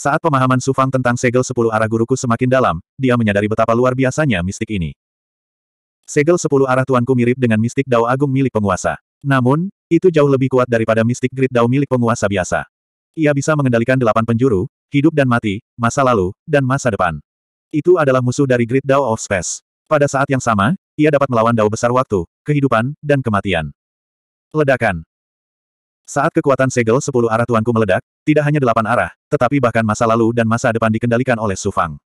Saat pemahaman Sufang tentang segel sepuluh arah guruku semakin dalam, dia menyadari betapa luar biasanya mistik ini. Segel sepuluh arah tuanku mirip dengan mistik dao agung milik penguasa. Namun, itu jauh lebih kuat daripada mistik grid dao milik penguasa biasa. Ia bisa mengendalikan delapan penjuru, hidup dan mati, masa lalu, dan masa depan. Itu adalah musuh dari Grid Dao of Space. Pada saat yang sama, ia dapat melawan Dao besar waktu, kehidupan, dan kematian. Ledakan. Saat kekuatan segel sepuluh arah tuanku meledak, tidak hanya delapan arah, tetapi bahkan masa lalu dan masa depan dikendalikan oleh Sufang.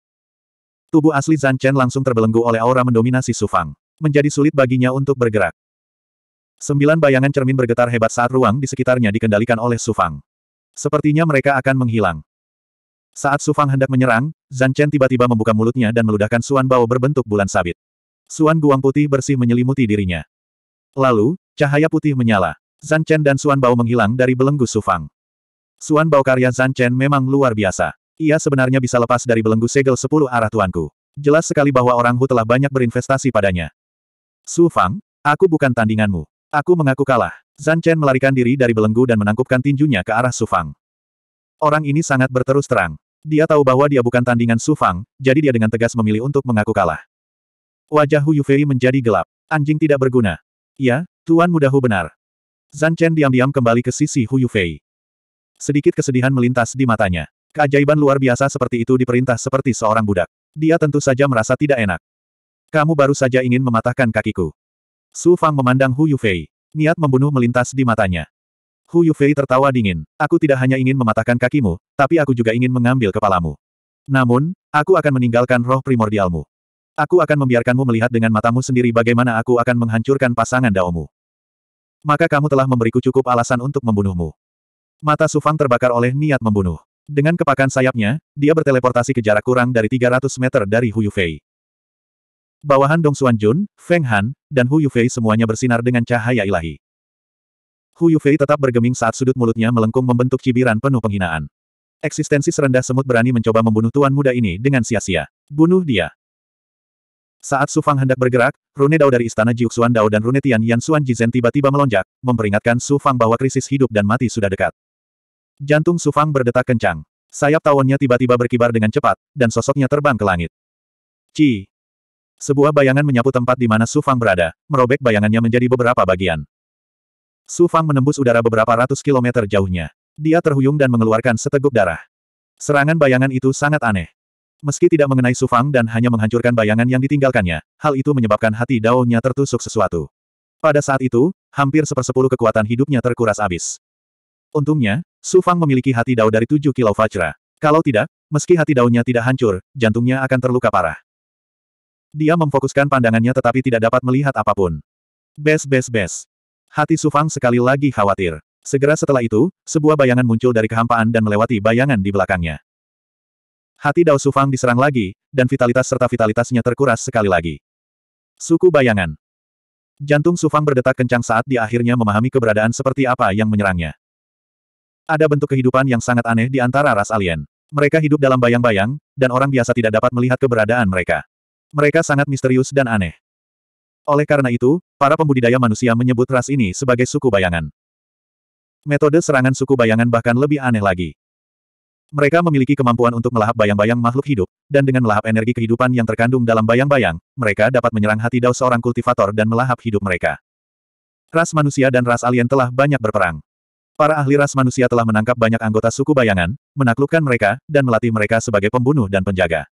Tubuh asli Zan Chen langsung terbelenggu oleh aura mendominasi Sufang. Menjadi sulit baginya untuk bergerak. Sembilan bayangan cermin bergetar hebat saat ruang di sekitarnya dikendalikan oleh Sufang. Sepertinya mereka akan menghilang. Saat Sufang hendak menyerang, Zan Chen tiba-tiba membuka mulutnya dan meludahkan Suan Bao berbentuk bulan sabit. Suan guang putih bersih menyelimuti dirinya. Lalu, cahaya putih menyala. Zan Chen dan Suan Bao menghilang dari belenggu Sufang. Suan Bao karya Zan Chen memang luar biasa. Ia sebenarnya bisa lepas dari belenggu segel sepuluh arah tuanku. Jelas sekali bahwa orang Hu telah banyak berinvestasi padanya. Su Fang, aku bukan tandinganmu. Aku mengaku kalah. Zan Chen melarikan diri dari belenggu dan menangkupkan tinjunya ke arah Su Fang. Orang ini sangat berterus terang. Dia tahu bahwa dia bukan tandingan Su Fang, jadi dia dengan tegas memilih untuk mengaku kalah. Wajah Hu Yufei menjadi gelap. Anjing tidak berguna. Ya, Tuan Muda Hu benar. Zan Chen diam-diam kembali ke sisi Hu Yufei. Sedikit kesedihan melintas di matanya. Keajaiban luar biasa seperti itu diperintah seperti seorang budak. Dia tentu saja merasa tidak enak. Kamu baru saja ingin mematahkan kakiku. Su Fang memandang Hu Yufei. Niat membunuh melintas di matanya. Hu Yufei tertawa dingin. Aku tidak hanya ingin mematahkan kakimu, tapi aku juga ingin mengambil kepalamu. Namun, aku akan meninggalkan roh primordialmu. Aku akan membiarkanmu melihat dengan matamu sendiri bagaimana aku akan menghancurkan pasangan daomu. Maka kamu telah memberiku cukup alasan untuk membunuhmu. Mata Sufang terbakar oleh niat membunuh. Dengan kepakan sayapnya, dia berteleportasi ke jarak kurang dari 300 meter dari Hu Yufei. Bawahan Dong Xuan Jun, Feng Han, dan Hu Yufei semuanya bersinar dengan cahaya ilahi. Hu Yufei tetap bergeming saat sudut mulutnya melengkung membentuk cibiran penuh penghinaan. Eksistensi serendah semut berani mencoba membunuh tuan muda ini dengan sia-sia. Bunuh dia. Saat Su Fang hendak bergerak, Rune Dao dari Istana Jiuxuan Dao dan Rune Tian Yan Xuan Jizhen tiba-tiba melonjak, memperingatkan Su Fang bahwa krisis hidup dan mati sudah dekat. Jantung Su Fang berdetak kencang. Sayap tawonnya tiba-tiba berkibar dengan cepat, dan sosoknya terbang ke langit. Ci! Sebuah bayangan menyapu tempat di mana Su Fang berada, merobek bayangannya menjadi beberapa bagian. Su Fang menembus udara beberapa ratus kilometer jauhnya. Dia terhuyung dan mengeluarkan seteguk darah. Serangan bayangan itu sangat aneh. Meski tidak mengenai Sufang dan hanya menghancurkan bayangan yang ditinggalkannya, hal itu menyebabkan hati Dao-nya tertusuk sesuatu. Pada saat itu, hampir sepersepuluh kekuatan hidupnya terkuras abis. Untungnya, Sufang memiliki hati Dao dari tujuh kilo fajra. Kalau tidak, meski hati Dao-nya tidak hancur, jantungnya akan terluka parah. Dia memfokuskan pandangannya tetapi tidak dapat melihat apapun. Bes bes bes. Hati Sufang sekali lagi khawatir. Segera setelah itu, sebuah bayangan muncul dari kehampaan dan melewati bayangan di belakangnya. Hati Dao Sufang diserang lagi, dan vitalitas serta vitalitasnya terkuras sekali lagi. Suku bayangan. Jantung Sufang berdetak kencang saat dia akhirnya memahami keberadaan seperti apa yang menyerangnya. Ada bentuk kehidupan yang sangat aneh di antara ras alien. Mereka hidup dalam bayang-bayang, dan orang biasa tidak dapat melihat keberadaan mereka. Mereka sangat misterius dan aneh. Oleh karena itu, para pembudidaya manusia menyebut ras ini sebagai suku bayangan. Metode serangan suku bayangan bahkan lebih aneh lagi. Mereka memiliki kemampuan untuk melahap bayang-bayang makhluk hidup, dan dengan melahap energi kehidupan yang terkandung dalam bayang-bayang, mereka dapat menyerang hati dao seorang kultivator dan melahap hidup mereka. Ras manusia dan ras alien telah banyak berperang. Para ahli ras manusia telah menangkap banyak anggota suku bayangan, menaklukkan mereka, dan melatih mereka sebagai pembunuh dan penjaga.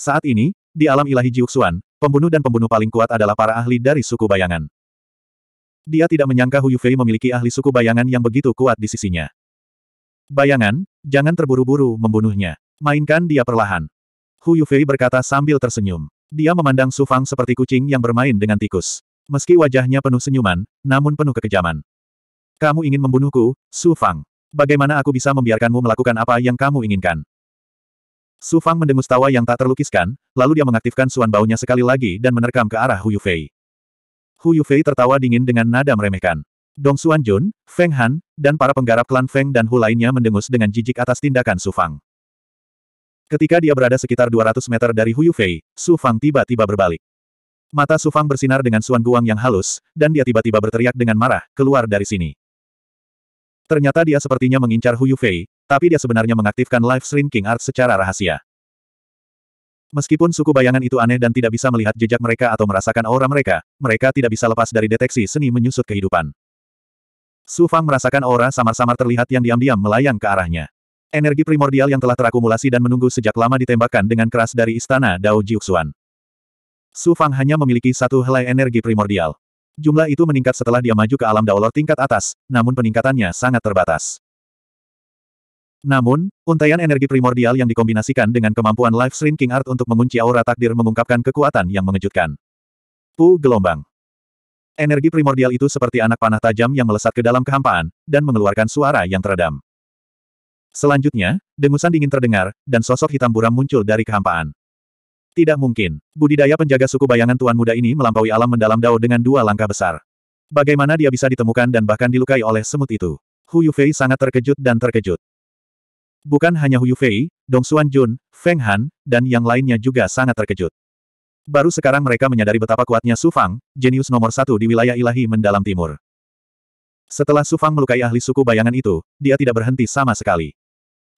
Saat ini, di alam ilahi Jiuxuan, pembunuh dan pembunuh paling kuat adalah para ahli dari suku bayangan. Dia tidak menyangka Hu Yufei memiliki ahli suku bayangan yang begitu kuat di sisinya. Bayangan, jangan terburu-buru membunuhnya. Mainkan dia perlahan. Hu Yufei berkata sambil tersenyum. Dia memandang Su Fang seperti kucing yang bermain dengan tikus. Meski wajahnya penuh senyuman, namun penuh kekejaman. Kamu ingin membunuhku, Su Fang. Bagaimana aku bisa membiarkanmu melakukan apa yang kamu inginkan? Su Fang mendengus tawa yang tak terlukiskan, lalu dia mengaktifkan suan baunya sekali lagi dan menerkam ke arah Hu Yufei. Hu Yufei tertawa dingin dengan nada meremehkan. Dong Xuanjun, Feng Han, dan para penggarap klan Feng dan Hu lainnya mendengus dengan jijik atas tindakan Su Fang. Ketika dia berada sekitar 200 meter dari Hu Yufei, Su Fang tiba-tiba berbalik. Mata Su Fang bersinar dengan suan guang yang halus, dan dia tiba-tiba berteriak dengan marah, keluar dari sini. Ternyata dia sepertinya mengincar Hu Yufei, tapi dia sebenarnya mengaktifkan live stream King Art secara rahasia. Meskipun suku bayangan itu aneh dan tidak bisa melihat jejak mereka atau merasakan aura mereka, mereka tidak bisa lepas dari deteksi seni menyusut kehidupan. Su Fang merasakan aura samar-samar terlihat yang diam-diam melayang ke arahnya. Energi primordial yang telah terakumulasi dan menunggu sejak lama ditembakkan dengan keras dari istana Dao Jiuxuan. Su Fang hanya memiliki satu helai energi primordial. Jumlah itu meningkat setelah dia maju ke alam daolor tingkat atas, namun peningkatannya sangat terbatas. Namun, untaian energi primordial yang dikombinasikan dengan kemampuan Life Shrinking Art untuk mengunci aura takdir mengungkapkan kekuatan yang mengejutkan. Pu gelombang. Energi primordial itu seperti anak panah tajam yang melesat ke dalam kehampaan, dan mengeluarkan suara yang teredam. Selanjutnya, dengusan dingin terdengar, dan sosok hitam buram muncul dari kehampaan. Tidak mungkin. Budidaya penjaga suku bayangan Tuan Muda ini melampaui alam mendalam Dao dengan dua langkah besar. Bagaimana dia bisa ditemukan dan bahkan dilukai oleh semut itu? Hu Yufei sangat terkejut dan terkejut. Bukan hanya Hu Yufei, Dong Xuan Jun, Feng Han, dan yang lainnya juga sangat terkejut. Baru sekarang mereka menyadari betapa kuatnya Su Fang, jenius nomor satu di wilayah ilahi mendalam timur. Setelah Su Fang melukai ahli suku bayangan itu, dia tidak berhenti sama sekali.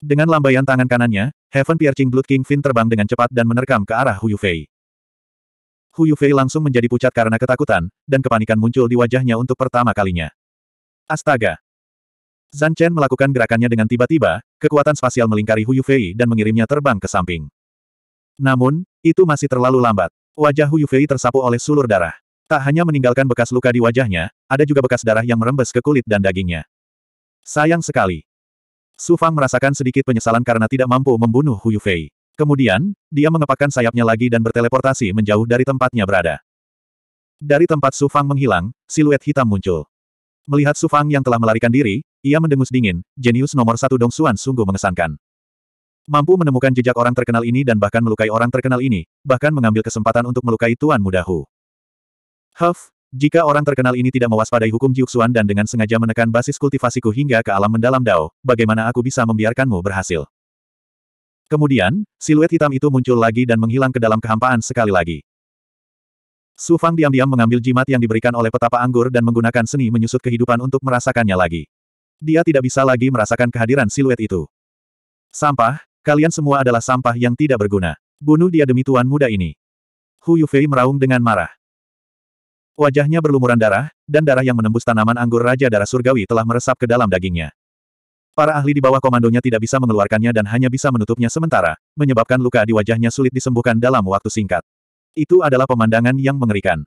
Dengan lambaian tangan kanannya, Heaven Piercing Blood King Fin terbang dengan cepat dan menerkam ke arah Hu Yufei. Hu Yufei langsung menjadi pucat karena ketakutan, dan kepanikan muncul di wajahnya untuk pertama kalinya. Astaga! Zan Chen melakukan gerakannya dengan tiba-tiba, kekuatan spasial melingkari Hu Yufei dan mengirimnya terbang ke samping. Namun, itu masih terlalu lambat. Wajah Hu Yufei tersapu oleh sulur darah. Tak hanya meninggalkan bekas luka di wajahnya, ada juga bekas darah yang merembes ke kulit dan dagingnya. Sayang sekali. Su Fang merasakan sedikit penyesalan karena tidak mampu membunuh Hu Yufei. Kemudian, dia mengepakkan sayapnya lagi dan berteleportasi menjauh dari tempatnya berada. Dari tempat Su Fang menghilang, siluet hitam muncul. Melihat Su Fang yang telah melarikan diri, ia mendengus dingin, jenius nomor satu Dong Xuan sungguh mengesankan. Mampu menemukan jejak orang terkenal ini dan bahkan melukai orang terkenal ini, bahkan mengambil kesempatan untuk melukai Tuan Muda Hu. Huff, jika orang terkenal ini tidak mewaspadai hukum Jiuxuan dan dengan sengaja menekan basis kultivasiku hingga ke alam mendalam Dao, bagaimana aku bisa membiarkanmu berhasil? Kemudian, siluet hitam itu muncul lagi dan menghilang ke dalam kehampaan sekali lagi. Su Fang diam-diam mengambil jimat yang diberikan oleh petapa anggur dan menggunakan seni menyusut kehidupan untuk merasakannya lagi. Dia tidak bisa lagi merasakan kehadiran siluet itu. Sampah, Kalian semua adalah sampah yang tidak berguna. Bunuh dia demi tuan muda ini. Hu Yufei meraung dengan marah. Wajahnya berlumuran darah, dan darah yang menembus tanaman anggur Raja Darah Surgawi telah meresap ke dalam dagingnya. Para ahli di bawah komandonya tidak bisa mengeluarkannya dan hanya bisa menutupnya sementara, menyebabkan luka di wajahnya sulit disembuhkan dalam waktu singkat. Itu adalah pemandangan yang mengerikan.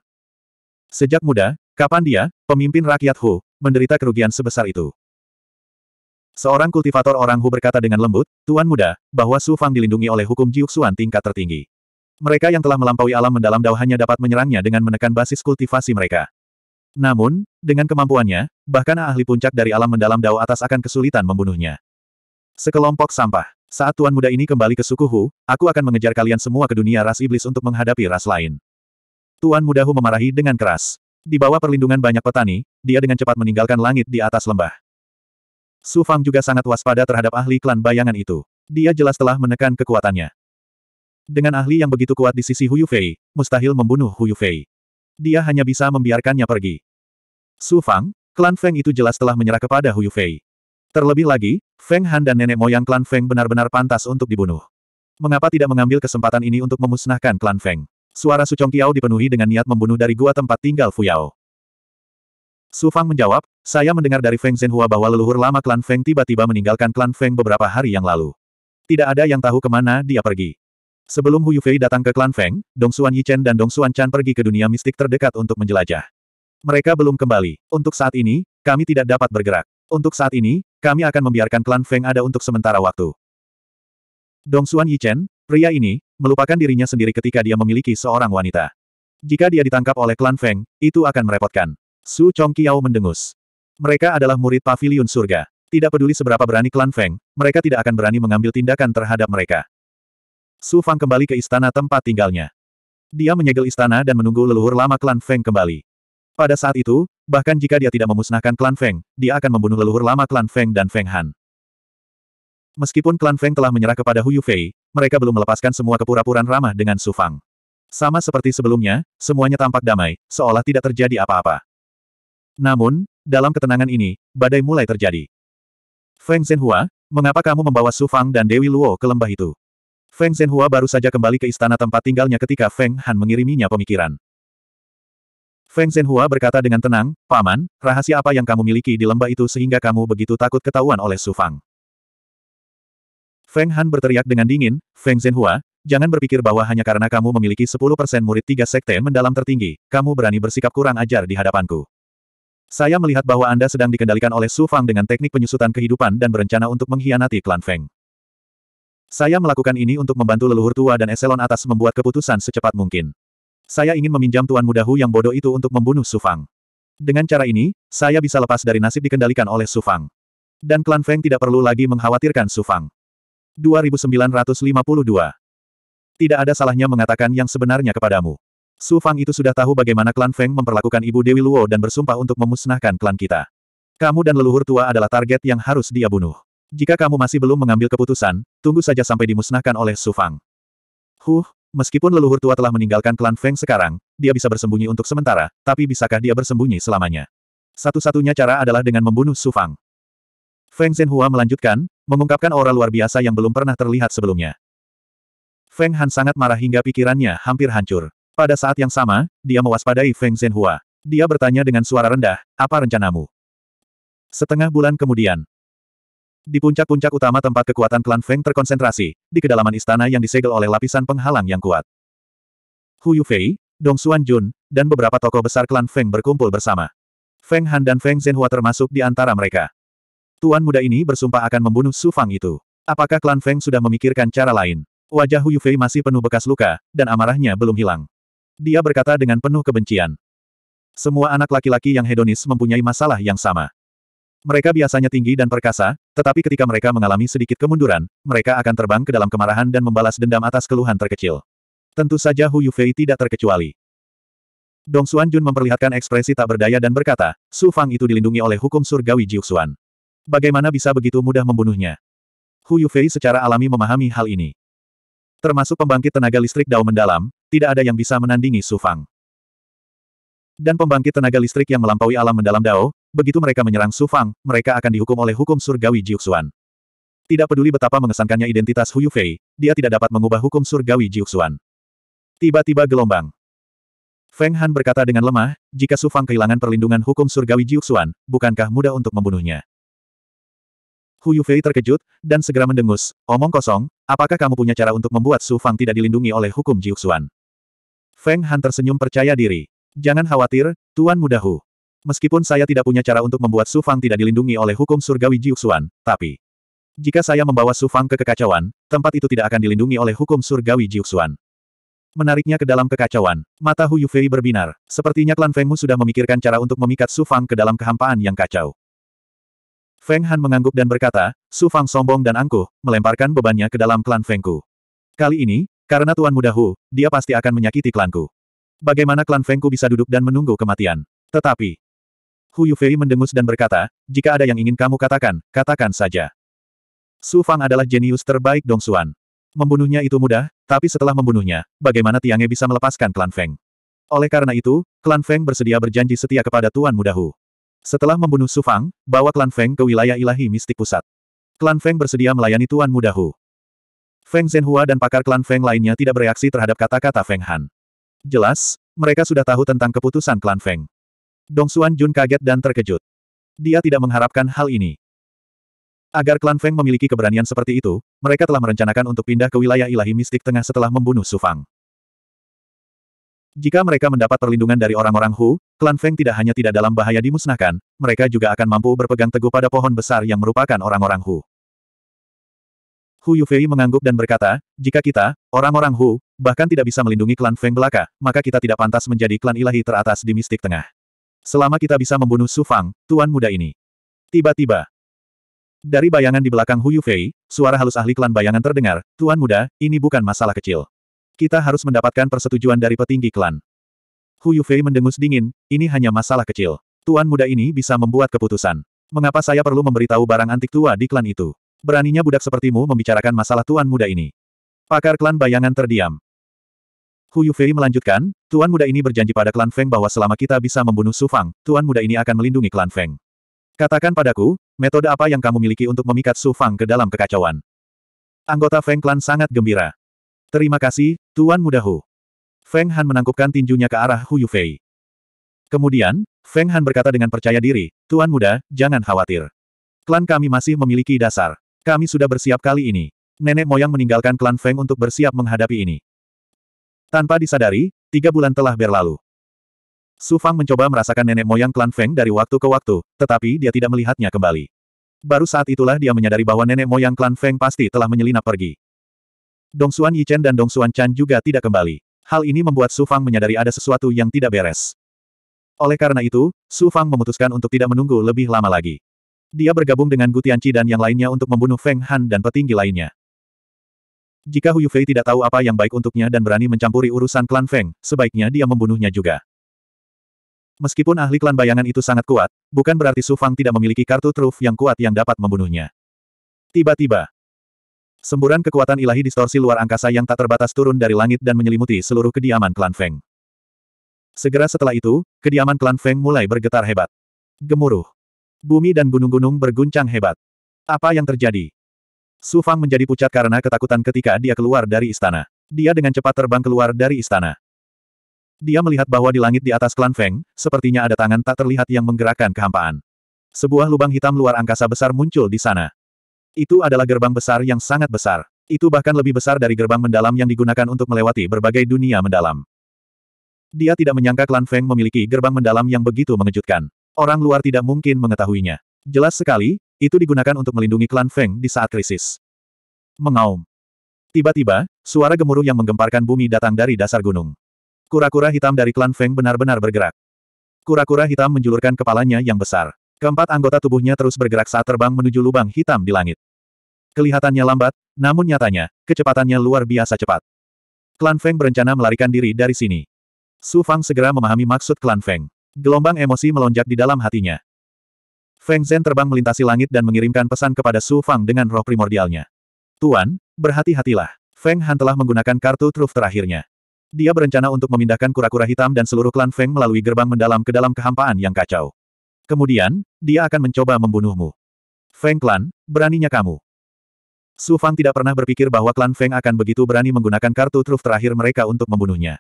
Sejak muda, kapan dia, pemimpin rakyat Hu, menderita kerugian sebesar itu? Seorang kultivator orang Hu berkata dengan lembut, Tuan muda, bahwa Su Fang dilindungi oleh hukum Jiuxuan tingkat tertinggi. Mereka yang telah melampaui alam mendalam Dao hanya dapat menyerangnya dengan menekan basis kultivasi mereka. Namun, dengan kemampuannya, bahkan ahli puncak dari alam mendalam Dao atas akan kesulitan membunuhnya. Sekelompok sampah. Saat tuan muda ini kembali ke suku Hu, aku akan mengejar kalian semua ke dunia ras iblis untuk menghadapi ras lain. Tuan muda Hu memarahi dengan keras. Di bawah perlindungan banyak petani, dia dengan cepat meninggalkan langit di atas lembah. Su Fang juga sangat waspada terhadap ahli klan bayangan itu. Dia jelas telah menekan kekuatannya. Dengan ahli yang begitu kuat di sisi Huyu Fei, mustahil membunuh Huyu Fei. Dia hanya bisa membiarkannya pergi. Su Fang, klan Feng itu jelas telah menyerah kepada Huyu Fei. Terlebih lagi, Feng Han dan nenek moyang klan Feng benar-benar pantas untuk dibunuh. Mengapa tidak mengambil kesempatan ini untuk memusnahkan klan Feng? Suara Su Chong Kiao dipenuhi dengan niat membunuh dari gua tempat tinggal Fu Yao. Su Fang menjawab, saya mendengar dari Feng Zhenhua bahwa leluhur lama klan Feng tiba-tiba meninggalkan klan Feng beberapa hari yang lalu. Tidak ada yang tahu kemana dia pergi. Sebelum Hu Yufei datang ke klan Feng, Dong Xuan Yichen dan Dong Xuan Chan pergi ke dunia mistik terdekat untuk menjelajah. Mereka belum kembali. Untuk saat ini, kami tidak dapat bergerak. Untuk saat ini, kami akan membiarkan klan Feng ada untuk sementara waktu. Dong Xuan Yichen, pria ini, melupakan dirinya sendiri ketika dia memiliki seorang wanita. Jika dia ditangkap oleh klan Feng, itu akan merepotkan. Su Chong Kiao mendengus. Mereka adalah murid pavilion surga. Tidak peduli seberapa berani klan Feng, mereka tidak akan berani mengambil tindakan terhadap mereka. Su Fang kembali ke istana tempat tinggalnya. Dia menyegel istana dan menunggu leluhur lama klan Feng kembali. Pada saat itu, bahkan jika dia tidak memusnahkan klan Feng, dia akan membunuh leluhur lama klan Feng dan Feng Han. Meskipun klan Feng telah menyerah kepada Hu Fei, mereka belum melepaskan semua kepura-puraan ramah dengan Su Fang. Sama seperti sebelumnya, semuanya tampak damai, seolah tidak terjadi apa-apa. Namun, dalam ketenangan ini, badai mulai terjadi. Feng Zhenhua, mengapa kamu membawa Su Fang dan Dewi Luo ke lembah itu? Feng Zhenhua baru saja kembali ke istana tempat tinggalnya ketika Feng Han mengiriminya pemikiran. Feng Zhenhua berkata dengan tenang, Paman, rahasia apa yang kamu miliki di lembah itu sehingga kamu begitu takut ketahuan oleh Su Fang? Feng Han berteriak dengan dingin, Feng Zhenhua, jangan berpikir bahwa hanya karena kamu memiliki 10% murid tiga sekte mendalam tertinggi, kamu berani bersikap kurang ajar di hadapanku. Saya melihat bahwa Anda sedang dikendalikan oleh Su Fang dengan teknik penyusutan kehidupan dan berencana untuk mengkhianati klan Feng. Saya melakukan ini untuk membantu leluhur tua dan eselon atas membuat keputusan secepat mungkin. Saya ingin meminjam Tuan Muda Hu yang bodoh itu untuk membunuh Su Fang. Dengan cara ini, saya bisa lepas dari nasib dikendalikan oleh Su Fang. Dan klan Feng tidak perlu lagi mengkhawatirkan Su Fang. 2952 Tidak ada salahnya mengatakan yang sebenarnya kepadamu. Su Fang itu sudah tahu bagaimana klan Feng memperlakukan Ibu Dewi Luo dan bersumpah untuk memusnahkan klan kita. Kamu dan leluhur tua adalah target yang harus dia bunuh. Jika kamu masih belum mengambil keputusan, tunggu saja sampai dimusnahkan oleh Su Fang. Huh, meskipun leluhur tua telah meninggalkan klan Feng sekarang, dia bisa bersembunyi untuk sementara, tapi bisakah dia bersembunyi selamanya? Satu-satunya cara adalah dengan membunuh Su Fang. Feng Zhenhua melanjutkan, mengungkapkan aura luar biasa yang belum pernah terlihat sebelumnya. Feng Han sangat marah hingga pikirannya hampir hancur. Pada saat yang sama, dia mewaspadai Feng Zhenhua. Dia bertanya dengan suara rendah, apa rencanamu? Setengah bulan kemudian. Di puncak-puncak utama tempat kekuatan klan Feng terkonsentrasi, di kedalaman istana yang disegel oleh lapisan penghalang yang kuat. Hu Yufei, Dong Xuan Jun, dan beberapa tokoh besar klan Feng berkumpul bersama. Feng Han dan Feng Zhenhua termasuk di antara mereka. Tuan muda ini bersumpah akan membunuh Su Fang itu. Apakah klan Feng sudah memikirkan cara lain? Wajah Hu Yufei masih penuh bekas luka, dan amarahnya belum hilang. Dia berkata dengan penuh kebencian. Semua anak laki-laki yang hedonis mempunyai masalah yang sama. Mereka biasanya tinggi dan perkasa, tetapi ketika mereka mengalami sedikit kemunduran, mereka akan terbang ke dalam kemarahan dan membalas dendam atas keluhan terkecil. Tentu saja Hu Yufei tidak terkecuali. Dong Xuan Jun memperlihatkan ekspresi tak berdaya dan berkata, Su Fang itu dilindungi oleh hukum surgawi Jiuxuan. Bagaimana bisa begitu mudah membunuhnya? Hu Yufei secara alami memahami hal ini. Termasuk pembangkit tenaga listrik Dao mendalam, tidak ada yang bisa menandingi Su Fang. Dan pembangkit tenaga listrik yang melampaui alam mendalam Dao, begitu mereka menyerang Su Fang, mereka akan dihukum oleh hukum surgawi Jiuxuan. Tidak peduli betapa mengesankannya identitas Hu Yufei, dia tidak dapat mengubah hukum surgawi Jiuxuan. Tiba-tiba gelombang. Feng Han berkata dengan lemah, jika Su Fang kehilangan perlindungan hukum surgawi Jiuxuan, bukankah mudah untuk membunuhnya? Hu Yufei terkejut, dan segera mendengus, omong kosong, apakah kamu punya cara untuk membuat Su Fang tidak dilindungi oleh hukum Jiuxuan? Feng Han tersenyum percaya diri. Jangan khawatir, Tuan Muda Meskipun saya tidak punya cara untuk membuat Su Fang tidak dilindungi oleh hukum surgawi Jiuxuan, tapi... Jika saya membawa Su Fang ke kekacauan, tempat itu tidak akan dilindungi oleh hukum surgawi Jiuxuan. Menariknya ke dalam kekacauan, mata Hu Yufei berbinar. Sepertinya klan Fengmu sudah memikirkan cara untuk memikat Su Fang ke dalam kehampaan yang kacau. Feng Han mengangguk dan berkata, Su Fang sombong dan angkuh, melemparkan bebannya ke dalam klan Fengku. Kali ini, karena Tuan Muda Hu, dia pasti akan menyakiti klanku. Bagaimana klan Fengku bisa duduk dan menunggu kematian? Tetapi... Hu Yufei mendengus dan berkata, jika ada yang ingin kamu katakan, katakan saja. Su Fang adalah jenius terbaik Dong Xuan. Membunuhnya itu mudah, tapi setelah membunuhnya, bagaimana Tiange bisa melepaskan klan Feng? Oleh karena itu, klan Feng bersedia berjanji setia kepada Tuan Muda Hu. Setelah membunuh Su Fang, bawa klan Feng ke wilayah ilahi mistik pusat. Klan Feng bersedia melayani Tuan Muda Hu. Feng Zhenhua dan pakar klan Feng lainnya tidak bereaksi terhadap kata-kata Feng Han. Jelas, mereka sudah tahu tentang keputusan klan Feng. Dong Xuan Jun kaget dan terkejut. Dia tidak mengharapkan hal ini. Agar klan Feng memiliki keberanian seperti itu, mereka telah merencanakan untuk pindah ke wilayah ilahi mistik tengah setelah membunuh Su Fang. Jika mereka mendapat perlindungan dari orang-orang Hu, klan Feng tidak hanya tidak dalam bahaya dimusnahkan, mereka juga akan mampu berpegang teguh pada pohon besar yang merupakan orang-orang Hu. Hu Yufei mengangguk dan berkata, jika kita, orang-orang Hu, bahkan tidak bisa melindungi klan Feng belaka, maka kita tidak pantas menjadi klan ilahi teratas di mistik tengah. Selama kita bisa membunuh Su Fang, tuan muda ini. Tiba-tiba. Dari bayangan di belakang Hu Yufei, suara halus ahli klan bayangan terdengar, tuan muda, ini bukan masalah kecil. Kita harus mendapatkan persetujuan dari petinggi klan. Hu Yufei mendengus dingin, ini hanya masalah kecil. Tuan muda ini bisa membuat keputusan. Mengapa saya perlu memberitahu barang antik tua di klan itu? Beraninya budak sepertimu membicarakan masalah tuan muda ini. Pakar klan bayangan terdiam. Hu Yufei melanjutkan, tuan muda ini berjanji pada klan Feng bahwa selama kita bisa membunuh Su Fang, tuan muda ini akan melindungi klan Feng. Katakan padaku, metode apa yang kamu miliki untuk memikat Su Fang ke dalam kekacauan? Anggota Feng klan sangat gembira. Terima kasih, Tuan Muda Hu. Feng Han menangkupkan tinjunya ke arah Hu Yufei. Kemudian, Feng Han berkata dengan percaya diri, Tuan Muda, jangan khawatir. Klan kami masih memiliki dasar. Kami sudah bersiap kali ini. Nenek moyang meninggalkan klan Feng untuk bersiap menghadapi ini. Tanpa disadari, tiga bulan telah berlalu. Su Fang mencoba merasakan nenek moyang klan Feng dari waktu ke waktu, tetapi dia tidak melihatnya kembali. Baru saat itulah dia menyadari bahwa nenek moyang klan Feng pasti telah menyelinap pergi. Dong Xuan Yichen dan Dong Xuan Chan juga tidak kembali. Hal ini membuat Su Fang menyadari ada sesuatu yang tidak beres. Oleh karena itu, Su Fang memutuskan untuk tidak menunggu lebih lama lagi. Dia bergabung dengan Gutianci dan yang lainnya untuk membunuh Feng Han dan petinggi lainnya. Jika Hu Yufei tidak tahu apa yang baik untuknya dan berani mencampuri urusan klan Feng, sebaiknya dia membunuhnya juga. Meskipun ahli klan bayangan itu sangat kuat, bukan berarti Su Fang tidak memiliki kartu truf yang kuat yang dapat membunuhnya. Tiba-tiba, semburan kekuatan ilahi distorsi luar angkasa yang tak terbatas turun dari langit dan menyelimuti seluruh kediaman klan Feng. Segera setelah itu, kediaman klan Feng mulai bergetar hebat. Gemuruh. Bumi dan gunung-gunung berguncang hebat. Apa yang terjadi? Su Fang menjadi pucat karena ketakutan ketika dia keluar dari istana. Dia dengan cepat terbang keluar dari istana. Dia melihat bahwa di langit di atas klan Feng, sepertinya ada tangan tak terlihat yang menggerakkan kehampaan. Sebuah lubang hitam luar angkasa besar muncul di sana. Itu adalah gerbang besar yang sangat besar. Itu bahkan lebih besar dari gerbang mendalam yang digunakan untuk melewati berbagai dunia mendalam. Dia tidak menyangka klan Feng memiliki gerbang mendalam yang begitu mengejutkan. Orang luar tidak mungkin mengetahuinya. Jelas sekali, itu digunakan untuk melindungi klan Feng di saat krisis. Mengaum. Tiba-tiba, suara gemuruh yang menggemparkan bumi datang dari dasar gunung. Kura-kura hitam dari klan Feng benar-benar bergerak. Kura-kura hitam menjulurkan kepalanya yang besar. Keempat anggota tubuhnya terus bergerak saat terbang menuju lubang hitam di langit. Kelihatannya lambat, namun nyatanya, kecepatannya luar biasa cepat. Klan Feng berencana melarikan diri dari sini. Su Fang segera memahami maksud Klan Feng. Gelombang emosi melonjak di dalam hatinya. Feng Zhen terbang melintasi langit dan mengirimkan pesan kepada Su Fang dengan roh primordialnya. Tuan, berhati-hatilah. Feng Han telah menggunakan kartu truf terakhirnya. Dia berencana untuk memindahkan kura-kura hitam dan seluruh klan Feng melalui gerbang mendalam ke dalam kehampaan yang kacau. Kemudian, dia akan mencoba membunuhmu. Feng Klan, beraninya kamu. Su Fang tidak pernah berpikir bahwa klan Feng akan begitu berani menggunakan kartu truf terakhir mereka untuk membunuhnya.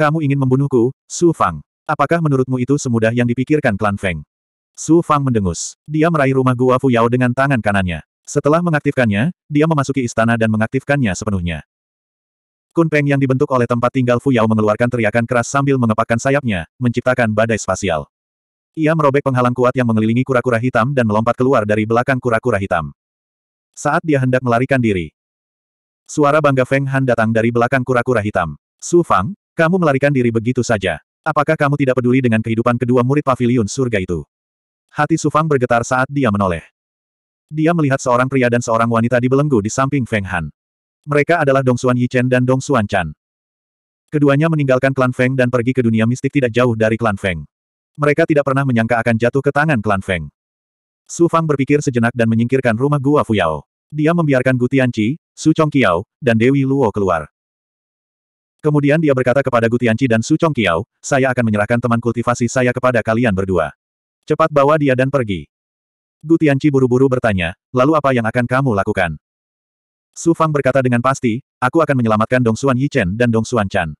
Kamu ingin membunuhku, Su Fang? Apakah menurutmu itu semudah yang dipikirkan klan Feng? Su Fang mendengus. Dia meraih rumah Gua Fu Yao dengan tangan kanannya. Setelah mengaktifkannya, dia memasuki istana dan mengaktifkannya sepenuhnya. Kun Peng yang dibentuk oleh tempat tinggal Fu Yao mengeluarkan teriakan keras sambil mengepakkan sayapnya, menciptakan badai spasial. Ia merobek penghalang kuat yang mengelilingi kura-kura hitam dan melompat keluar dari belakang kura-kura hitam. Saat dia hendak melarikan diri, suara bangga Feng Han datang dari belakang kura-kura hitam. Su Fang, kamu melarikan diri begitu saja. Apakah kamu tidak peduli dengan kehidupan kedua murid pavilion surga itu? Hati Sufang bergetar saat dia menoleh. Dia melihat seorang pria dan seorang wanita di belenggu di samping Feng Han. Mereka adalah Dong Xuan Yichen dan Dong Xuan Chan. Keduanya meninggalkan klan Feng dan pergi ke dunia mistik tidak jauh dari klan Feng. Mereka tidak pernah menyangka akan jatuh ke tangan klan Feng. Su Fang berpikir sejenak dan menyingkirkan rumah Gua Fuyao. Dia membiarkan Gu Tianqi, Su Chongqiao, dan Dewi Luo keluar. Kemudian dia berkata kepada Gutianci dan Su Chongqiao, saya akan menyerahkan teman kultivasi saya kepada kalian berdua. Cepat bawa dia dan pergi. Gutianci buru-buru bertanya, lalu apa yang akan kamu lakukan? Su Fang berkata dengan pasti, aku akan menyelamatkan Dong Xuan Yichen dan Dong Xuan Chan.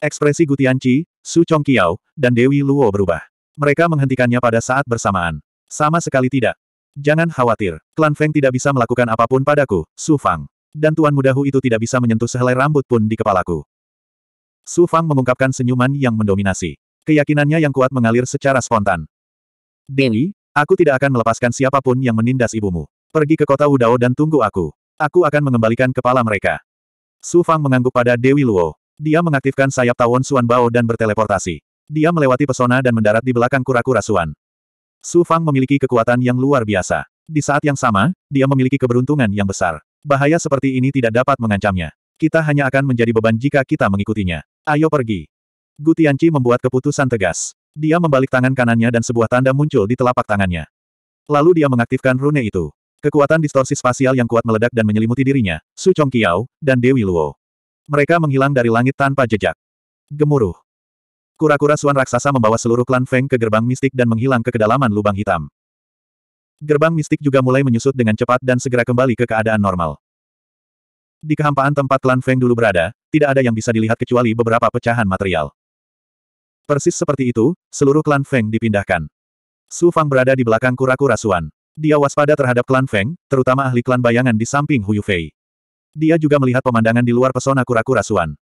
Ekspresi Gutianci, Su Su Chongqiao, dan Dewi Luo berubah. Mereka menghentikannya pada saat bersamaan. Sama sekali tidak. Jangan khawatir, klan Feng tidak bisa melakukan apapun padaku, Su Fang. Dan Tuan Mudahu itu tidak bisa menyentuh sehelai rambut pun di kepalaku. Su Fang mengungkapkan senyuman yang mendominasi. Keyakinannya yang kuat mengalir secara spontan. Dewi, aku tidak akan melepaskan siapapun yang menindas ibumu. Pergi ke kota Udao dan tunggu aku. Aku akan mengembalikan kepala mereka. Su Fang mengangguk pada Dewi Luo. Dia mengaktifkan sayap tawon Suan Bao dan berteleportasi. Dia melewati pesona dan mendarat di belakang kura-kura Suan. Su Fang memiliki kekuatan yang luar biasa. Di saat yang sama, dia memiliki keberuntungan yang besar. Bahaya seperti ini tidak dapat mengancamnya. Kita hanya akan menjadi beban jika kita mengikutinya. Ayo pergi. Gutianci membuat keputusan tegas. Dia membalik tangan kanannya dan sebuah tanda muncul di telapak tangannya. Lalu dia mengaktifkan rune itu. Kekuatan distorsi spasial yang kuat meledak dan menyelimuti dirinya, Su Chong Qiao, dan Dewi Luo. Mereka menghilang dari langit tanpa jejak. Gemuruh. Kura-kura suan raksasa membawa seluruh klan Feng ke gerbang mistik dan menghilang ke kedalaman lubang hitam. Gerbang mistik juga mulai menyusut dengan cepat dan segera kembali ke keadaan normal. Di kehampaan tempat klan Feng dulu berada, tidak ada yang bisa dilihat kecuali beberapa pecahan material. Persis seperti itu, seluruh klan Feng dipindahkan. Su Fang berada di belakang kura-kura Suan. Dia waspada terhadap klan Feng, terutama ahli klan bayangan di samping Huyu Fei. Dia juga melihat pemandangan di luar pesona kura-kura Suan.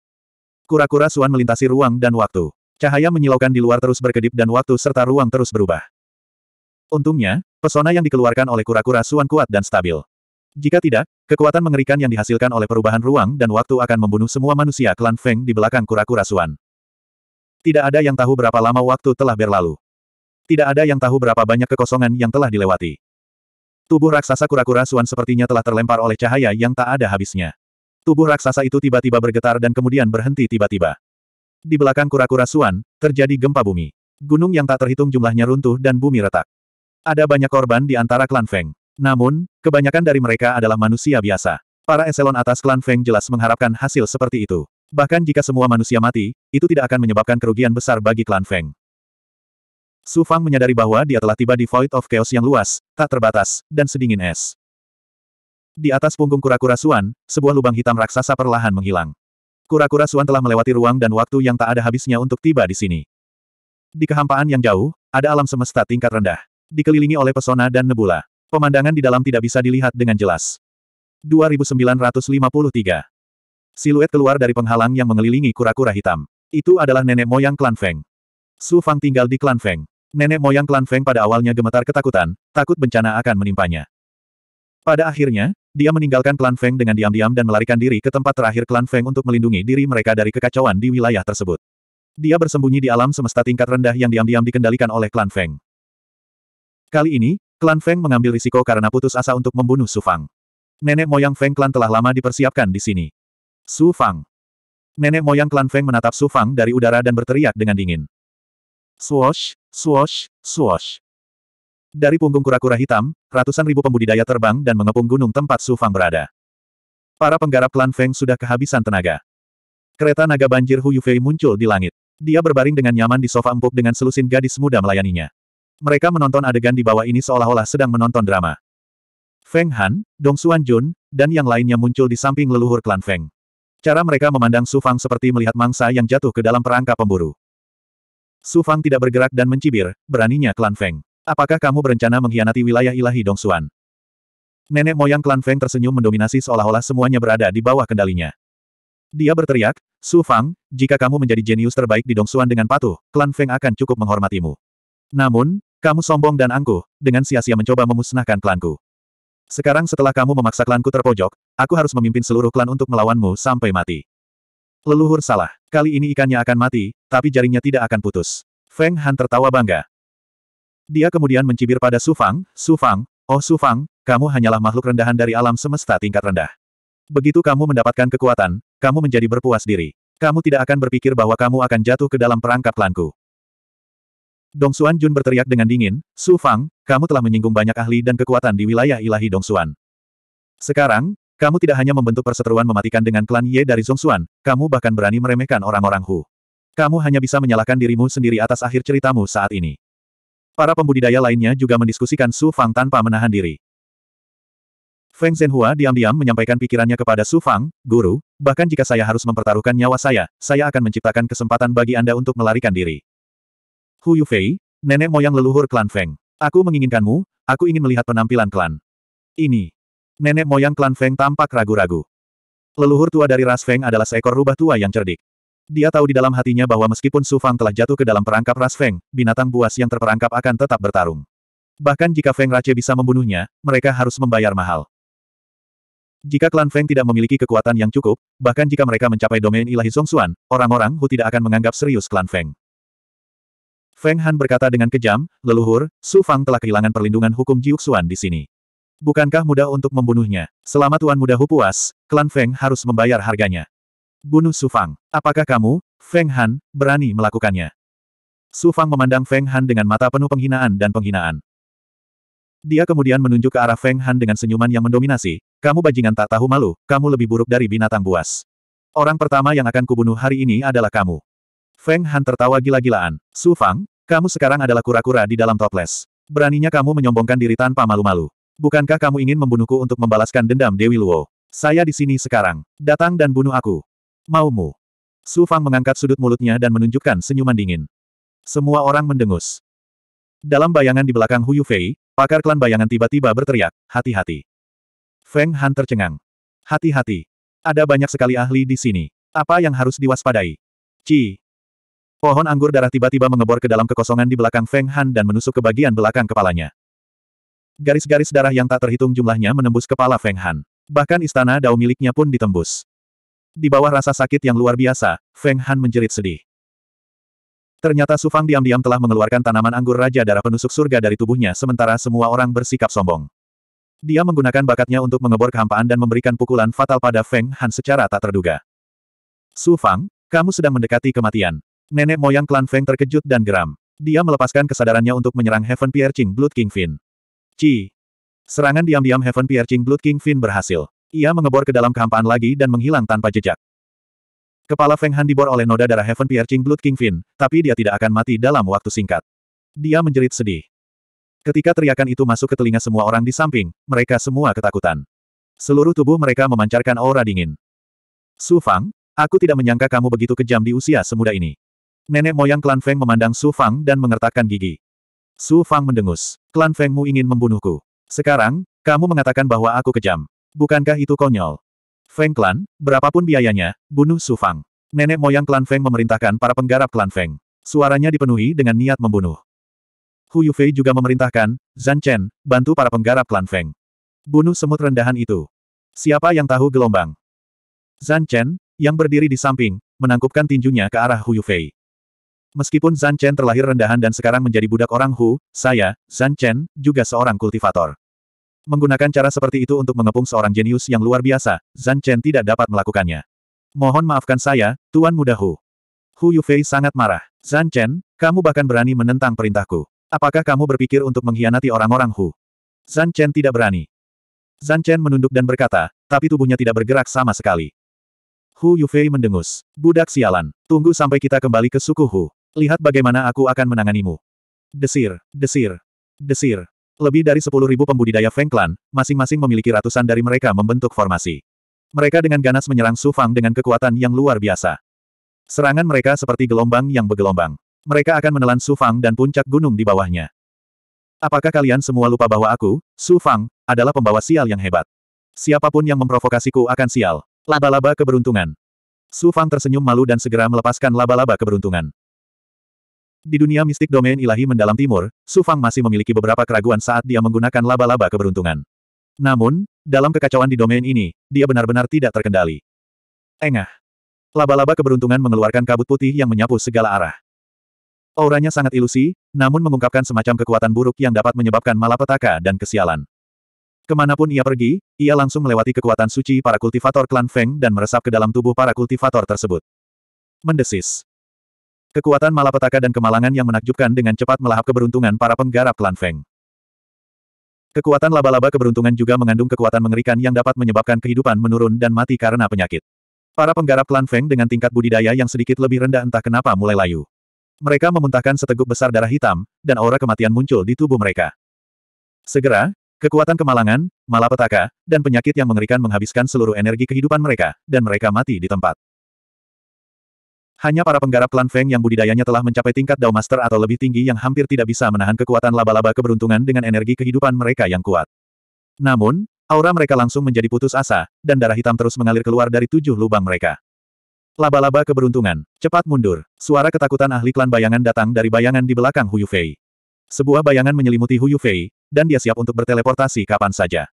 Kura-kura Suan melintasi ruang dan waktu. Cahaya menyilaukan di luar terus berkedip dan waktu serta ruang terus berubah. Untungnya, Pesona yang dikeluarkan oleh kura-kura Suan kuat dan stabil. Jika tidak, kekuatan mengerikan yang dihasilkan oleh perubahan ruang dan waktu akan membunuh semua manusia klan Feng di belakang kura-kura Suan. Tidak ada yang tahu berapa lama waktu telah berlalu. Tidak ada yang tahu berapa banyak kekosongan yang telah dilewati. Tubuh raksasa kura-kura Suan sepertinya telah terlempar oleh cahaya yang tak ada habisnya. Tubuh raksasa itu tiba-tiba bergetar dan kemudian berhenti tiba-tiba. Di belakang kura-kura Suan, terjadi gempa bumi. Gunung yang tak terhitung jumlahnya runtuh dan bumi retak. Ada banyak korban di antara klan Feng. Namun, kebanyakan dari mereka adalah manusia biasa. Para eselon atas klan Feng jelas mengharapkan hasil seperti itu. Bahkan jika semua manusia mati, itu tidak akan menyebabkan kerugian besar bagi klan Feng. Su Fang menyadari bahwa dia telah tiba di Void of Chaos yang luas, tak terbatas, dan sedingin es. Di atas punggung kura-kura Suan, sebuah lubang hitam raksasa perlahan menghilang. Kura-kura Suan telah melewati ruang dan waktu yang tak ada habisnya untuk tiba di sini. Di kehampaan yang jauh, ada alam semesta tingkat rendah dikelilingi oleh pesona dan nebula. Pemandangan di dalam tidak bisa dilihat dengan jelas. 2953. Siluet keluar dari penghalang yang mengelilingi kura-kura hitam. Itu adalah nenek moyang klan Feng. Su Fang tinggal di klan Feng. Nenek moyang klan Feng pada awalnya gemetar ketakutan, takut bencana akan menimpanya. Pada akhirnya, dia meninggalkan klan Feng dengan diam-diam dan melarikan diri ke tempat terakhir klan Feng untuk melindungi diri mereka dari kekacauan di wilayah tersebut. Dia bersembunyi di alam semesta tingkat rendah yang diam-diam dikendalikan oleh klan Feng. Kali ini, klan Feng mengambil risiko karena putus asa untuk membunuh Su Fang. Nenek moyang Feng klan telah lama dipersiapkan di sini. Su Fang. Nenek moyang klan Feng menatap Su Fang dari udara dan berteriak dengan dingin. Swoosh, swoosh, swoosh. Dari punggung kura-kura hitam, ratusan ribu pembudidaya terbang dan mengepung gunung tempat Su Fang berada. Para penggarap klan Feng sudah kehabisan tenaga. Kereta naga banjir Hu Yufei muncul di langit. Dia berbaring dengan nyaman di sofa empuk dengan selusin gadis muda melayaninya. Mereka menonton adegan di bawah ini seolah-olah sedang menonton drama. Feng Han, Dong Xuan Jun, dan yang lainnya muncul di samping leluhur klan Feng. Cara mereka memandang Su Fang seperti melihat mangsa yang jatuh ke dalam perangkap pemburu. Su Fang tidak bergerak dan mencibir, beraninya klan Feng. Apakah kamu berencana mengkhianati wilayah ilahi Dong Xuan? Nenek moyang klan Feng tersenyum mendominasi seolah-olah semuanya berada di bawah kendalinya. Dia berteriak, Su Fang, jika kamu menjadi jenius terbaik di Dong Xuan dengan patuh, klan Feng akan cukup menghormatimu. Namun, kamu sombong dan angkuh, dengan sia-sia mencoba memusnahkan klanku. Sekarang setelah kamu memaksa klanku terpojok, aku harus memimpin seluruh klan untuk melawanmu sampai mati. Leluhur salah. Kali ini ikannya akan mati, tapi jaringnya tidak akan putus. Feng Han tertawa bangga. Dia kemudian mencibir pada Su Fang, Su Fang, oh Su Fang, kamu hanyalah makhluk rendahan dari alam semesta tingkat rendah. Begitu kamu mendapatkan kekuatan, kamu menjadi berpuas diri. Kamu tidak akan berpikir bahwa kamu akan jatuh ke dalam perangkap klanku. Dong Xuan Jun berteriak dengan dingin, Su Fang, kamu telah menyinggung banyak ahli dan kekuatan di wilayah ilahi Dong Xuan. Sekarang, kamu tidak hanya membentuk perseteruan mematikan dengan klan Ye dari Zong Xuan, kamu bahkan berani meremehkan orang-orang Hu. Kamu hanya bisa menyalahkan dirimu sendiri atas akhir ceritamu saat ini. Para pembudidaya lainnya juga mendiskusikan Su Fang tanpa menahan diri. Feng Zhenhua diam-diam menyampaikan pikirannya kepada Su Fang, Guru, bahkan jika saya harus mempertaruhkan nyawa saya, saya akan menciptakan kesempatan bagi Anda untuk melarikan diri. Hu Yufei, nenek moyang leluhur klan Feng. Aku menginginkanmu, aku ingin melihat penampilan klan. Ini. Nenek moyang klan Feng tampak ragu-ragu. Leluhur tua dari ras Feng adalah seekor rubah tua yang cerdik. Dia tahu di dalam hatinya bahwa meskipun Su Fang telah jatuh ke dalam perangkap ras Feng, binatang buas yang terperangkap akan tetap bertarung. Bahkan jika Feng Rache bisa membunuhnya, mereka harus membayar mahal. Jika klan Feng tidak memiliki kekuatan yang cukup, bahkan jika mereka mencapai domain ilahi Song Xuan, orang-orang Hu tidak akan menganggap serius klan Feng. Feng Han berkata dengan kejam, leluhur, Su Fang telah kehilangan perlindungan hukum Jiuxuan di sini. Bukankah mudah untuk membunuhnya? Selama Tuan Muda Hu puas, klan Feng harus membayar harganya. Bunuh Su Fang. Apakah kamu, Feng Han, berani melakukannya? Su Fang memandang Feng Han dengan mata penuh penghinaan dan penghinaan. Dia kemudian menunjuk ke arah Feng Han dengan senyuman yang mendominasi, kamu bajingan tak tahu malu, kamu lebih buruk dari binatang buas. Orang pertama yang akan kubunuh hari ini adalah kamu. Feng Han tertawa gila-gilaan. Su Fang, kamu sekarang adalah kura-kura di dalam toples. Beraninya kamu menyombongkan diri tanpa malu-malu. Bukankah kamu ingin membunuhku untuk membalaskan dendam Dewi Luo? Saya di sini sekarang. Datang dan bunuh aku. Maumu. Su Fang mengangkat sudut mulutnya dan menunjukkan senyuman dingin. Semua orang mendengus. Dalam bayangan di belakang Hu Yufei, pakar klan bayangan tiba-tiba berteriak, hati-hati. Feng Han tercengang. Hati-hati. Ada banyak sekali ahli di sini. Apa yang harus diwaspadai? Ci, Pohon anggur darah tiba-tiba mengebor ke dalam kekosongan di belakang Feng Han dan menusuk ke bagian belakang kepalanya. Garis-garis darah yang tak terhitung jumlahnya menembus kepala Feng Han. Bahkan istana dao miliknya pun ditembus. Di bawah rasa sakit yang luar biasa, Feng Han menjerit sedih. Ternyata Su Fang diam-diam telah mengeluarkan tanaman anggur Raja Darah Penusuk Surga dari tubuhnya sementara semua orang bersikap sombong. Dia menggunakan bakatnya untuk mengebor kehampaan dan memberikan pukulan fatal pada Feng Han secara tak terduga. Su Fang, kamu sedang mendekati kematian. Nenek moyang klan Feng terkejut dan geram. Dia melepaskan kesadarannya untuk menyerang Heaven Piercing Blood King Fin. Ci. Serangan diam-diam Heaven Piercing Blood King Fin berhasil. Ia mengebor ke dalam kehampaan lagi dan menghilang tanpa jejak. Kepala Feng Han dibor oleh noda darah Heaven Piercing Blood King Fin, tapi dia tidak akan mati dalam waktu singkat. Dia menjerit sedih. Ketika teriakan itu masuk ke telinga semua orang di samping, mereka semua ketakutan. Seluruh tubuh mereka memancarkan aura dingin. Su Fang, aku tidak menyangka kamu begitu kejam di usia semuda ini. Nenek moyang klan Feng memandang Su Fang dan mengertakkan gigi. Su Fang mendengus. Klan Fengmu ingin membunuhku. Sekarang, kamu mengatakan bahwa aku kejam. Bukankah itu konyol? Feng Klan, berapapun biayanya, bunuh Su Fang. Nenek moyang klan Feng memerintahkan para penggarap klan Feng. Suaranya dipenuhi dengan niat membunuh. Hu Yufei juga memerintahkan, Zhan Chen, bantu para penggarap klan Feng. Bunuh semut rendahan itu. Siapa yang tahu gelombang? Zhan Chen, yang berdiri di samping, menangkupkan tinjunya ke arah Hu Yufei. Meskipun Zan Chen terlahir rendahan dan sekarang menjadi budak orang Hu, saya, Zan Chen, juga seorang kultivator. Menggunakan cara seperti itu untuk mengepung seorang jenius yang luar biasa, Zan Chen tidak dapat melakukannya. Mohon maafkan saya, Tuan Muda Hu. Hu Yufei sangat marah. Zan Chen, kamu bahkan berani menentang perintahku. Apakah kamu berpikir untuk mengkhianati orang-orang Hu? Zan Chen tidak berani. Zan Chen menunduk dan berkata, tapi tubuhnya tidak bergerak sama sekali. Hu Yufei mendengus. Budak sialan, tunggu sampai kita kembali ke suku Hu. Lihat bagaimana aku akan menanganimu. Desir, desir, desir. Lebih dari sepuluh ribu pembudidaya Feng Clan, masing-masing memiliki ratusan dari mereka membentuk formasi. Mereka dengan ganas menyerang Su Fang dengan kekuatan yang luar biasa. Serangan mereka seperti gelombang yang bergelombang. Mereka akan menelan Su Fang dan puncak gunung di bawahnya. Apakah kalian semua lupa bahwa aku, Su Fang, adalah pembawa sial yang hebat? Siapapun yang memprovokasiku akan sial. Laba-laba keberuntungan. Su Fang tersenyum malu dan segera melepaskan laba-laba keberuntungan. Di dunia mistik domain ilahi mendalam timur, Su Fang masih memiliki beberapa keraguan saat dia menggunakan laba-laba keberuntungan. Namun, dalam kekacauan di domain ini, dia benar-benar tidak terkendali. Engah. Laba-laba keberuntungan mengeluarkan kabut putih yang menyapu segala arah. Auranya sangat ilusi, namun mengungkapkan semacam kekuatan buruk yang dapat menyebabkan malapetaka dan kesialan. Kemanapun ia pergi, ia langsung melewati kekuatan suci para kultivator klan Feng dan meresap ke dalam tubuh para kultivator tersebut. Mendesis. Kekuatan malapetaka dan kemalangan yang menakjubkan dengan cepat melahap keberuntungan para penggarap klan Feng. Kekuatan laba-laba keberuntungan juga mengandung kekuatan mengerikan yang dapat menyebabkan kehidupan menurun dan mati karena penyakit. Para penggarap klan Feng dengan tingkat budidaya yang sedikit lebih rendah entah kenapa mulai layu. Mereka memuntahkan seteguk besar darah hitam, dan aura kematian muncul di tubuh mereka. Segera, kekuatan kemalangan, malapetaka, dan penyakit yang mengerikan menghabiskan seluruh energi kehidupan mereka, dan mereka mati di tempat. Hanya para penggarap klan Feng yang budidayanya telah mencapai tingkat Dao Master atau lebih tinggi yang hampir tidak bisa menahan kekuatan laba-laba keberuntungan dengan energi kehidupan mereka yang kuat. Namun, aura mereka langsung menjadi putus asa, dan darah hitam terus mengalir keluar dari tujuh lubang mereka. Laba-laba keberuntungan, cepat mundur. Suara ketakutan ahli klan bayangan datang dari bayangan di belakang Huyu Fei. Sebuah bayangan menyelimuti Huyu Fei, dan dia siap untuk berteleportasi kapan saja.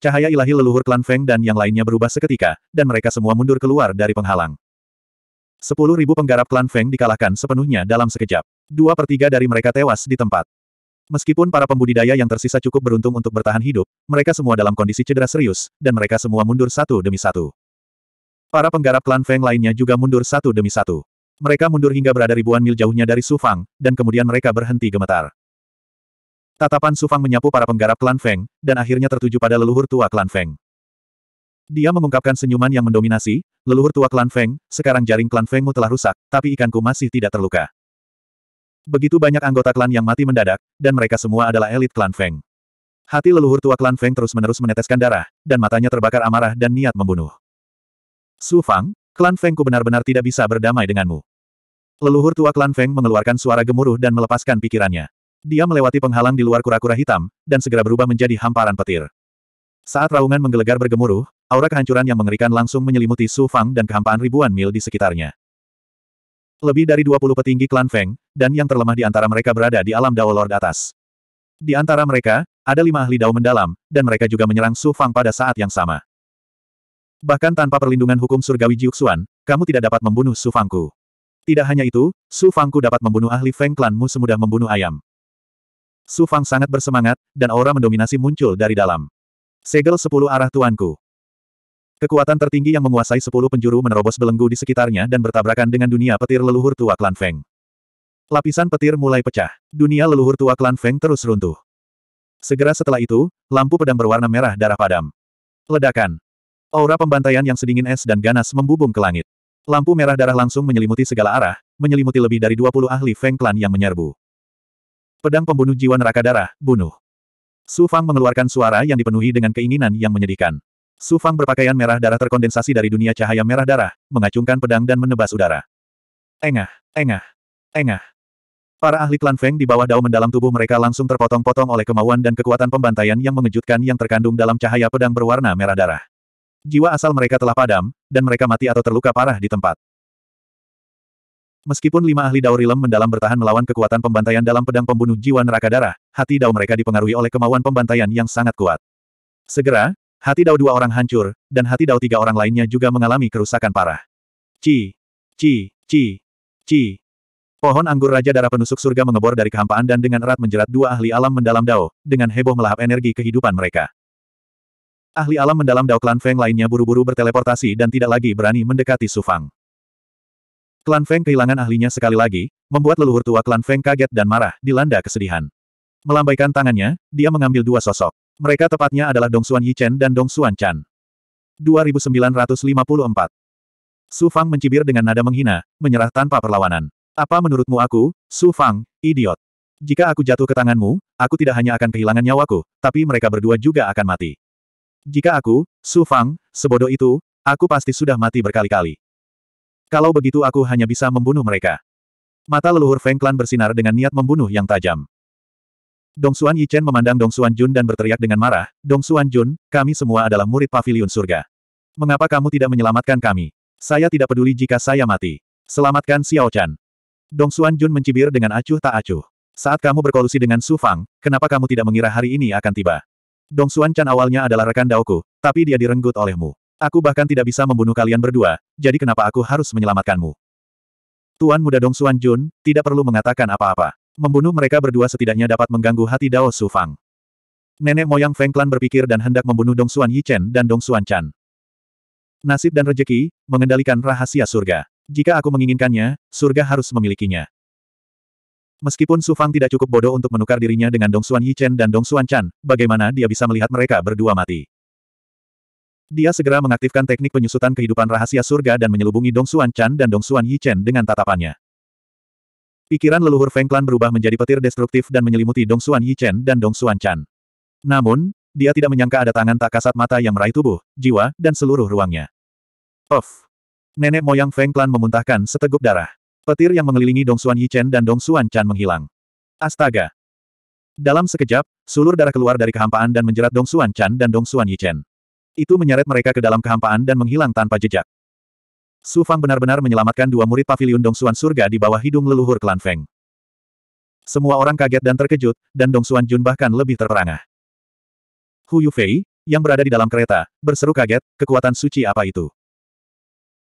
Cahaya ilahi leluhur klan Feng dan yang lainnya berubah seketika, dan mereka semua mundur keluar dari penghalang. Sepuluh ribu penggarap klan Feng dikalahkan sepenuhnya dalam sekejap. Dua per tiga dari mereka tewas di tempat. Meskipun para pembudidaya yang tersisa cukup beruntung untuk bertahan hidup, mereka semua dalam kondisi cedera serius, dan mereka semua mundur satu demi satu. Para penggarap klan Feng lainnya juga mundur satu demi satu. Mereka mundur hingga berada ribuan mil jauhnya dari Su Fang, dan kemudian mereka berhenti gemetar. Tatapan Su Fang menyapu para penggarap klan Feng, dan akhirnya tertuju pada leluhur tua klan Feng. Dia mengungkapkan senyuman yang mendominasi, leluhur tua klan Feng, sekarang jaring klan Fengmu telah rusak, tapi ikanku masih tidak terluka. Begitu banyak anggota klan yang mati mendadak, dan mereka semua adalah elit klan Feng. Hati leluhur tua klan Feng terus-menerus meneteskan darah, dan matanya terbakar amarah dan niat membunuh. Su Fang, klan Fengku benar-benar tidak bisa berdamai denganmu. Leluhur tua klan Feng mengeluarkan suara gemuruh dan melepaskan pikirannya. Dia melewati penghalang di luar kura-kura hitam, dan segera berubah menjadi hamparan petir. Saat raungan menggelegar bergemuruh, Aura kehancuran yang mengerikan langsung menyelimuti Su Fang dan kehampaan ribuan mil di sekitarnya. Lebih dari 20 petinggi klan Feng, dan yang terlemah di antara mereka berada di alam Dao Lord atas. Di antara mereka, ada lima ahli Dao mendalam, dan mereka juga menyerang Su Fang pada saat yang sama. Bahkan tanpa perlindungan hukum surgawi Jiuxuan, kamu tidak dapat membunuh Su Fangku. Tidak hanya itu, Su Fangku dapat membunuh ahli Feng klanmu semudah membunuh ayam. Su Fang sangat bersemangat, dan aura mendominasi muncul dari dalam. Segel sepuluh arah tuanku. Kekuatan tertinggi yang menguasai sepuluh penjuru menerobos belenggu di sekitarnya dan bertabrakan dengan dunia petir leluhur tua klan Feng. Lapisan petir mulai pecah. Dunia leluhur tua klan Feng terus runtuh. Segera setelah itu, lampu pedang berwarna merah darah padam. Ledakan. Aura pembantaian yang sedingin es dan ganas membubung ke langit. Lampu merah darah langsung menyelimuti segala arah, menyelimuti lebih dari 20 ahli Feng klan yang menyerbu. Pedang pembunuh jiwa neraka darah, bunuh. Su Fang mengeluarkan suara yang dipenuhi dengan keinginan yang menyedihkan. Su Fang berpakaian merah darah terkondensasi dari dunia cahaya merah darah, mengacungkan pedang dan menebas udara. Engah, engah, engah. Para ahli klan Feng di bawah dao mendalam tubuh mereka langsung terpotong-potong oleh kemauan dan kekuatan pembantaian yang mengejutkan yang terkandung dalam cahaya pedang berwarna merah darah. Jiwa asal mereka telah padam, dan mereka mati atau terluka parah di tempat. Meskipun lima ahli Dao Rilem mendalam bertahan melawan kekuatan pembantaian dalam pedang pembunuh jiwa neraka darah, hati Dao mereka dipengaruhi oleh kemauan pembantaian yang sangat kuat. Segera, Hati Dao dua orang hancur, dan hati Dao tiga orang lainnya juga mengalami kerusakan parah. Ci, ci, ci, ci. Pohon anggur Raja Darah Penusuk Surga mengebor dari kehampaan dan dengan erat menjerat dua ahli alam mendalam Dao, dengan heboh melahap energi kehidupan mereka. Ahli alam mendalam Dao Klan Feng lainnya buru-buru berteleportasi dan tidak lagi berani mendekati Su Fang. Klan Feng kehilangan ahlinya sekali lagi, membuat leluhur tua Klan Feng kaget dan marah, dilanda kesedihan. Melambaikan tangannya, dia mengambil dua sosok. Mereka tepatnya adalah Dong Dongsuan Yichen dan Dongsuan Chan. 2954. Su Fang mencibir dengan nada menghina, menyerah tanpa perlawanan. Apa menurutmu aku, Su Fang, idiot? Jika aku jatuh ke tanganmu, aku tidak hanya akan kehilangan nyawaku, tapi mereka berdua juga akan mati. Jika aku, Su Fang, sebodoh itu, aku pasti sudah mati berkali-kali. Kalau begitu aku hanya bisa membunuh mereka. Mata leluhur Feng Klan bersinar dengan niat membunuh yang tajam. Dong Xuan Yichen memandang Dong Xuan Jun dan berteriak dengan marah, Dong Xuan Jun, kami semua adalah murid pavilion surga. Mengapa kamu tidak menyelamatkan kami? Saya tidak peduli jika saya mati. Selamatkan Xiao Chan. Dong Xuan Jun mencibir dengan acuh tak acuh. Saat kamu berkolusi dengan Su Fang, kenapa kamu tidak mengira hari ini akan tiba? Dong Xuan Chan awalnya adalah rekan Daoku, tapi dia direnggut olehmu. Aku bahkan tidak bisa membunuh kalian berdua, jadi kenapa aku harus menyelamatkanmu? Tuan muda Dong Xuan Jun, tidak perlu mengatakan apa-apa. Membunuh mereka berdua setidaknya dapat mengganggu hati Dao Su Fang. Nenek moyang Feng Clan berpikir dan hendak membunuh Dong Xuan Yichen dan Dong Xuan Chan. Nasib dan rejeki, mengendalikan rahasia surga. Jika aku menginginkannya, surga harus memilikinya. Meskipun Su Fang tidak cukup bodoh untuk menukar dirinya dengan Dong Xuan Yichen dan Dong Xuan Chan, bagaimana dia bisa melihat mereka berdua mati? Dia segera mengaktifkan teknik penyusutan kehidupan rahasia surga dan menyelubungi Dong Xuan Chan dan Dong Xuan Yichen dengan tatapannya. Pikiran leluhur Feng Clan berubah menjadi petir destruktif dan menyelimuti Dong Xuan Yi Chen dan Dong Xuan Chan. Namun, dia tidak menyangka ada tangan tak kasat mata yang meraih tubuh, jiwa, dan seluruh ruangnya. Of, Nenek moyang Feng Clan memuntahkan seteguk darah. Petir yang mengelilingi Dong Xuan Yi Chen dan Dong Xuan Chan menghilang. Astaga. Dalam sekejap, sulur darah keluar dari kehampaan dan menjerat Dong Xuan Chan dan Dong Xuan Yi Chen. Itu menyeret mereka ke dalam kehampaan dan menghilang tanpa jejak. Su Fang benar-benar menyelamatkan dua murid pavilion Dongsuan surga di bawah hidung leluhur klan Feng. Semua orang kaget dan terkejut, dan Dong Dongsuan Jun bahkan lebih terperangah. Hu Yu Fei yang berada di dalam kereta, berseru kaget, kekuatan suci apa itu?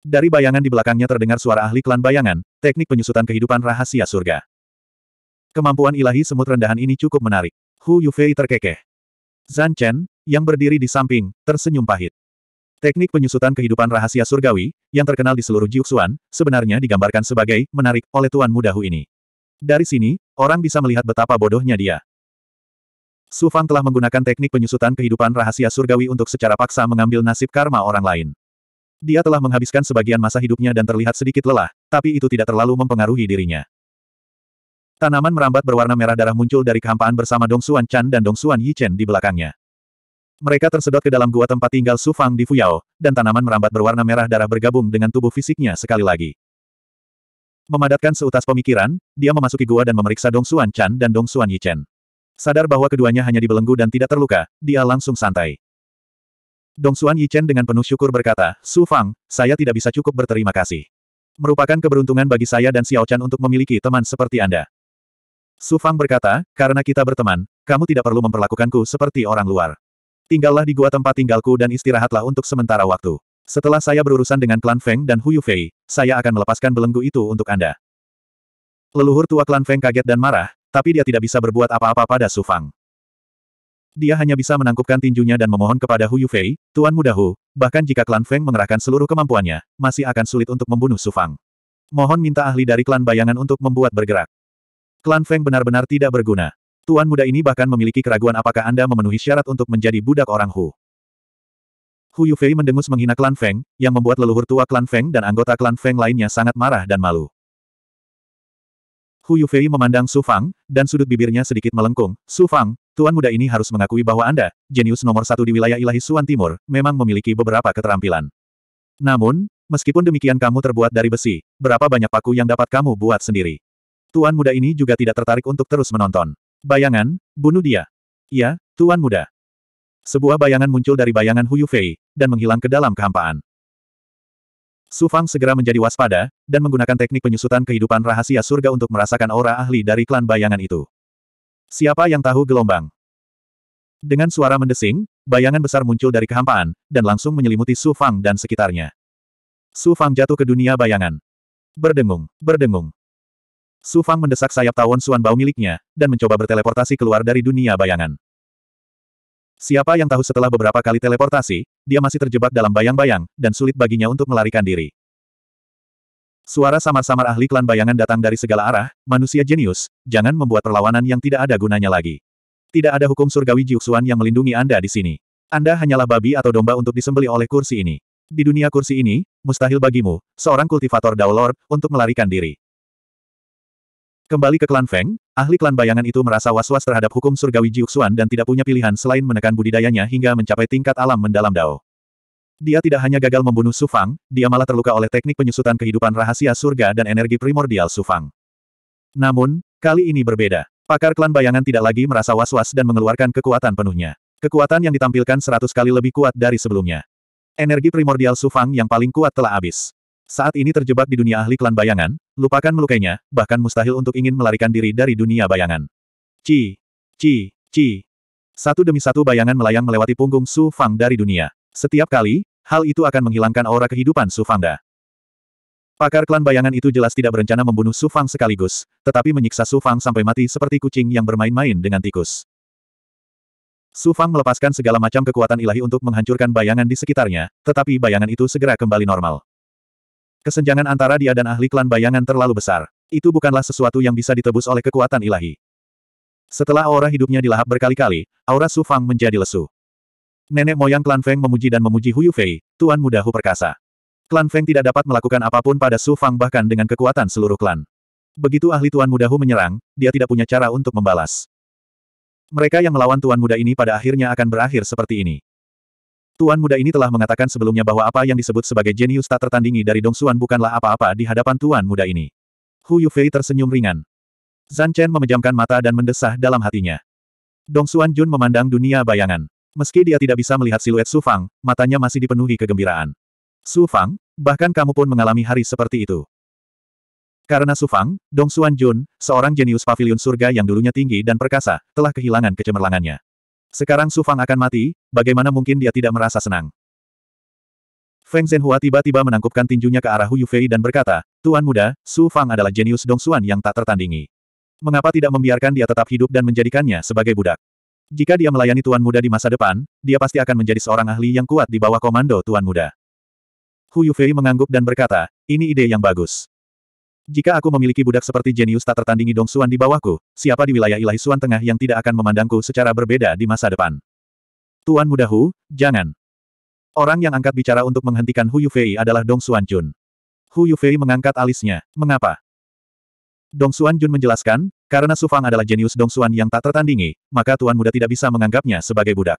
Dari bayangan di belakangnya terdengar suara ahli klan bayangan, teknik penyusutan kehidupan rahasia surga. Kemampuan ilahi semut rendahan ini cukup menarik. Hu Yufei terkekeh. Zan Chen, yang berdiri di samping, tersenyum pahit. Teknik penyusutan kehidupan rahasia surgawi, yang terkenal di seluruh Jiuxuan, sebenarnya digambarkan sebagai menarik oleh Tuan Muda Hu ini. Dari sini, orang bisa melihat betapa bodohnya dia. Su Fang telah menggunakan teknik penyusutan kehidupan rahasia surgawi untuk secara paksa mengambil nasib karma orang lain. Dia telah menghabiskan sebagian masa hidupnya dan terlihat sedikit lelah, tapi itu tidak terlalu mempengaruhi dirinya. Tanaman merambat berwarna merah darah muncul dari kehampaan bersama Dong Xuan Chan dan Dong Xuan Yi Chen di belakangnya. Mereka tersedot ke dalam gua tempat tinggal Su Fang di Fuyao, dan tanaman merambat berwarna merah darah bergabung dengan tubuh fisiknya sekali lagi. Memadatkan seutas pemikiran, dia memasuki gua dan memeriksa Dong Xuan Chan dan Dong Xuan Yichen. Sadar bahwa keduanya hanya dibelenggu dan tidak terluka, dia langsung santai. Dong Xuan Yichen dengan penuh syukur berkata, Su Fang, saya tidak bisa cukup berterima kasih. Merupakan keberuntungan bagi saya dan Xiao Chan untuk memiliki teman seperti Anda. Su Fang berkata, karena kita berteman, kamu tidak perlu memperlakukanku seperti orang luar. Tinggallah di gua tempat tinggalku dan istirahatlah untuk sementara waktu. Setelah saya berurusan dengan klan Feng dan Huyu Fei, saya akan melepaskan belenggu itu untuk Anda. Leluhur tua klan Feng kaget dan marah, tapi dia tidak bisa berbuat apa-apa pada Su Fang. Dia hanya bisa menangkupkan tinjunya dan memohon kepada Huyu Fei, Tuan Muda Hu, bahkan jika klan Feng mengerahkan seluruh kemampuannya, masih akan sulit untuk membunuh Su Fang. Mohon minta ahli dari klan bayangan untuk membuat bergerak. Klan Feng benar-benar tidak berguna. Tuan muda ini bahkan memiliki keraguan apakah Anda memenuhi syarat untuk menjadi budak orang Hu. Hu Yufei mendengus menghina klan Feng, yang membuat leluhur tua klan Feng dan anggota klan Feng lainnya sangat marah dan malu. Hu Yufei memandang Su Fang, dan sudut bibirnya sedikit melengkung. Su Fang, Tuan muda ini harus mengakui bahwa Anda, jenius nomor satu di wilayah ilahi Suan Timur, memang memiliki beberapa keterampilan. Namun, meskipun demikian kamu terbuat dari besi, berapa banyak paku yang dapat kamu buat sendiri? Tuan muda ini juga tidak tertarik untuk terus menonton. Bayangan, bunuh dia. Ya, Tuan Muda. Sebuah bayangan muncul dari bayangan Hu Yufei dan menghilang ke dalam kehampaan. Su Fang segera menjadi waspada, dan menggunakan teknik penyusutan kehidupan rahasia surga untuk merasakan aura ahli dari klan bayangan itu. Siapa yang tahu gelombang? Dengan suara mendesing, bayangan besar muncul dari kehampaan, dan langsung menyelimuti Su Fang dan sekitarnya. Su Fang jatuh ke dunia bayangan. Berdengung, berdengung. Su Fang mendesak sayap tawon Suan Bao miliknya, dan mencoba berteleportasi keluar dari dunia bayangan. Siapa yang tahu setelah beberapa kali teleportasi, dia masih terjebak dalam bayang-bayang, dan sulit baginya untuk melarikan diri. Suara samar-samar ahli klan bayangan datang dari segala arah, manusia jenius, jangan membuat perlawanan yang tidak ada gunanya lagi. Tidak ada hukum surgawi Jiuxuan yang melindungi Anda di sini. Anda hanyalah babi atau domba untuk disembeli oleh kursi ini. Di dunia kursi ini, mustahil bagimu, seorang kultivator Dao Lord, untuk melarikan diri. Kembali ke klan Feng, ahli klan bayangan itu merasa was-was terhadap hukum surgawi Jiuxuan dan tidak punya pilihan selain menekan budidayanya hingga mencapai tingkat alam mendalam Dao. Dia tidak hanya gagal membunuh Sufang, dia malah terluka oleh teknik penyusutan kehidupan rahasia surga dan energi primordial Sufang. Namun, kali ini berbeda. Pakar klan bayangan tidak lagi merasa was-was dan mengeluarkan kekuatan penuhnya. Kekuatan yang ditampilkan seratus kali lebih kuat dari sebelumnya. Energi primordial Sufang yang paling kuat telah habis. Saat ini terjebak di dunia ahli klan bayangan, lupakan melukainya, bahkan mustahil untuk ingin melarikan diri dari dunia bayangan. Ci, ci, ci. Satu demi satu bayangan melayang melewati punggung Su Fang dari dunia. Setiap kali, hal itu akan menghilangkan aura kehidupan Su Fangda. Pakar klan bayangan itu jelas tidak berencana membunuh Su Fang sekaligus, tetapi menyiksa Su Fang sampai mati seperti kucing yang bermain-main dengan tikus. Su Fang melepaskan segala macam kekuatan ilahi untuk menghancurkan bayangan di sekitarnya, tetapi bayangan itu segera kembali normal. Kesenjangan antara dia dan ahli klan bayangan terlalu besar. Itu bukanlah sesuatu yang bisa ditebus oleh kekuatan ilahi. Setelah aura hidupnya dilahap berkali-kali, aura Su Fang menjadi lesu. Nenek moyang klan Feng memuji dan memuji Huyu Fei, Tuan Muda Hu Perkasa. Klan Feng tidak dapat melakukan apapun pada Su Fang bahkan dengan kekuatan seluruh klan. Begitu ahli Tuan Muda Hu menyerang, dia tidak punya cara untuk membalas. Mereka yang melawan Tuan Muda ini pada akhirnya akan berakhir seperti ini. Tuan muda ini telah mengatakan sebelumnya bahwa apa yang disebut sebagai jenius tak tertandingi dari Dong Dongsuan bukanlah apa-apa di hadapan tuan muda ini. Hu Yufei tersenyum ringan. Zan Chen memejamkan mata dan mendesah dalam hatinya. Dong Dongsuan Jun memandang dunia bayangan. Meski dia tidak bisa melihat siluet Su Fang, matanya masih dipenuhi kegembiraan. Su Fang, bahkan kamu pun mengalami hari seperti itu. Karena Su Fang, Dongsuan Jun, seorang jenius pavilion surga yang dulunya tinggi dan perkasa, telah kehilangan kecemerlangannya. Sekarang Su Fang akan mati, bagaimana mungkin dia tidak merasa senang? Feng Zhenhua tiba-tiba menangkupkan tinjunya ke arah Hu Yufei dan berkata, Tuan muda, Su Fang adalah jenius Dong Dongsuan yang tak tertandingi. Mengapa tidak membiarkan dia tetap hidup dan menjadikannya sebagai budak? Jika dia melayani Tuan muda di masa depan, dia pasti akan menjadi seorang ahli yang kuat di bawah komando Tuan muda. Hu Yufei mengangguk dan berkata, ini ide yang bagus. Jika aku memiliki budak seperti jenius tak tertandingi Dong Xuan di bawahku, siapa di wilayah ilahi Suan Tengah yang tidak akan memandangku secara berbeda di masa depan? Tuan Muda Hu, jangan. Orang yang angkat bicara untuk menghentikan Hu Yufei adalah Dong Xuan Jun. Hu Yufei mengangkat alisnya. Mengapa? Dong Xuan Jun menjelaskan, karena Su Fang adalah jenius Dong Xuan yang tak tertandingi, maka Tuan Muda tidak bisa menganggapnya sebagai budak.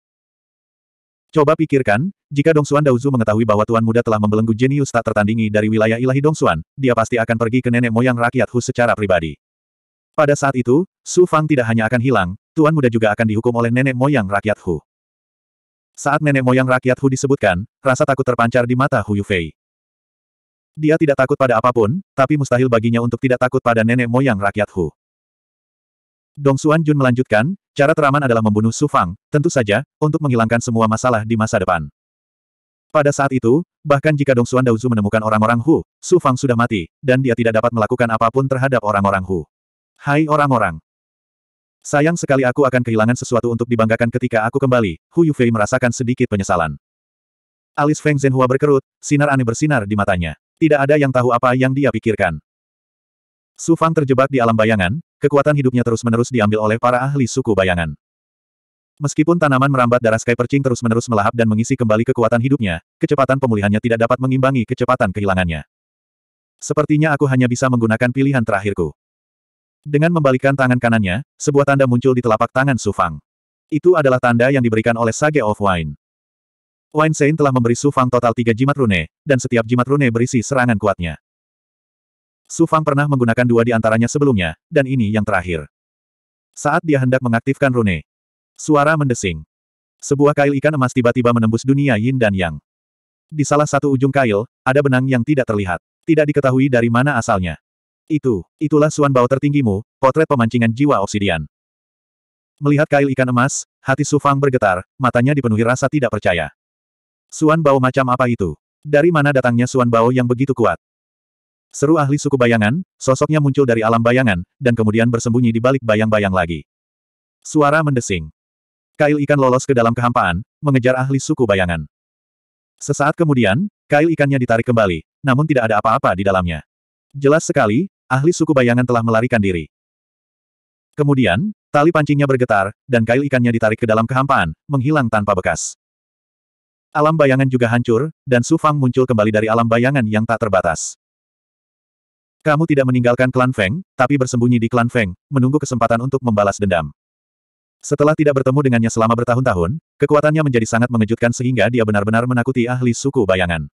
Coba pikirkan, jika Dong Dongsuan Daozu mengetahui bahwa Tuan Muda telah membelenggu jenius tak tertandingi dari wilayah ilahi Dong Dongsuan, dia pasti akan pergi ke nenek moyang rakyat Hu secara pribadi. Pada saat itu, Su Fang tidak hanya akan hilang, Tuan Muda juga akan dihukum oleh nenek moyang rakyat Hu. Saat nenek moyang rakyat Hu disebutkan, rasa takut terpancar di mata Hu Yufei. Dia tidak takut pada apapun, tapi mustahil baginya untuk tidak takut pada nenek moyang rakyat Hu. Dong Xuan Jun melanjutkan, Cara teraman adalah membunuh Su Fang, tentu saja, untuk menghilangkan semua masalah di masa depan. Pada saat itu, bahkan jika Dong Xuan Daozu menemukan orang-orang Hu, Su Fang sudah mati, dan dia tidak dapat melakukan apapun terhadap orang-orang Hu. Hai orang-orang! Sayang sekali aku akan kehilangan sesuatu untuk dibanggakan ketika aku kembali, Hu Yufei merasakan sedikit penyesalan. Alis Feng Zhenhua berkerut, sinar aneh bersinar di matanya. Tidak ada yang tahu apa yang dia pikirkan. Su Fang terjebak di alam bayangan, Kekuatan hidupnya terus-menerus diambil oleh para ahli suku bayangan. Meskipun tanaman merambat darah Sky Percing terus-menerus melahap dan mengisi kembali kekuatan hidupnya, kecepatan pemulihannya tidak dapat mengimbangi kecepatan kehilangannya. Sepertinya aku hanya bisa menggunakan pilihan terakhirku. Dengan membalikkan tangan kanannya, sebuah tanda muncul di telapak tangan Sufang. Itu adalah tanda yang diberikan oleh Sage of Wine. Wine Saint telah memberi Sufang total tiga jimat rune, dan setiap jimat rune berisi serangan kuatnya. Su Fang pernah menggunakan dua di antaranya sebelumnya, dan ini yang terakhir. Saat dia hendak mengaktifkan rune, suara mendesing. Sebuah kail ikan emas tiba-tiba menembus dunia yin dan yang. Di salah satu ujung kail, ada benang yang tidak terlihat. Tidak diketahui dari mana asalnya. Itu, itulah Suan Bao tertinggimu, potret pemancingan jiwa obsidian. Melihat kail ikan emas, hati Su Fang bergetar, matanya dipenuhi rasa tidak percaya. Suan Bao macam apa itu? Dari mana datangnya Suan Bao yang begitu kuat? Seru ahli suku bayangan, sosoknya muncul dari alam bayangan, dan kemudian bersembunyi di balik bayang-bayang lagi. Suara mendesing. Kail ikan lolos ke dalam kehampaan, mengejar ahli suku bayangan. Sesaat kemudian, kail ikannya ditarik kembali, namun tidak ada apa-apa di dalamnya. Jelas sekali, ahli suku bayangan telah melarikan diri. Kemudian, tali pancingnya bergetar, dan kail ikannya ditarik ke dalam kehampaan, menghilang tanpa bekas. Alam bayangan juga hancur, dan Su Fang muncul kembali dari alam bayangan yang tak terbatas. Kamu tidak meninggalkan klan Feng, tapi bersembunyi di klan Feng, menunggu kesempatan untuk membalas dendam. Setelah tidak bertemu dengannya selama bertahun-tahun, kekuatannya menjadi sangat mengejutkan sehingga dia benar-benar menakuti ahli suku bayangan.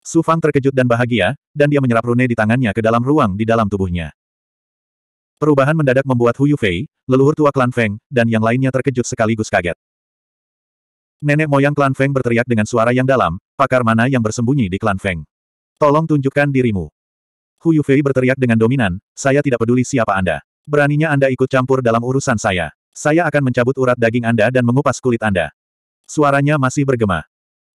Su Fang terkejut dan bahagia, dan dia menyerap rune di tangannya ke dalam ruang di dalam tubuhnya. Perubahan mendadak membuat Hu Yufei, leluhur tua klan Feng, dan yang lainnya terkejut sekaligus kaget. Nenek moyang klan Feng berteriak dengan suara yang dalam, pakar mana yang bersembunyi di klan Feng. Tolong tunjukkan dirimu. Hu Yufei berteriak dengan dominan, saya tidak peduli siapa Anda. Beraninya Anda ikut campur dalam urusan saya. Saya akan mencabut urat daging Anda dan mengupas kulit Anda. Suaranya masih bergema.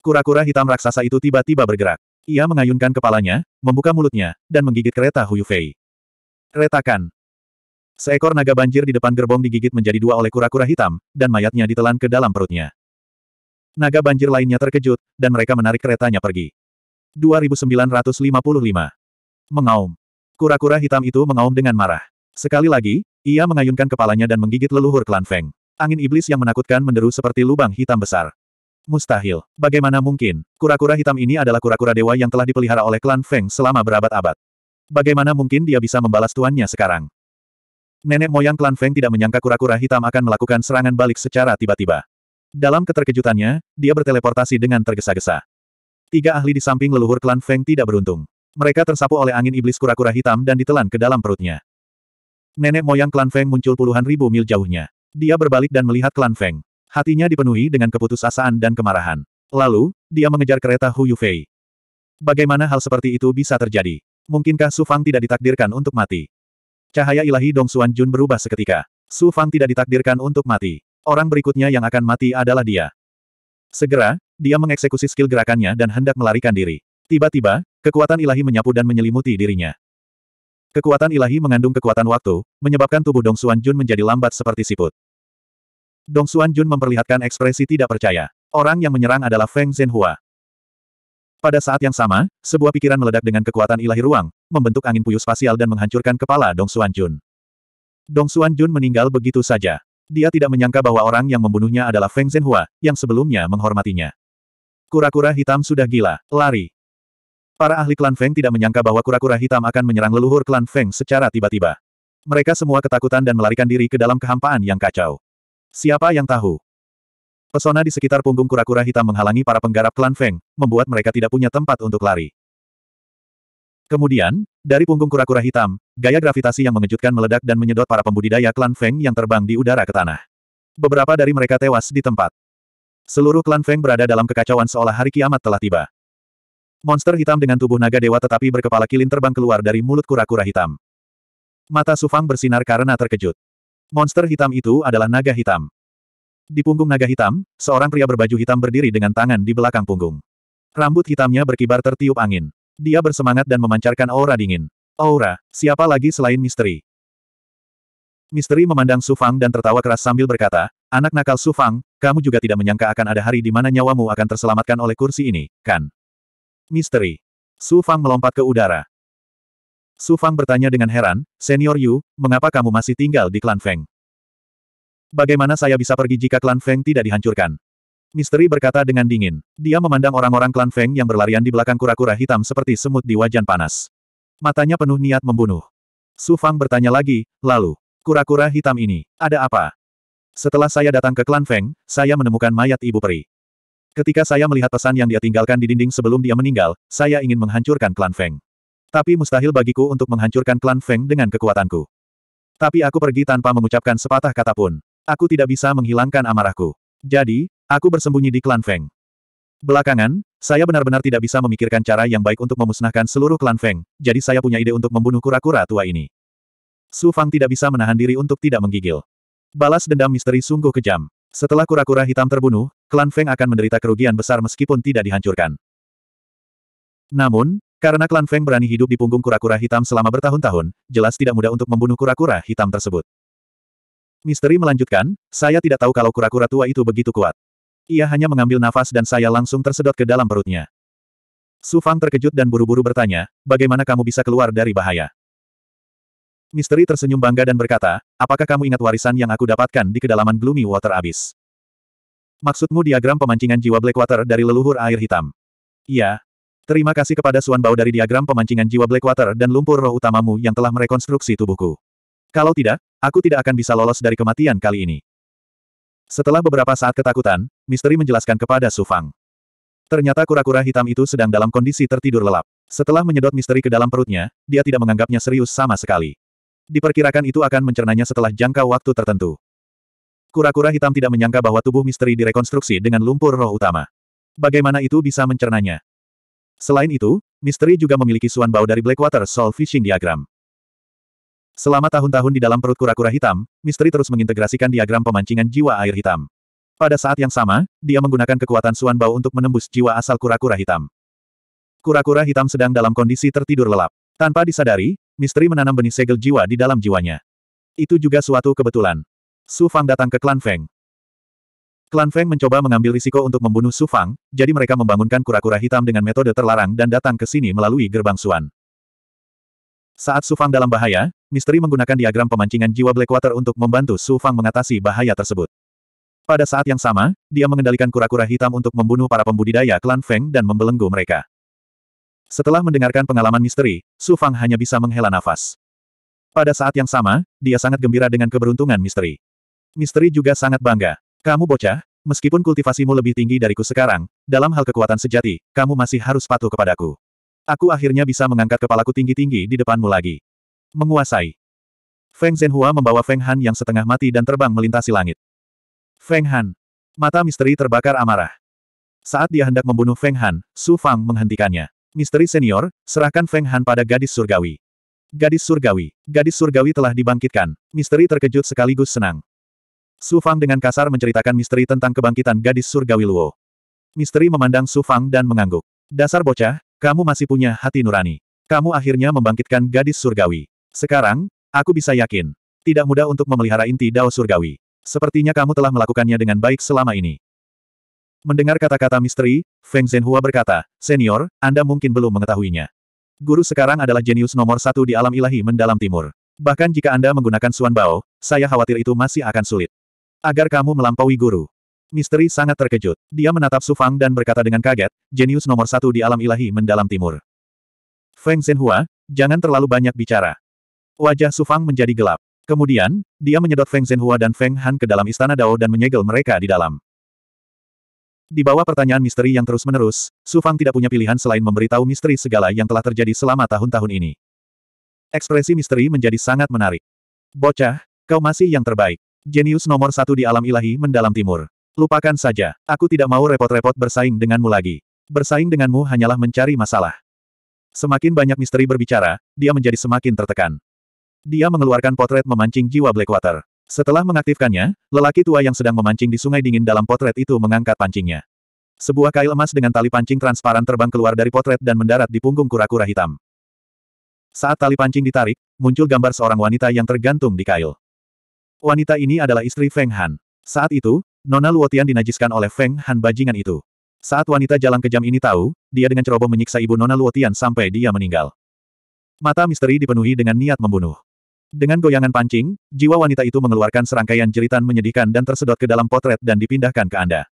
Kura-kura hitam raksasa itu tiba-tiba bergerak. Ia mengayunkan kepalanya, membuka mulutnya, dan menggigit kereta Hu Yufei. Retakan. Seekor naga banjir di depan gerbong digigit menjadi dua oleh kura-kura hitam, dan mayatnya ditelan ke dalam perutnya. Naga banjir lainnya terkejut, dan mereka menarik keretanya pergi. 2955 Mengaum. Kura-kura hitam itu mengaum dengan marah. Sekali lagi, ia mengayunkan kepalanya dan menggigit leluhur klan Feng. Angin iblis yang menakutkan menderu seperti lubang hitam besar. Mustahil. Bagaimana mungkin? Kura-kura hitam ini adalah kura-kura dewa yang telah dipelihara oleh klan Feng selama berabad-abad. Bagaimana mungkin dia bisa membalas tuannya sekarang? Nenek moyang klan Feng tidak menyangka kura-kura hitam akan melakukan serangan balik secara tiba-tiba. Dalam keterkejutannya, dia berteleportasi dengan tergesa-gesa. Tiga ahli di samping leluhur klan Feng tidak beruntung. Mereka tersapu oleh angin iblis kura-kura hitam dan ditelan ke dalam perutnya. Nenek moyang klan Feng muncul puluhan ribu mil jauhnya. Dia berbalik dan melihat klan Feng. Hatinya dipenuhi dengan keputusasaan dan kemarahan. Lalu, dia mengejar kereta Hu Yufei. Bagaimana hal seperti itu bisa terjadi? Mungkinkah Su Fang tidak ditakdirkan untuk mati? Cahaya ilahi Dong Xuan Jun berubah seketika. Su Fang tidak ditakdirkan untuk mati. Orang berikutnya yang akan mati adalah dia. Segera, dia mengeksekusi skill gerakannya dan hendak melarikan diri. Tiba-tiba, kekuatan ilahi menyapu dan menyelimuti dirinya. Kekuatan ilahi mengandung kekuatan waktu, menyebabkan tubuh Dong Xuan Jun menjadi lambat seperti siput. Dong Xuan Jun memperlihatkan ekspresi tidak percaya. Orang yang menyerang adalah Feng Zhenhua. Pada saat yang sama, sebuah pikiran meledak dengan kekuatan ilahi ruang, membentuk angin puyuh spasial dan menghancurkan kepala Dong Xuan Jun. Dong Xuan Jun meninggal begitu saja. Dia tidak menyangka bahwa orang yang membunuhnya adalah Feng Zhenhua, yang sebelumnya menghormatinya. Kura-kura hitam sudah gila, lari. Para ahli klan Feng tidak menyangka bahwa kura-kura hitam akan menyerang leluhur klan Feng secara tiba-tiba. Mereka semua ketakutan dan melarikan diri ke dalam kehampaan yang kacau. Siapa yang tahu? Pesona di sekitar punggung kura-kura hitam menghalangi para penggarap klan Feng, membuat mereka tidak punya tempat untuk lari. Kemudian, dari punggung kura-kura hitam, gaya gravitasi yang mengejutkan meledak dan menyedot para pembudidaya klan Feng yang terbang di udara ke tanah. Beberapa dari mereka tewas di tempat. Seluruh klan Feng berada dalam kekacauan seolah hari kiamat telah tiba. Monster hitam dengan tubuh naga dewa tetapi berkepala kilin terbang keluar dari mulut kura-kura hitam. Mata Sufang bersinar karena terkejut. Monster hitam itu adalah naga hitam. Di punggung naga hitam, seorang pria berbaju hitam berdiri dengan tangan di belakang punggung. Rambut hitamnya berkibar tertiup angin. Dia bersemangat dan memancarkan aura dingin. Aura, siapa lagi selain misteri? Misteri memandang Sufang dan tertawa keras sambil berkata, Anak nakal Sufang, kamu juga tidak menyangka akan ada hari di mana nyawamu akan terselamatkan oleh kursi ini, kan? Misteri. Su Fang melompat ke udara. Su Fang bertanya dengan heran, Senior Yu, mengapa kamu masih tinggal di klan Feng? Bagaimana saya bisa pergi jika klan Feng tidak dihancurkan? Misteri berkata dengan dingin. Dia memandang orang-orang klan Feng yang berlarian di belakang kura-kura hitam seperti semut di wajan panas. Matanya penuh niat membunuh. Su Fang bertanya lagi, lalu, kura-kura hitam ini, ada apa? Setelah saya datang ke klan Feng, saya menemukan mayat ibu peri. Ketika saya melihat pesan yang dia tinggalkan di dinding sebelum dia meninggal, saya ingin menghancurkan klan Feng. Tapi mustahil bagiku untuk menghancurkan klan Feng dengan kekuatanku. Tapi aku pergi tanpa mengucapkan sepatah kata pun. Aku tidak bisa menghilangkan amarahku. Jadi, aku bersembunyi di klan Feng. Belakangan, saya benar-benar tidak bisa memikirkan cara yang baik untuk memusnahkan seluruh klan Feng, jadi saya punya ide untuk membunuh kura-kura tua ini. Su Fang tidak bisa menahan diri untuk tidak menggigil. Balas dendam misteri sungguh kejam. Setelah kura-kura hitam terbunuh, klan Feng akan menderita kerugian besar meskipun tidak dihancurkan. Namun, karena klan Feng berani hidup di punggung kura-kura hitam selama bertahun-tahun, jelas tidak mudah untuk membunuh kura-kura hitam tersebut. Misteri melanjutkan, saya tidak tahu kalau kura-kura tua itu begitu kuat. Ia hanya mengambil nafas dan saya langsung tersedot ke dalam perutnya. Su Fang terkejut dan buru-buru bertanya, bagaimana kamu bisa keluar dari bahaya? Misteri tersenyum bangga dan berkata, apakah kamu ingat warisan yang aku dapatkan di kedalaman Gloomy Water Abyss? Maksudmu diagram pemancingan jiwa Blackwater dari leluhur air hitam? Iya. Terima kasih kepada Suan Bao dari diagram pemancingan jiwa Blackwater dan lumpur roh utamamu yang telah merekonstruksi tubuhku. Kalau tidak, aku tidak akan bisa lolos dari kematian kali ini. Setelah beberapa saat ketakutan, misteri menjelaskan kepada Su Fang. Ternyata kura-kura hitam itu sedang dalam kondisi tertidur lelap. Setelah menyedot misteri ke dalam perutnya, dia tidak menganggapnya serius sama sekali. Diperkirakan itu akan mencernanya setelah jangka waktu tertentu. Kura-kura hitam tidak menyangka bahwa tubuh misteri direkonstruksi dengan lumpur roh utama. Bagaimana itu bisa mencernanya? Selain itu, misteri juga memiliki suan bau dari Blackwater Soul Fishing Diagram. Selama tahun-tahun di dalam perut kura-kura hitam, misteri terus mengintegrasikan diagram pemancingan jiwa air hitam. Pada saat yang sama, dia menggunakan kekuatan suan bau untuk menembus jiwa asal kura-kura hitam. Kura-kura hitam sedang dalam kondisi tertidur lelap. Tanpa disadari, misteri menanam benih segel jiwa di dalam jiwanya. Itu juga suatu kebetulan. Su Fang datang ke klan Feng. Klan Feng mencoba mengambil risiko untuk membunuh Su Fang, jadi mereka membangunkan kura-kura hitam dengan metode terlarang dan datang ke sini melalui gerbang Suan. Saat Su Fang dalam bahaya, Misteri menggunakan diagram pemancingan jiwa Blackwater untuk membantu Su Fang mengatasi bahaya tersebut. Pada saat yang sama, dia mengendalikan kura-kura hitam untuk membunuh para pembudidaya klan Feng dan membelenggu mereka. Setelah mendengarkan pengalaman misteri, Su Fang hanya bisa menghela nafas. Pada saat yang sama, dia sangat gembira dengan keberuntungan misteri. Misteri juga sangat bangga. Kamu bocah, meskipun kultivasimu lebih tinggi dariku sekarang, dalam hal kekuatan sejati, kamu masih harus patuh kepadaku. Aku akhirnya bisa mengangkat kepalaku tinggi-tinggi di depanmu lagi. Menguasai. Feng Zhenhua membawa Feng Han yang setengah mati dan terbang melintasi langit. Feng Han. Mata misteri terbakar amarah. Saat dia hendak membunuh Feng Han, Su Fang menghentikannya. Misteri senior, serahkan Feng Han pada gadis surgawi. Gadis surgawi. Gadis surgawi telah dibangkitkan. Misteri terkejut sekaligus senang. Su Fang dengan kasar menceritakan misteri tentang kebangkitan gadis surgawi Luo. Misteri memandang Su Fang dan mengangguk. Dasar bocah, kamu masih punya hati nurani. Kamu akhirnya membangkitkan gadis surgawi. Sekarang, aku bisa yakin. Tidak mudah untuk memelihara inti dao surgawi. Sepertinya kamu telah melakukannya dengan baik selama ini. Mendengar kata-kata misteri, Feng Zhenhua berkata, Senior, Anda mungkin belum mengetahuinya. Guru sekarang adalah jenius nomor satu di alam ilahi mendalam timur. Bahkan jika Anda menggunakan Suan Bao, saya khawatir itu masih akan sulit. Agar kamu melampaui guru. Misteri sangat terkejut. Dia menatap Su Fang dan berkata dengan kaget, jenius nomor satu di alam ilahi mendalam timur. Feng Zhenhua, jangan terlalu banyak bicara. Wajah Su Fang menjadi gelap. Kemudian, dia menyedot Feng Zhenhua dan Feng Han ke dalam istana Dao dan menyegel mereka di dalam. Di bawah pertanyaan misteri yang terus-menerus, Su Fang tidak punya pilihan selain memberitahu misteri segala yang telah terjadi selama tahun-tahun ini. Ekspresi misteri menjadi sangat menarik. Bocah, kau masih yang terbaik. Jenius nomor satu di alam ilahi mendalam timur. Lupakan saja, aku tidak mau repot-repot bersaing denganmu lagi. Bersaing denganmu hanyalah mencari masalah. Semakin banyak misteri berbicara, dia menjadi semakin tertekan. Dia mengeluarkan potret memancing jiwa Blackwater. Setelah mengaktifkannya, lelaki tua yang sedang memancing di sungai dingin dalam potret itu mengangkat pancingnya. Sebuah kail emas dengan tali pancing transparan terbang keluar dari potret dan mendarat di punggung kura-kura hitam. Saat tali pancing ditarik, muncul gambar seorang wanita yang tergantung di kail. Wanita ini adalah istri Feng Han. Saat itu, Nona Luotian dinajiskan oleh Feng Han bajingan itu. Saat wanita ke kejam ini tahu, dia dengan ceroboh menyiksa ibu Nona Luotian sampai dia meninggal. Mata misteri dipenuhi dengan niat membunuh. Dengan goyangan pancing, jiwa wanita itu mengeluarkan serangkaian jeritan menyedihkan dan tersedot ke dalam potret dan dipindahkan ke Anda.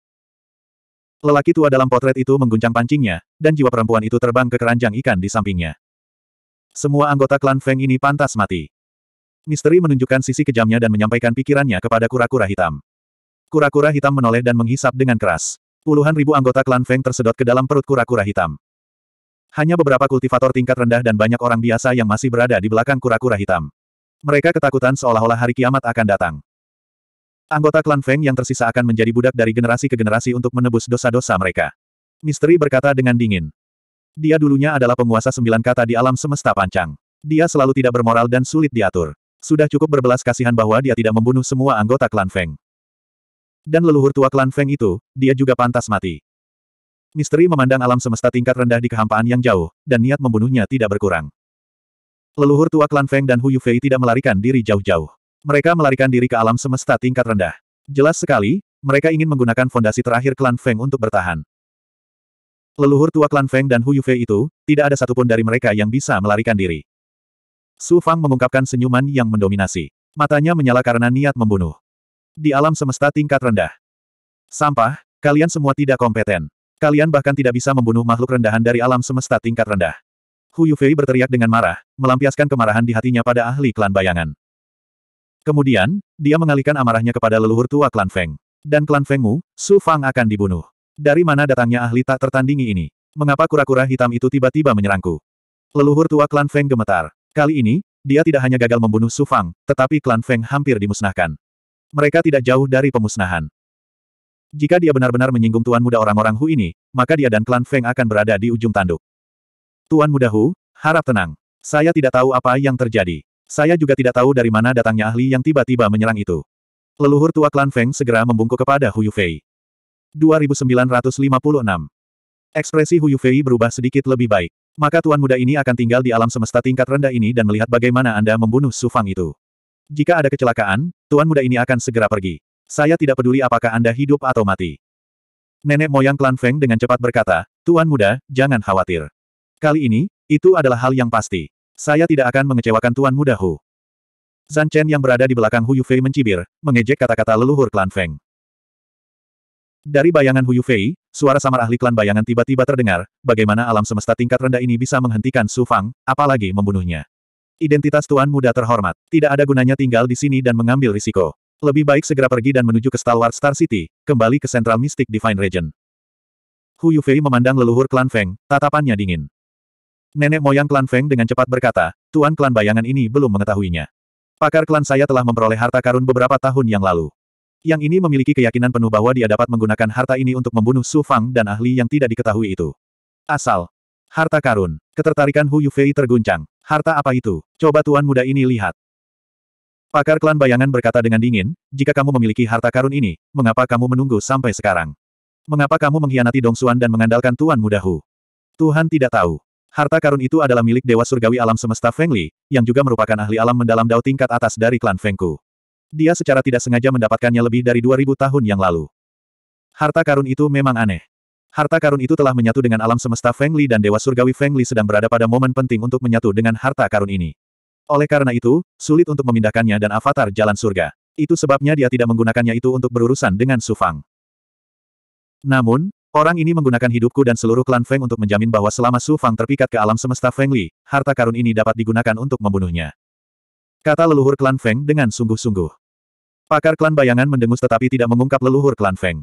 Lelaki tua dalam potret itu mengguncang pancingnya, dan jiwa perempuan itu terbang ke keranjang ikan di sampingnya. Semua anggota klan Feng ini pantas mati. Misteri menunjukkan sisi kejamnya dan menyampaikan pikirannya kepada kura-kura hitam. Kura-kura hitam menoleh dan menghisap dengan keras. Puluhan ribu anggota klan Feng tersedot ke dalam perut kura-kura hitam. Hanya beberapa kultivator tingkat rendah dan banyak orang biasa yang masih berada di belakang kura-kura hitam. Mereka ketakutan seolah-olah hari kiamat akan datang. Anggota klan Feng yang tersisa akan menjadi budak dari generasi ke generasi untuk menebus dosa-dosa mereka. Misteri berkata dengan dingin. Dia dulunya adalah penguasa sembilan kata di alam semesta pancang. Dia selalu tidak bermoral dan sulit diatur. Sudah cukup berbelas kasihan bahwa dia tidak membunuh semua anggota klan Feng. Dan leluhur tua klan Feng itu, dia juga pantas mati. Misteri memandang alam semesta tingkat rendah di kehampaan yang jauh, dan niat membunuhnya tidak berkurang. Leluhur tua klan Feng dan Hu Yufei tidak melarikan diri jauh-jauh. Mereka melarikan diri ke alam semesta tingkat rendah. Jelas sekali, mereka ingin menggunakan fondasi terakhir klan Feng untuk bertahan. Leluhur tua klan Feng dan Hu Yufei itu, tidak ada satupun dari mereka yang bisa melarikan diri. Su Fang mengungkapkan senyuman yang mendominasi. Matanya menyala karena niat membunuh. Di alam semesta tingkat rendah. Sampah, kalian semua tidak kompeten. Kalian bahkan tidak bisa membunuh makhluk rendahan dari alam semesta tingkat rendah. Hu Yufei berteriak dengan marah, melampiaskan kemarahan di hatinya pada ahli klan bayangan. Kemudian, dia mengalihkan amarahnya kepada leluhur tua klan Feng. Dan klan Fengmu, Su Fang akan dibunuh. Dari mana datangnya ahli tak tertandingi ini? Mengapa kura-kura hitam itu tiba-tiba menyerangku? Leluhur tua klan Feng gemetar. Kali ini, dia tidak hanya gagal membunuh Su Fang, tetapi klan Feng hampir dimusnahkan. Mereka tidak jauh dari pemusnahan. Jika dia benar-benar menyinggung Tuan Muda orang-orang Hu ini, maka dia dan klan Feng akan berada di ujung tanduk. Tuan Muda Hu, harap tenang. Saya tidak tahu apa yang terjadi. Saya juga tidak tahu dari mana datangnya ahli yang tiba-tiba menyerang itu. Leluhur tua klan Feng segera membungkuk kepada Hu Yufei. 2956. Ekspresi Hu Yufei berubah sedikit lebih baik. Maka tuan muda ini akan tinggal di alam semesta tingkat rendah ini dan melihat bagaimana Anda membunuh Sufang itu. Jika ada kecelakaan, tuan muda ini akan segera pergi. Saya tidak peduli apakah Anda hidup atau mati. Nenek moyang klan Feng dengan cepat berkata, Tuan muda, jangan khawatir. Kali ini, itu adalah hal yang pasti. Saya tidak akan mengecewakan Tuan muda Hu. Zan Chen yang berada di belakang Hu Yufei mencibir, mengejek kata-kata leluhur klan Feng. Dari bayangan Huyu Fei, suara samar ahli klan bayangan tiba-tiba terdengar, bagaimana alam semesta tingkat rendah ini bisa menghentikan Su Fang, apalagi membunuhnya. Identitas Tuan Muda terhormat, tidak ada gunanya tinggal di sini dan mengambil risiko. Lebih baik segera pergi dan menuju ke Stalwart Star City, kembali ke Central Mystic Divine Region. Huyu Fei memandang leluhur klan Feng, tatapannya dingin. Nenek moyang klan Feng dengan cepat berkata, Tuan klan bayangan ini belum mengetahuinya. Pakar klan saya telah memperoleh harta karun beberapa tahun yang lalu yang ini memiliki keyakinan penuh bahwa dia dapat menggunakan harta ini untuk membunuh Su Fang dan ahli yang tidak diketahui itu. Asal. Harta karun. Ketertarikan Hu Yufei terguncang. Harta apa itu? Coba tuan muda ini lihat. Pakar klan bayangan berkata dengan dingin, jika kamu memiliki harta karun ini, mengapa kamu menunggu sampai sekarang? Mengapa kamu mengkhianati Dong Xuan dan mengandalkan tuan muda Hu? Tuhan tidak tahu. Harta karun itu adalah milik Dewa Surgawi Alam Semesta Feng Li, yang juga merupakan ahli alam mendalam dao tingkat atas dari klan Fengku. Dia secara tidak sengaja mendapatkannya lebih dari 2000 tahun yang lalu. Harta karun itu memang aneh. Harta karun itu telah menyatu dengan alam semesta Feng Li dan Dewa Surgawi Feng Li sedang berada pada momen penting untuk menyatu dengan harta karun ini. Oleh karena itu, sulit untuk memindahkannya dan avatar jalan surga. Itu sebabnya dia tidak menggunakannya itu untuk berurusan dengan Su Fang. Namun, orang ini menggunakan hidupku dan seluruh klan Feng untuk menjamin bahwa selama Su Fang terpikat ke alam semesta Feng Li, harta karun ini dapat digunakan untuk membunuhnya. Kata leluhur klan Feng dengan sungguh-sungguh. Pakar klan bayangan mendengus tetapi tidak mengungkap leluhur klan Feng.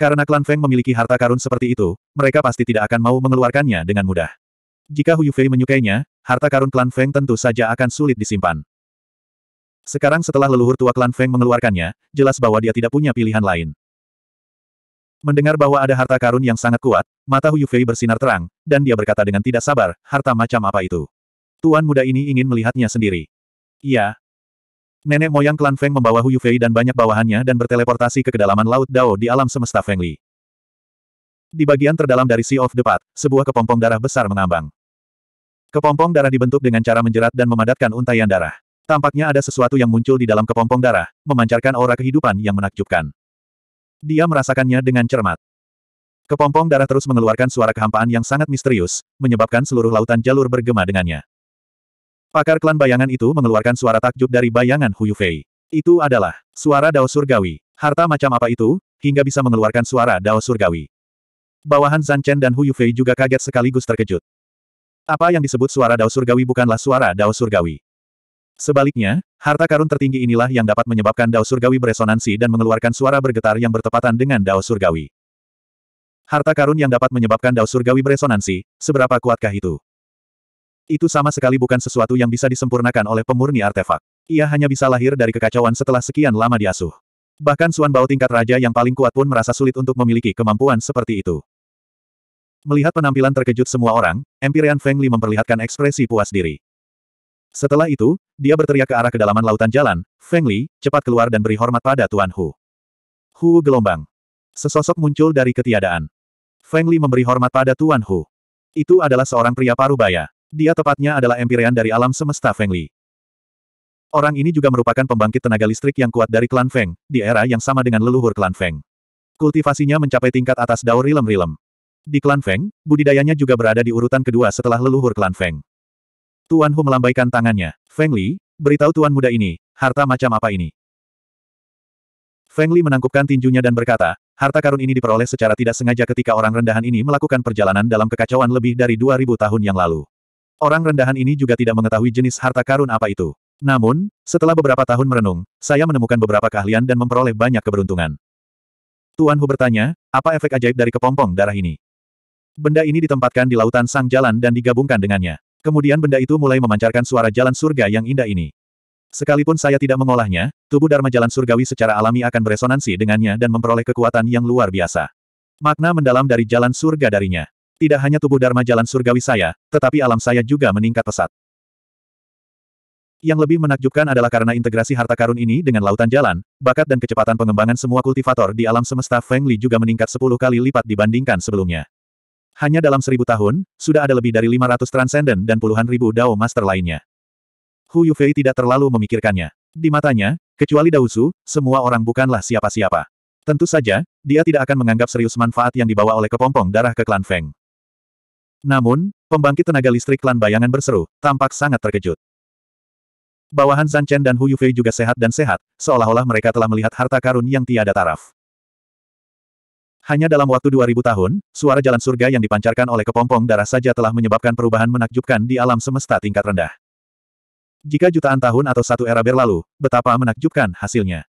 Karena klan Feng memiliki harta karun seperti itu, mereka pasti tidak akan mau mengeluarkannya dengan mudah. Jika Hu Yufei menyukainya, harta karun klan Feng tentu saja akan sulit disimpan. Sekarang setelah leluhur tua klan Feng mengeluarkannya, jelas bahwa dia tidak punya pilihan lain. Mendengar bahwa ada harta karun yang sangat kuat, mata Hu Yufei bersinar terang, dan dia berkata dengan tidak sabar, harta macam apa itu? Tuan muda ini ingin melihatnya sendiri. Iya. Nenek moyang klan Feng membawa Hu Yufei dan banyak bawahannya dan berteleportasi ke kedalaman laut Dao di alam semesta Feng Li. Di bagian terdalam dari Sea of the Path, sebuah kepompong darah besar mengambang. Kepompong darah dibentuk dengan cara menjerat dan memadatkan untaian darah. Tampaknya ada sesuatu yang muncul di dalam kepompong darah, memancarkan aura kehidupan yang menakjubkan. Dia merasakannya dengan cermat. Kepompong darah terus mengeluarkan suara kehampaan yang sangat misterius, menyebabkan seluruh lautan jalur bergema dengannya. Pakar klan bayangan itu mengeluarkan suara takjub dari bayangan Huyu Fei. Itu adalah suara Dao Surgawi. Harta macam apa itu, hingga bisa mengeluarkan suara Dao Surgawi. Bawahan Zan Chen dan Huyu Fei juga kaget sekaligus terkejut. Apa yang disebut suara Dao Surgawi bukanlah suara Dao Surgawi. Sebaliknya, harta karun tertinggi inilah yang dapat menyebabkan Dao Surgawi beresonansi dan mengeluarkan suara bergetar yang bertepatan dengan Dao Surgawi. Harta karun yang dapat menyebabkan Dao Surgawi beresonansi, seberapa kuatkah itu? Itu sama sekali bukan sesuatu yang bisa disempurnakan oleh pemurni artefak. Ia hanya bisa lahir dari kekacauan setelah sekian lama diasuh. Bahkan Suan Bao tingkat raja yang paling kuat pun merasa sulit untuk memiliki kemampuan seperti itu. Melihat penampilan terkejut semua orang, Empyrean Feng Li memperlihatkan ekspresi puas diri. Setelah itu, dia berteriak ke arah kedalaman lautan jalan, Feng Li, cepat keluar dan beri hormat pada Tuan Hu. Hu gelombang. Sesosok muncul dari ketiadaan. Feng Li memberi hormat pada Tuan Hu. Itu adalah seorang pria parubaya. Dia tepatnya adalah empirian dari alam semesta Feng Li. Orang ini juga merupakan pembangkit tenaga listrik yang kuat dari klan Feng, di era yang sama dengan leluhur klan Feng. Kultivasinya mencapai tingkat atas daur rilem-rilem. Di klan Feng, budidayanya juga berada di urutan kedua setelah leluhur klan Feng. Tuan Hu melambaikan tangannya. Feng Li, beritahu tuan muda ini, harta macam apa ini? Feng Li menangkupkan tinjunya dan berkata, harta karun ini diperoleh secara tidak sengaja ketika orang rendahan ini melakukan perjalanan dalam kekacauan lebih dari 2000 tahun yang lalu. Orang rendahan ini juga tidak mengetahui jenis harta karun apa itu. Namun, setelah beberapa tahun merenung, saya menemukan beberapa keahlian dan memperoleh banyak keberuntungan. Tuan Hu bertanya, apa efek ajaib dari kepompong darah ini? Benda ini ditempatkan di lautan sang jalan dan digabungkan dengannya. Kemudian benda itu mulai memancarkan suara jalan surga yang indah ini. Sekalipun saya tidak mengolahnya, tubuh Dharma Jalan Surgawi secara alami akan beresonansi dengannya dan memperoleh kekuatan yang luar biasa. Makna mendalam dari jalan surga darinya. Tidak hanya tubuh Dharma jalan surgawi saya, tetapi alam saya juga meningkat pesat. Yang lebih menakjubkan adalah karena integrasi harta karun ini dengan lautan jalan, bakat dan kecepatan pengembangan semua kultivator di alam semesta Feng Li juga meningkat 10 kali lipat dibandingkan sebelumnya. Hanya dalam seribu tahun, sudah ada lebih dari 500 transenden dan puluhan ribu Dao Master lainnya. Hu Yufei tidak terlalu memikirkannya. Di matanya, kecuali Dausu, semua orang bukanlah siapa-siapa. Tentu saja, dia tidak akan menganggap serius manfaat yang dibawa oleh kepompong darah ke klan Feng. Namun, pembangkit tenaga listrik klan bayangan berseru, tampak sangat terkejut. Bawahan Zanchen dan Hu Yufei juga sehat dan sehat, seolah-olah mereka telah melihat harta karun yang tiada taraf. Hanya dalam waktu 2000 tahun, suara jalan surga yang dipancarkan oleh kepompong darah saja telah menyebabkan perubahan menakjubkan di alam semesta tingkat rendah. Jika jutaan tahun atau satu era berlalu, betapa menakjubkan hasilnya.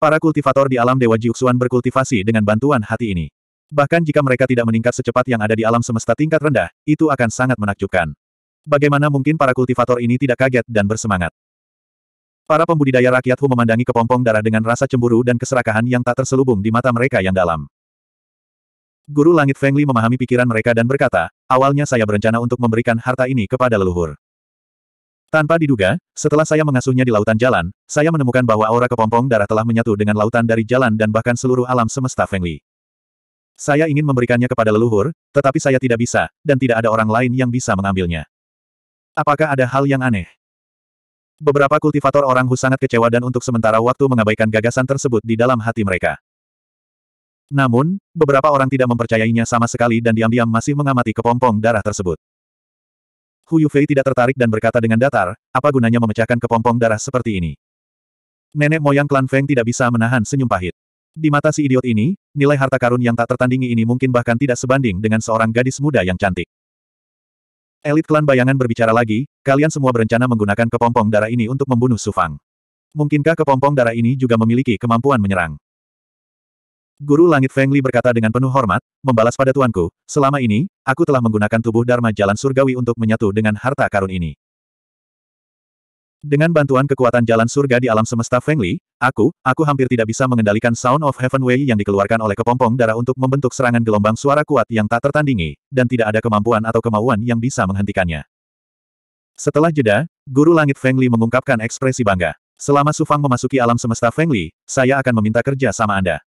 Para kultivator di alam Dewa Jiuxuan berkultivasi dengan bantuan hati ini. Bahkan jika mereka tidak meningkat secepat yang ada di alam semesta tingkat rendah, itu akan sangat menakjubkan. Bagaimana mungkin para kultivator ini tidak kaget dan bersemangat? Para pembudidaya rakyat Hu memandangi kepompong darah dengan rasa cemburu dan keserakahan yang tak terselubung di mata mereka yang dalam. Guru Langit Fengli memahami pikiran mereka dan berkata, awalnya saya berencana untuk memberikan harta ini kepada leluhur. Tanpa diduga, setelah saya mengasuhnya di lautan jalan, saya menemukan bahwa aura kepompong darah telah menyatu dengan lautan dari jalan dan bahkan seluruh alam semesta Fengli. Saya ingin memberikannya kepada leluhur, tetapi saya tidak bisa, dan tidak ada orang lain yang bisa mengambilnya. Apakah ada hal yang aneh? Beberapa kultivator orang Hu sangat kecewa dan untuk sementara waktu mengabaikan gagasan tersebut di dalam hati mereka. Namun, beberapa orang tidak mempercayainya sama sekali dan diam-diam masih mengamati kepompong darah tersebut. Hu Yufei tidak tertarik dan berkata dengan datar, apa gunanya memecahkan kepompong darah seperti ini? Nenek moyang klan Feng tidak bisa menahan senyum pahit. Di mata si idiot ini, nilai harta karun yang tak tertandingi ini mungkin bahkan tidak sebanding dengan seorang gadis muda yang cantik. Elit klan bayangan berbicara lagi, kalian semua berencana menggunakan kepompong darah ini untuk membunuh Sufang. Mungkinkah kepompong darah ini juga memiliki kemampuan menyerang? Guru Langit Feng Li berkata dengan penuh hormat, membalas pada tuanku, selama ini, aku telah menggunakan tubuh Dharma Jalan Surgawi untuk menyatu dengan harta karun ini. Dengan bantuan kekuatan jalan surga di alam semesta Feng Li, aku, aku hampir tidak bisa mengendalikan Sound of Heaven Way yang dikeluarkan oleh kepompong darah untuk membentuk serangan gelombang suara kuat yang tak tertandingi, dan tidak ada kemampuan atau kemauan yang bisa menghentikannya. Setelah jeda, Guru Langit Feng Li mengungkapkan ekspresi bangga. Selama Sufang memasuki alam semesta Feng Li, saya akan meminta kerja sama Anda.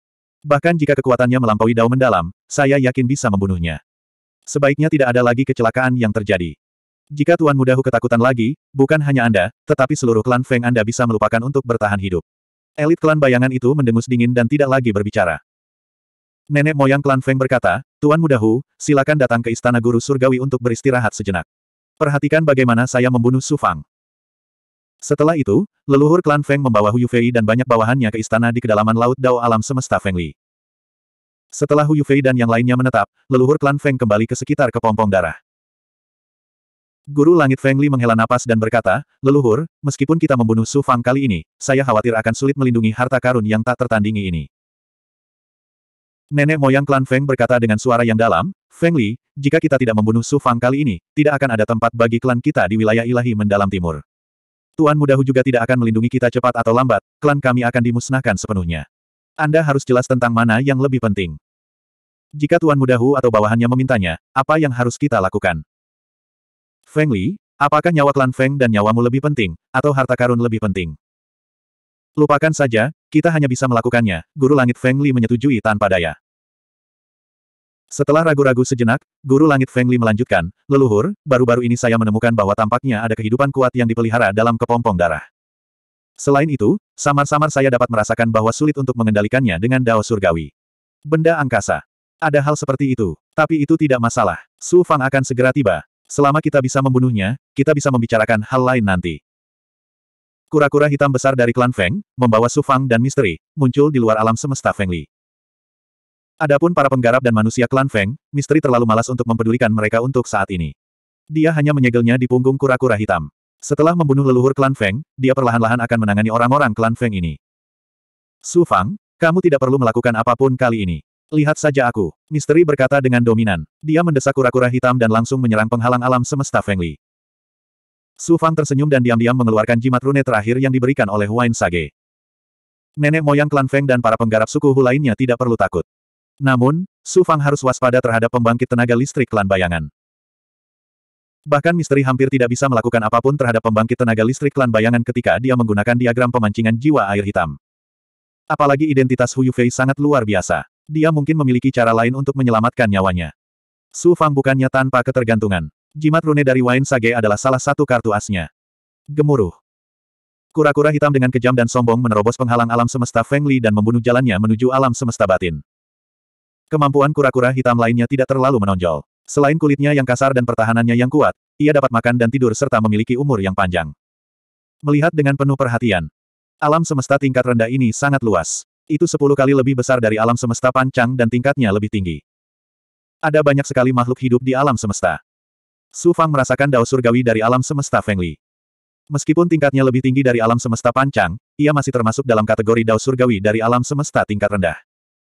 Bahkan jika kekuatannya melampaui dao mendalam, saya yakin bisa membunuhnya. Sebaiknya tidak ada lagi kecelakaan yang terjadi. Jika Tuan Muda ketakutan lagi, bukan hanya Anda, tetapi seluruh klan Feng Anda bisa melupakan untuk bertahan hidup. Elit klan bayangan itu mendengus dingin dan tidak lagi berbicara. Nenek moyang klan Feng berkata, Tuan Muda silakan datang ke Istana Guru Surgawi untuk beristirahat sejenak. Perhatikan bagaimana saya membunuh Su Fang. Setelah itu, leluhur klan Feng membawa Hu Yufei dan banyak bawahannya ke istana di kedalaman laut Dao Alam Semesta Feng Li. Setelah Hu Yufei dan yang lainnya menetap, leluhur klan Feng kembali ke sekitar kepompong darah. Guru Langit Feng Li menghela napas dan berkata, leluhur, meskipun kita membunuh Su Fang kali ini, saya khawatir akan sulit melindungi harta karun yang tak tertandingi ini. Nenek moyang klan Feng berkata dengan suara yang dalam, Feng Li, jika kita tidak membunuh Su Fang kali ini, tidak akan ada tempat bagi klan kita di wilayah ilahi mendalam timur. Tuan Mudahu juga tidak akan melindungi kita cepat atau lambat, klan kami akan dimusnahkan sepenuhnya. Anda harus jelas tentang mana yang lebih penting. Jika Tuan Mudahu atau bawahannya memintanya, apa yang harus kita lakukan? Feng Li, apakah nyawa klan Feng dan nyawamu lebih penting, atau harta karun lebih penting? Lupakan saja, kita hanya bisa melakukannya, Guru Langit Feng Li menyetujui tanpa daya. Setelah ragu-ragu sejenak, Guru Langit Feng Li melanjutkan, leluhur, baru-baru ini saya menemukan bahwa tampaknya ada kehidupan kuat yang dipelihara dalam kepompong darah. Selain itu, samar-samar saya dapat merasakan bahwa sulit untuk mengendalikannya dengan dao surgawi. Benda angkasa. Ada hal seperti itu, tapi itu tidak masalah. Su Fang akan segera tiba. Selama kita bisa membunuhnya, kita bisa membicarakan hal lain nanti. Kura-kura hitam besar dari klan Feng, membawa Su Fang dan misteri, muncul di luar alam semesta Feng Li. Adapun para penggarap dan manusia klan Feng, misteri terlalu malas untuk mempedulikan mereka untuk saat ini. Dia hanya menyegelnya di punggung kura-kura hitam. Setelah membunuh leluhur klan Feng, dia perlahan-lahan akan menangani orang-orang klan Feng ini. Su Fang, kamu tidak perlu melakukan apapun kali ini. Lihat saja aku. Misteri berkata dengan dominan. Dia mendesak kura-kura hitam dan langsung menyerang penghalang alam semesta Feng Li. Su Fang tersenyum dan diam-diam mengeluarkan jimat rune terakhir yang diberikan oleh Wain Sage. Nenek moyang klan Feng dan para penggarap suku Hu lainnya tidak perlu takut. Namun, Su Fang harus waspada terhadap pembangkit tenaga listrik klan bayangan. Bahkan misteri hampir tidak bisa melakukan apapun terhadap pembangkit tenaga listrik klan bayangan ketika dia menggunakan diagram pemancingan jiwa air hitam. Apalagi identitas Hu Yufei sangat luar biasa. Dia mungkin memiliki cara lain untuk menyelamatkan nyawanya. Su Fang bukannya tanpa ketergantungan. Jimat rune dari Wine Sage adalah salah satu kartu asnya. Gemuruh. Kura-kura hitam dengan kejam dan sombong menerobos penghalang alam semesta Feng Li dan membunuh jalannya menuju alam semesta batin. Kemampuan kura-kura hitam lainnya tidak terlalu menonjol. Selain kulitnya yang kasar dan pertahanannya yang kuat, ia dapat makan dan tidur serta memiliki umur yang panjang. Melihat dengan penuh perhatian, alam semesta tingkat rendah ini sangat luas. Itu sepuluh kali lebih besar dari alam semesta pancang dan tingkatnya lebih tinggi. Ada banyak sekali makhluk hidup di alam semesta. Su Fang merasakan dao surgawi dari alam semesta Feng Li. Meskipun tingkatnya lebih tinggi dari alam semesta pancang, ia masih termasuk dalam kategori dao surgawi dari alam semesta tingkat rendah.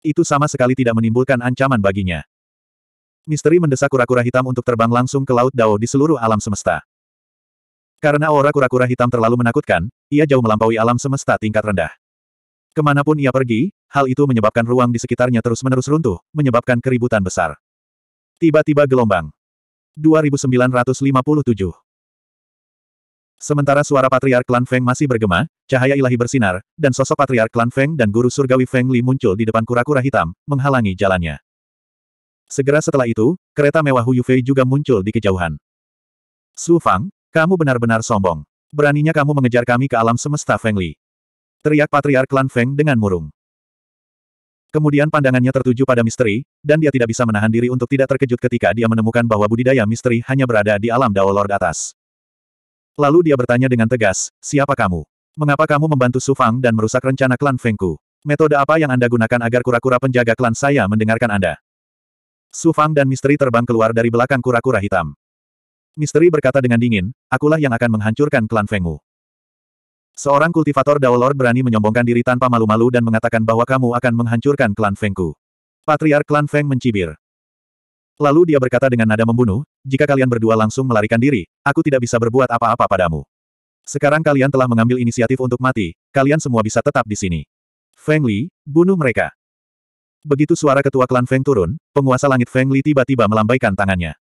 Itu sama sekali tidak menimbulkan ancaman baginya. Misteri mendesak kura-kura hitam untuk terbang langsung ke laut dao di seluruh alam semesta. Karena aura kura-kura hitam terlalu menakutkan, ia jauh melampaui alam semesta tingkat rendah. Kemanapun ia pergi, hal itu menyebabkan ruang di sekitarnya terus-menerus runtuh, menyebabkan keributan besar. Tiba-tiba gelombang. 2957 Sementara suara Patriark Klan Feng masih bergema, cahaya ilahi bersinar, dan sosok Patriark Klan Feng dan Guru Surgawi Feng Li muncul di depan kura-kura hitam, menghalangi jalannya. Segera setelah itu, kereta mewah Hu Yufei juga muncul di kejauhan. Su Fang, kamu benar-benar sombong. Beraninya kamu mengejar kami ke alam semesta Feng Li. Teriak Patriark Klan Feng dengan murung. Kemudian pandangannya tertuju pada misteri, dan dia tidak bisa menahan diri untuk tidak terkejut ketika dia menemukan bahwa budidaya misteri hanya berada di alam Dao Lord atas. Lalu dia bertanya dengan tegas, siapa kamu? Mengapa kamu membantu Su Fang dan merusak rencana klan Fengku? Metode apa yang Anda gunakan agar kura-kura penjaga klan saya mendengarkan Anda? Su Fang dan misteri terbang keluar dari belakang kura-kura hitam. Misteri berkata dengan dingin, akulah yang akan menghancurkan klan Fengmu. Seorang kultivator Dao berani menyombongkan diri tanpa malu-malu dan mengatakan bahwa kamu akan menghancurkan klan Fengku. Patriark klan Feng mencibir. Lalu dia berkata dengan nada membunuh, jika kalian berdua langsung melarikan diri, aku tidak bisa berbuat apa-apa padamu. Sekarang kalian telah mengambil inisiatif untuk mati, kalian semua bisa tetap di sini. Feng Li, bunuh mereka. Begitu suara ketua klan Feng turun, penguasa langit Feng Li tiba-tiba melambaikan tangannya.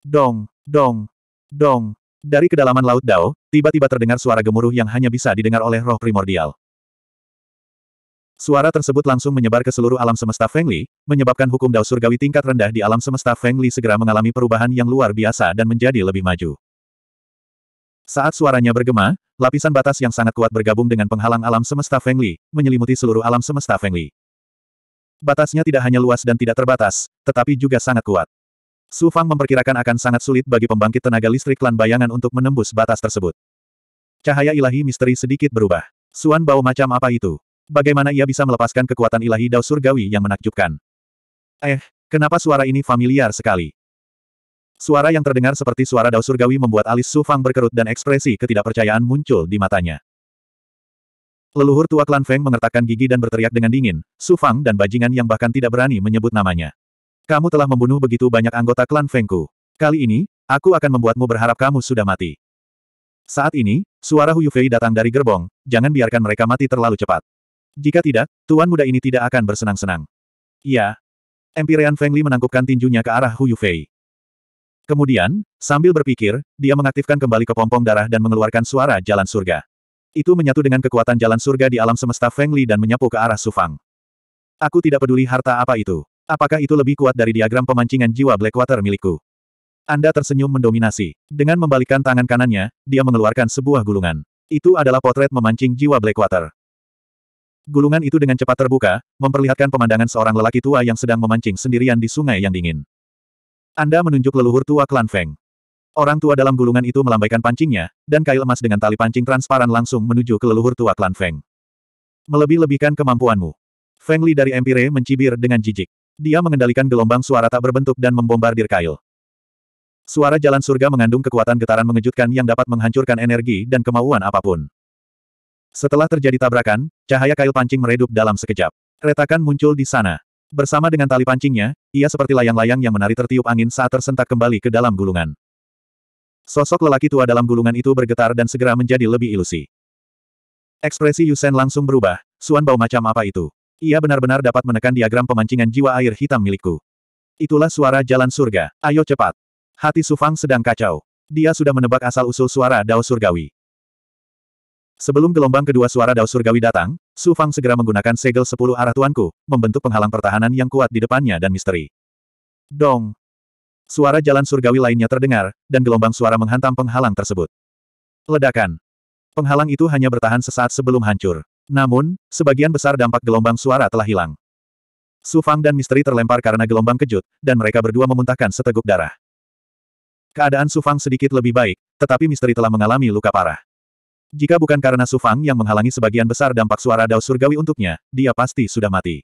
Dong, dong, dong. Dari kedalaman Laut Dao, tiba-tiba terdengar suara gemuruh yang hanya bisa didengar oleh roh primordial. Suara tersebut langsung menyebar ke seluruh alam semesta Feng Li, menyebabkan hukum Dao Surgawi tingkat rendah di alam semesta Feng Li segera mengalami perubahan yang luar biasa dan menjadi lebih maju. Saat suaranya bergema, lapisan batas yang sangat kuat bergabung dengan penghalang alam semesta Feng Li, menyelimuti seluruh alam semesta Feng Li. Batasnya tidak hanya luas dan tidak terbatas, tetapi juga sangat kuat. Su Fang memperkirakan akan sangat sulit bagi pembangkit tenaga listrik klan bayangan untuk menembus batas tersebut. Cahaya ilahi misteri sedikit berubah. Suan bau macam apa itu? Bagaimana ia bisa melepaskan kekuatan ilahi dao surgawi yang menakjubkan? Eh, kenapa suara ini familiar sekali? Suara yang terdengar seperti suara dao surgawi membuat alis Su Fang berkerut dan ekspresi ketidakpercayaan muncul di matanya. Leluhur tua klan Feng mengertakkan gigi dan berteriak dengan dingin, Su Fang dan bajingan yang bahkan tidak berani menyebut namanya. Kamu telah membunuh begitu banyak anggota klan Fengku. Kali ini, aku akan membuatmu berharap kamu sudah mati. Saat ini, suara Hu Yufei datang dari gerbong, jangan biarkan mereka mati terlalu cepat. Jika tidak, tuan muda ini tidak akan bersenang-senang. Iya. Empyrean Fengli menangkupkan tinjunya ke arah Hu Yufei. Kemudian, sambil berpikir, dia mengaktifkan kembali kepompong darah dan mengeluarkan suara jalan surga. Itu menyatu dengan kekuatan jalan surga di alam semesta Fengli dan menyapu ke arah Sufang. Aku tidak peduli harta apa itu. Apakah itu lebih kuat dari diagram pemancingan jiwa Blackwater milikku? Anda tersenyum mendominasi. Dengan membalikkan tangan kanannya, dia mengeluarkan sebuah gulungan. Itu adalah potret memancing jiwa Blackwater. Gulungan itu dengan cepat terbuka, memperlihatkan pemandangan seorang lelaki tua yang sedang memancing sendirian di sungai yang dingin. Anda menunjuk leluhur tua klan Feng. Orang tua dalam gulungan itu melambaikan pancingnya, dan kail emas dengan tali pancing transparan langsung menuju ke leluhur tua klan Feng. Melebih-lebihkan kemampuanmu. Feng Li dari Empire mencibir dengan jijik. Dia mengendalikan gelombang suara tak berbentuk dan membombardir Kail. Suara jalan surga mengandung kekuatan getaran mengejutkan yang dapat menghancurkan energi dan kemauan apapun. Setelah terjadi tabrakan, cahaya kail pancing meredup dalam sekejap. Retakan muncul di sana. Bersama dengan tali pancingnya, ia seperti layang-layang yang menari tertiup angin saat tersentak kembali ke dalam gulungan. Sosok lelaki tua dalam gulungan itu bergetar dan segera menjadi lebih ilusi. Ekspresi Yusen langsung berubah, Suan bau macam apa itu? Ia benar-benar dapat menekan diagram pemancingan jiwa air hitam milikku. Itulah suara jalan surga. Ayo cepat. Hati Sufang sedang kacau. Dia sudah menebak asal-usul suara dao surgawi. Sebelum gelombang kedua suara dao surgawi datang, Sufang segera menggunakan segel sepuluh arah tuanku, membentuk penghalang pertahanan yang kuat di depannya dan misteri. Dong! Suara jalan surgawi lainnya terdengar, dan gelombang suara menghantam penghalang tersebut. Ledakan! Penghalang itu hanya bertahan sesaat sebelum hancur. Namun, sebagian besar dampak gelombang suara telah hilang. Su Fang dan Misteri terlempar karena gelombang kejut, dan mereka berdua memuntahkan seteguk darah. Keadaan Su Fang sedikit lebih baik, tetapi Misteri telah mengalami luka parah. Jika bukan karena Su Fang yang menghalangi sebagian besar dampak suara Dao Surgawi untuknya, dia pasti sudah mati.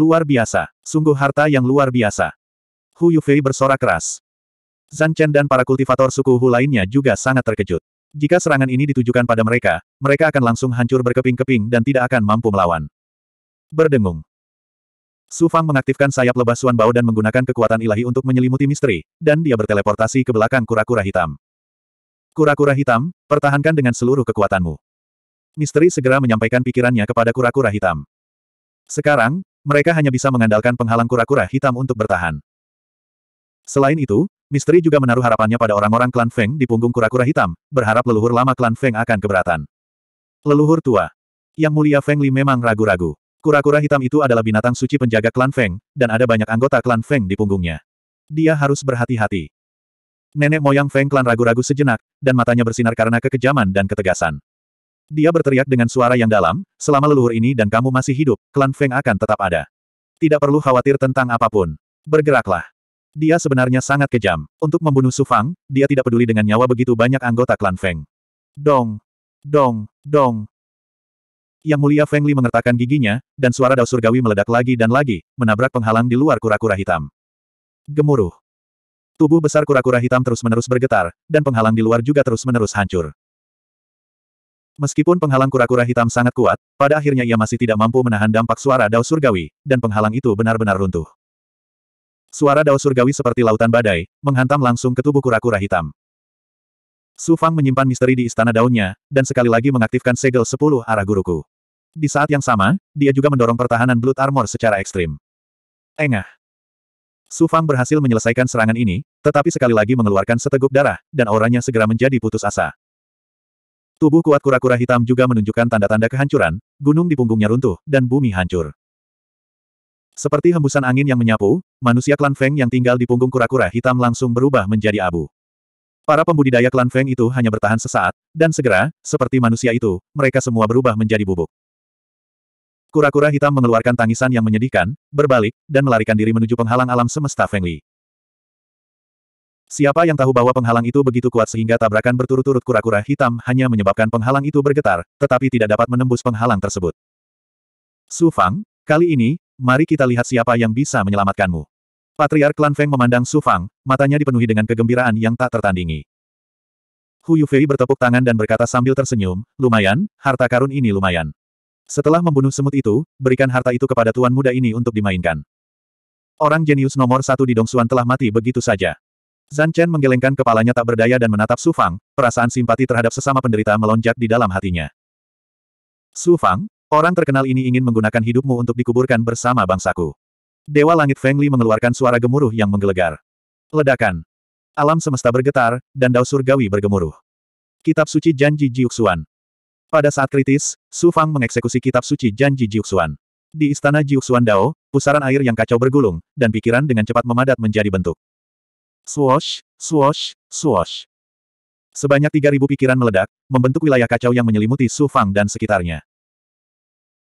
Luar biasa, sungguh harta yang luar biasa. Hu Yufei bersorak keras. Zan Chen dan para kultivator suku Hu lainnya juga sangat terkejut. Jika serangan ini ditujukan pada mereka, mereka akan langsung hancur berkeping-keping dan tidak akan mampu melawan. Berdengung. Su Fang mengaktifkan sayap lebah Suan Bao dan menggunakan kekuatan ilahi untuk menyelimuti misteri, dan dia berteleportasi ke belakang kura-kura hitam. Kura-kura hitam, pertahankan dengan seluruh kekuatanmu. Misteri segera menyampaikan pikirannya kepada kura-kura hitam. Sekarang, mereka hanya bisa mengandalkan penghalang kura-kura hitam untuk bertahan. Selain itu, Misteri juga menaruh harapannya pada orang-orang klan Feng di punggung kura-kura hitam, berharap leluhur lama klan Feng akan keberatan. Leluhur tua. Yang mulia Feng Li memang ragu-ragu. Kura-kura hitam itu adalah binatang suci penjaga klan Feng, dan ada banyak anggota klan Feng di punggungnya. Dia harus berhati-hati. Nenek moyang Feng klan ragu-ragu sejenak, dan matanya bersinar karena kekejaman dan ketegasan. Dia berteriak dengan suara yang dalam, selama leluhur ini dan kamu masih hidup, klan Feng akan tetap ada. Tidak perlu khawatir tentang apapun. Bergeraklah. Dia sebenarnya sangat kejam. Untuk membunuh Su Fang, dia tidak peduli dengan nyawa begitu banyak anggota klan Feng. Dong! Dong! Dong! Yang mulia Feng Li mengertakkan giginya, dan suara dao surgawi meledak lagi dan lagi, menabrak penghalang di luar kura-kura hitam. Gemuruh. Tubuh besar kura-kura hitam terus-menerus bergetar, dan penghalang di luar juga terus-menerus hancur. Meskipun penghalang kura-kura hitam sangat kuat, pada akhirnya ia masih tidak mampu menahan dampak suara dao surgawi, dan penghalang itu benar-benar runtuh. Suara dao surgawi seperti lautan badai, menghantam langsung ke tubuh kura-kura hitam. Su Fang menyimpan misteri di istana daunnya, dan sekali lagi mengaktifkan segel sepuluh arah guruku. Di saat yang sama, dia juga mendorong pertahanan Blood Armor secara ekstrim. Engah. Su Fang berhasil menyelesaikan serangan ini, tetapi sekali lagi mengeluarkan seteguk darah, dan auranya segera menjadi putus asa. Tubuh kuat kura-kura hitam juga menunjukkan tanda-tanda kehancuran, gunung di punggungnya runtuh, dan bumi hancur. Seperti hembusan angin yang menyapu, manusia klan Feng yang tinggal di punggung kura-kura hitam langsung berubah menjadi abu. Para pembudidaya klan Feng itu hanya bertahan sesaat, dan segera, seperti manusia itu, mereka semua berubah menjadi bubuk. Kura-kura hitam mengeluarkan tangisan yang menyedihkan, berbalik, dan melarikan diri menuju penghalang alam semesta Feng Li. Siapa yang tahu bahwa penghalang itu begitu kuat sehingga tabrakan berturut-turut kura-kura hitam hanya menyebabkan penghalang itu bergetar, tetapi tidak dapat menembus penghalang tersebut. Su Fang, kali ini, mari kita lihat siapa yang bisa menyelamatkanmu. Patriark Klan Feng memandang Su Fang, matanya dipenuhi dengan kegembiraan yang tak tertandingi. Hu Yufei bertepuk tangan dan berkata sambil tersenyum, lumayan, harta karun ini lumayan. Setelah membunuh semut itu, berikan harta itu kepada tuan muda ini untuk dimainkan. Orang jenius nomor satu di Dongsuan telah mati begitu saja. Zan Chen menggelengkan kepalanya tak berdaya dan menatap Su Fang, perasaan simpati terhadap sesama penderita melonjak di dalam hatinya. Su Fang, Orang terkenal ini ingin menggunakan hidupmu untuk dikuburkan bersama bangsaku. Dewa Langit Fengli mengeluarkan suara gemuruh yang menggelegar. Ledakan. Alam semesta bergetar, dan dao surgawi bergemuruh. Kitab Suci Janji Jiuxuan. Pada saat kritis, Su Fang mengeksekusi Kitab Suci Janji Jiuxuan. Di istana Jiuxuan Dao, pusaran air yang kacau bergulung, dan pikiran dengan cepat memadat menjadi bentuk. Swosh, swosh, swosh. Sebanyak 3.000 pikiran meledak, membentuk wilayah kacau yang menyelimuti Su Fang dan sekitarnya.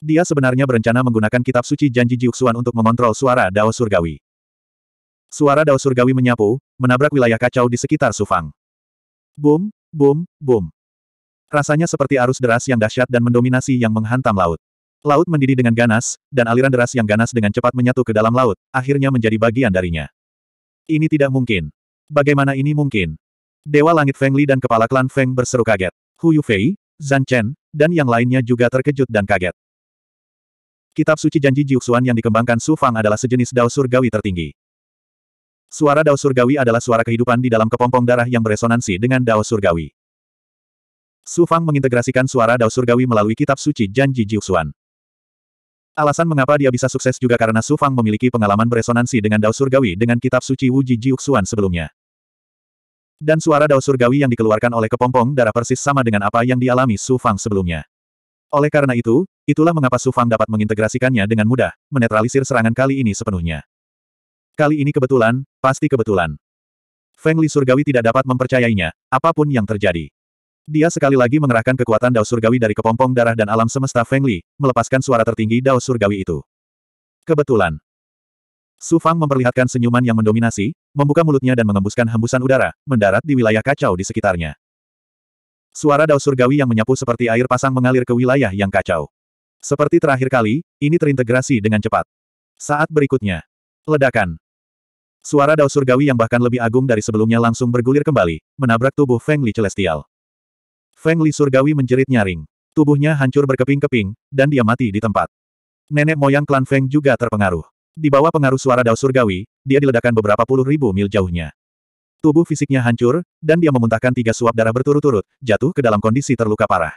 Dia sebenarnya berencana menggunakan kitab suci janji Jiuxuan untuk mengontrol suara Dao Surgawi. Suara Dao Surgawi menyapu, menabrak wilayah kacau di sekitar Sufang. Boom, boom, boom. Rasanya seperti arus deras yang dahsyat dan mendominasi yang menghantam laut. Laut mendidih dengan ganas, dan aliran deras yang ganas dengan cepat menyatu ke dalam laut, akhirnya menjadi bagian darinya. Ini tidak mungkin. Bagaimana ini mungkin? Dewa Langit Feng Li dan kepala klan Feng berseru kaget. Hu Yufei, Zhan Chen, dan yang lainnya juga terkejut dan kaget. Kitab suci janji Jiuxuan yang dikembangkan Su Fang adalah sejenis dao surgawi tertinggi. Suara dao surgawi adalah suara kehidupan di dalam kepompong darah yang beresonansi dengan dao surgawi. Su Fang mengintegrasikan suara dao surgawi melalui kitab suci janji Jiuxuan. Alasan mengapa dia bisa sukses juga karena Su Fang memiliki pengalaman beresonansi dengan dao surgawi dengan kitab suci Wuji Jiuxuan sebelumnya. Dan suara dao surgawi yang dikeluarkan oleh kepompong darah persis sama dengan apa yang dialami Su Fang sebelumnya. Oleh karena itu, itulah mengapa Su Fang dapat mengintegrasikannya dengan mudah, menetralisir serangan kali ini sepenuhnya. Kali ini kebetulan, pasti kebetulan. Feng Li Surgawi tidak dapat mempercayainya, apapun yang terjadi. Dia sekali lagi mengerahkan kekuatan Dao Surgawi dari kepompong darah dan alam semesta Feng Li, melepaskan suara tertinggi Dao Surgawi itu. Kebetulan. Su Fang memperlihatkan senyuman yang mendominasi, membuka mulutnya dan mengembuskan hembusan udara, mendarat di wilayah kacau di sekitarnya. Suara dao surgawi yang menyapu seperti air pasang mengalir ke wilayah yang kacau. Seperti terakhir kali, ini terintegrasi dengan cepat. Saat berikutnya. Ledakan. Suara dao surgawi yang bahkan lebih agung dari sebelumnya langsung bergulir kembali, menabrak tubuh Feng Li Celestial. Feng Li surgawi menjerit nyaring. Tubuhnya hancur berkeping-keping, dan dia mati di tempat. Nenek moyang klan Feng juga terpengaruh. Di bawah pengaruh suara dao surgawi, dia diledakkan beberapa puluh ribu mil jauhnya. Tubuh fisiknya hancur, dan dia memuntahkan tiga suap darah berturut-turut, jatuh ke dalam kondisi terluka parah.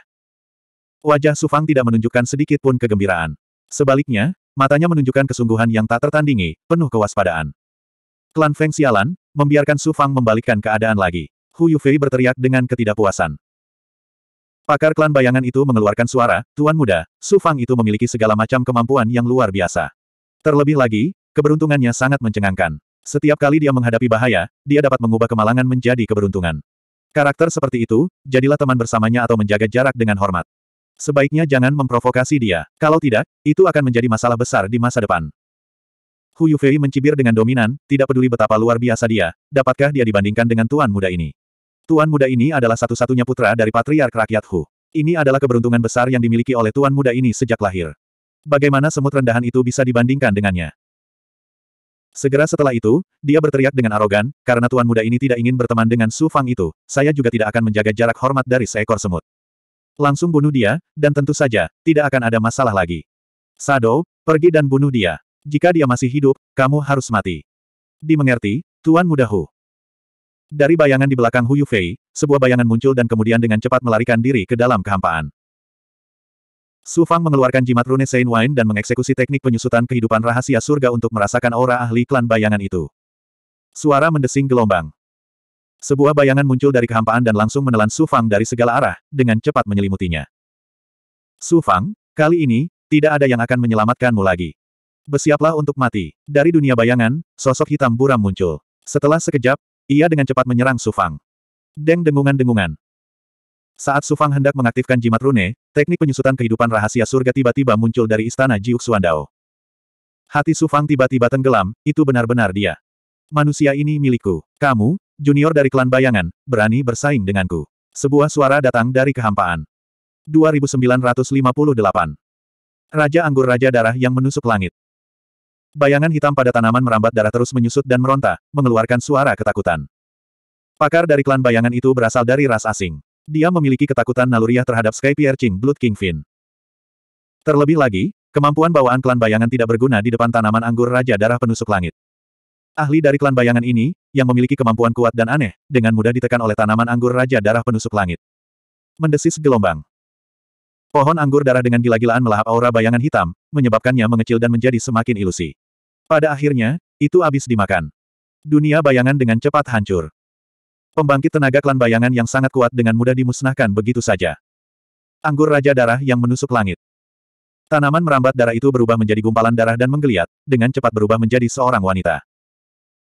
Wajah Sufang tidak menunjukkan sedikit pun kegembiraan. Sebaliknya, matanya menunjukkan kesungguhan yang tak tertandingi, penuh kewaspadaan. Klan Feng sialan, membiarkan Sufang membalikkan keadaan lagi. Hu Yufei berteriak dengan ketidakpuasan. Pakar klan bayangan itu mengeluarkan suara, Tuan Muda, Sufang itu memiliki segala macam kemampuan yang luar biasa. Terlebih lagi, keberuntungannya sangat mencengangkan. Setiap kali dia menghadapi bahaya, dia dapat mengubah kemalangan menjadi keberuntungan. Karakter seperti itu, jadilah teman bersamanya atau menjaga jarak dengan hormat. Sebaiknya jangan memprovokasi dia. Kalau tidak, itu akan menjadi masalah besar di masa depan. Hu Yufei mencibir dengan dominan, tidak peduli betapa luar biasa dia, dapatkah dia dibandingkan dengan tuan muda ini. Tuan muda ini adalah satu-satunya putra dari patriark rakyat Hu. Ini adalah keberuntungan besar yang dimiliki oleh tuan muda ini sejak lahir. Bagaimana semut rendahan itu bisa dibandingkan dengannya? Segera setelah itu, dia berteriak dengan arogan, karena tuan muda ini tidak ingin berteman dengan Su Fang itu, saya juga tidak akan menjaga jarak hormat dari seekor semut. Langsung bunuh dia, dan tentu saja, tidak akan ada masalah lagi. Sado, pergi dan bunuh dia. Jika dia masih hidup, kamu harus mati. Dimengerti, Tuan Muda Hu. Dari bayangan di belakang Hu Yufei, sebuah bayangan muncul dan kemudian dengan cepat melarikan diri ke dalam kehampaan. Su Fang mengeluarkan jimat rune Saint Wine dan mengeksekusi teknik penyusutan kehidupan rahasia surga untuk merasakan aura ahli klan bayangan itu. Suara mendesing gelombang. Sebuah bayangan muncul dari kehampaan dan langsung menelan Su Fang dari segala arah, dengan cepat menyelimutinya. Su Fang, kali ini, tidak ada yang akan menyelamatkanmu lagi. Bersiaplah untuk mati. Dari dunia bayangan, sosok hitam buram muncul. Setelah sekejap, ia dengan cepat menyerang Su Fang. Deng dengungan-dengungan. Saat Sufang hendak mengaktifkan jimat rune, teknik penyusutan kehidupan rahasia surga tiba-tiba muncul dari istana Jiuk Suandao. Hati Sufang tiba-tiba tenggelam, itu benar-benar dia. Manusia ini milikku. Kamu, junior dari klan bayangan, berani bersaing denganku. Sebuah suara datang dari kehampaan. 2958. Raja Anggur Raja Darah yang menusuk langit. Bayangan hitam pada tanaman merambat darah terus menyusut dan meronta, mengeluarkan suara ketakutan. Pakar dari klan bayangan itu berasal dari ras asing dia memiliki ketakutan naluriah terhadap Sky Piercing Blood Kingfin. Terlebih lagi, kemampuan bawaan klan bayangan tidak berguna di depan tanaman anggur Raja Darah Penusuk Langit. Ahli dari klan bayangan ini, yang memiliki kemampuan kuat dan aneh, dengan mudah ditekan oleh tanaman anggur Raja Darah Penusuk Langit. Mendesis gelombang. Pohon anggur darah dengan gila-gilaan melahap aura bayangan hitam, menyebabkannya mengecil dan menjadi semakin ilusi. Pada akhirnya, itu habis dimakan. Dunia bayangan dengan cepat hancur. Pembangkit tenaga klan bayangan yang sangat kuat dengan mudah dimusnahkan begitu saja. Anggur Raja Darah yang menusuk langit. Tanaman merambat darah itu berubah menjadi gumpalan darah dan menggeliat, dengan cepat berubah menjadi seorang wanita.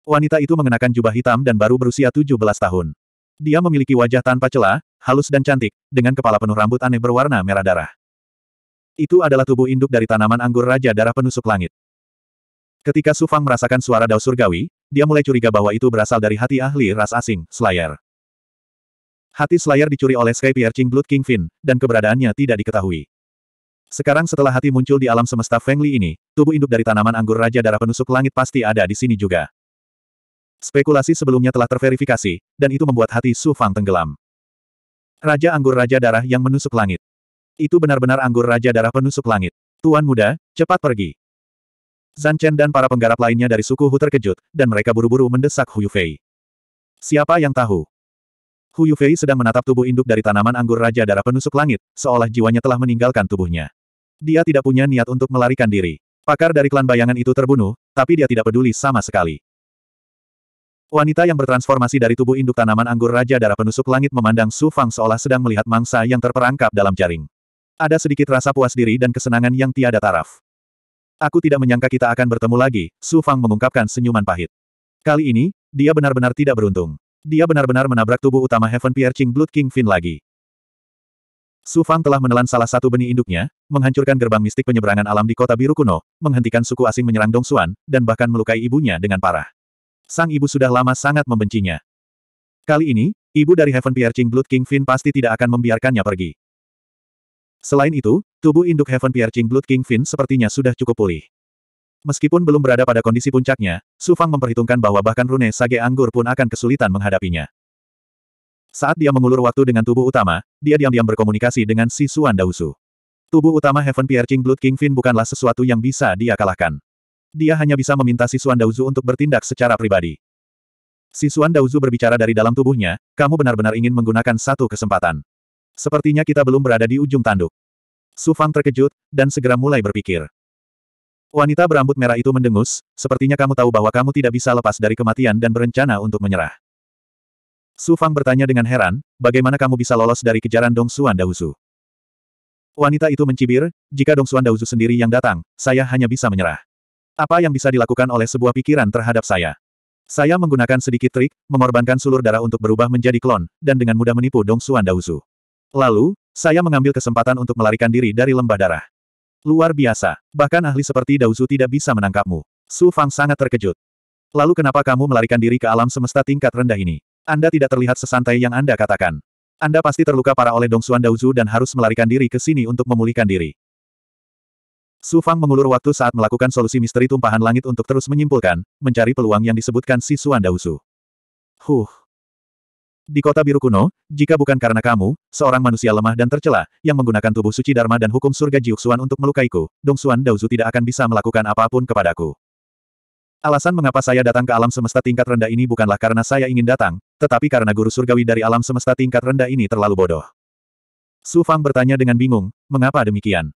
Wanita itu mengenakan jubah hitam dan baru berusia 17 tahun. Dia memiliki wajah tanpa celah, halus dan cantik, dengan kepala penuh rambut aneh berwarna merah darah. Itu adalah tubuh induk dari tanaman anggur Raja Darah Penusuk Langit. Ketika Sufang merasakan suara dao surgawi, dia mulai curiga bahwa itu berasal dari hati ahli ras asing, Slayer. Hati Slayer dicuri oleh Sky Piercing Blood Kingfin, dan keberadaannya tidak diketahui. Sekarang setelah hati muncul di alam semesta Feng Li ini, tubuh induk dari tanaman anggur Raja Darah Penusuk Langit pasti ada di sini juga. Spekulasi sebelumnya telah terverifikasi, dan itu membuat hati Su Fang tenggelam. Raja Anggur Raja Darah yang menusuk langit. Itu benar-benar anggur Raja Darah penusuk langit. Tuan muda, cepat pergi. Zan Chen dan para penggarap lainnya dari suku Hu terkejut, dan mereka buru-buru mendesak Hu Yufei. Siapa yang tahu? Hu Yufei sedang menatap tubuh induk dari tanaman anggur Raja Darah Penusuk Langit, seolah jiwanya telah meninggalkan tubuhnya. Dia tidak punya niat untuk melarikan diri. Pakar dari klan bayangan itu terbunuh, tapi dia tidak peduli sama sekali. Wanita yang bertransformasi dari tubuh induk tanaman anggur Raja Darah Penusuk Langit memandang Su Fang seolah sedang melihat mangsa yang terperangkap dalam jaring. Ada sedikit rasa puas diri dan kesenangan yang tiada taraf. Aku tidak menyangka kita akan bertemu lagi, Su Fang mengungkapkan senyuman pahit. Kali ini, dia benar-benar tidak beruntung. Dia benar-benar menabrak tubuh utama Heaven Piercing Blood King Finn lagi. Su Fang telah menelan salah satu benih induknya, menghancurkan gerbang mistik penyeberangan alam di kota biru kuno, menghentikan suku asing menyerang Dong Xuan, dan bahkan melukai ibunya dengan parah. Sang ibu sudah lama sangat membencinya. Kali ini, ibu dari Heaven Piercing Blood King Finn pasti tidak akan membiarkannya pergi. Selain itu, Tubuh induk Heaven Piercing Blood King Fin sepertinya sudah cukup pulih. Meskipun belum berada pada kondisi puncaknya, Su Fang memperhitungkan bahwa bahkan Rune Sage Anggur pun akan kesulitan menghadapinya. Saat dia mengulur waktu dengan tubuh utama, dia diam-diam berkomunikasi dengan si Suan Dausu. Tubuh utama Heaven Piercing Blood King Fin bukanlah sesuatu yang bisa dia kalahkan. Dia hanya bisa meminta si Suan Dausu untuk bertindak secara pribadi. Si Suan Dausu berbicara dari dalam tubuhnya, kamu benar-benar ingin menggunakan satu kesempatan. Sepertinya kita belum berada di ujung tanduk. Su Fang terkejut, dan segera mulai berpikir. Wanita berambut merah itu mendengus, sepertinya kamu tahu bahwa kamu tidak bisa lepas dari kematian dan berencana untuk menyerah. Su Fang bertanya dengan heran, bagaimana kamu bisa lolos dari kejaran Dong Xuan Daozu? Wanita itu mencibir, jika Dong Xuan Daozu sendiri yang datang, saya hanya bisa menyerah. Apa yang bisa dilakukan oleh sebuah pikiran terhadap saya? Saya menggunakan sedikit trik, mengorbankan sulur darah untuk berubah menjadi klon, dan dengan mudah menipu Dong Xuan Daozu. Lalu, saya mengambil kesempatan untuk melarikan diri dari lembah darah. Luar biasa, bahkan ahli seperti Daozu tidak bisa menangkapmu. Su Fang sangat terkejut. Lalu kenapa kamu melarikan diri ke alam semesta tingkat rendah ini? Anda tidak terlihat sesantai yang Anda katakan. Anda pasti terluka parah oleh Dong Dongsuan Daozu dan harus melarikan diri ke sini untuk memulihkan diri. Su Fang mengulur waktu saat melakukan solusi misteri tumpahan langit untuk terus menyimpulkan, mencari peluang yang disebutkan si Suan Daozu. Huh, di kota biru kuno, jika bukan karena kamu, seorang manusia lemah dan tercela, yang menggunakan tubuh suci Dharma dan hukum surga Jiuxuan untuk melukaiku, Dongxuan Daozu tidak akan bisa melakukan apapun kepadaku. Alasan mengapa saya datang ke alam semesta tingkat rendah ini bukanlah karena saya ingin datang, tetapi karena guru surgawi dari alam semesta tingkat rendah ini terlalu bodoh. Su Fang bertanya dengan bingung, mengapa demikian?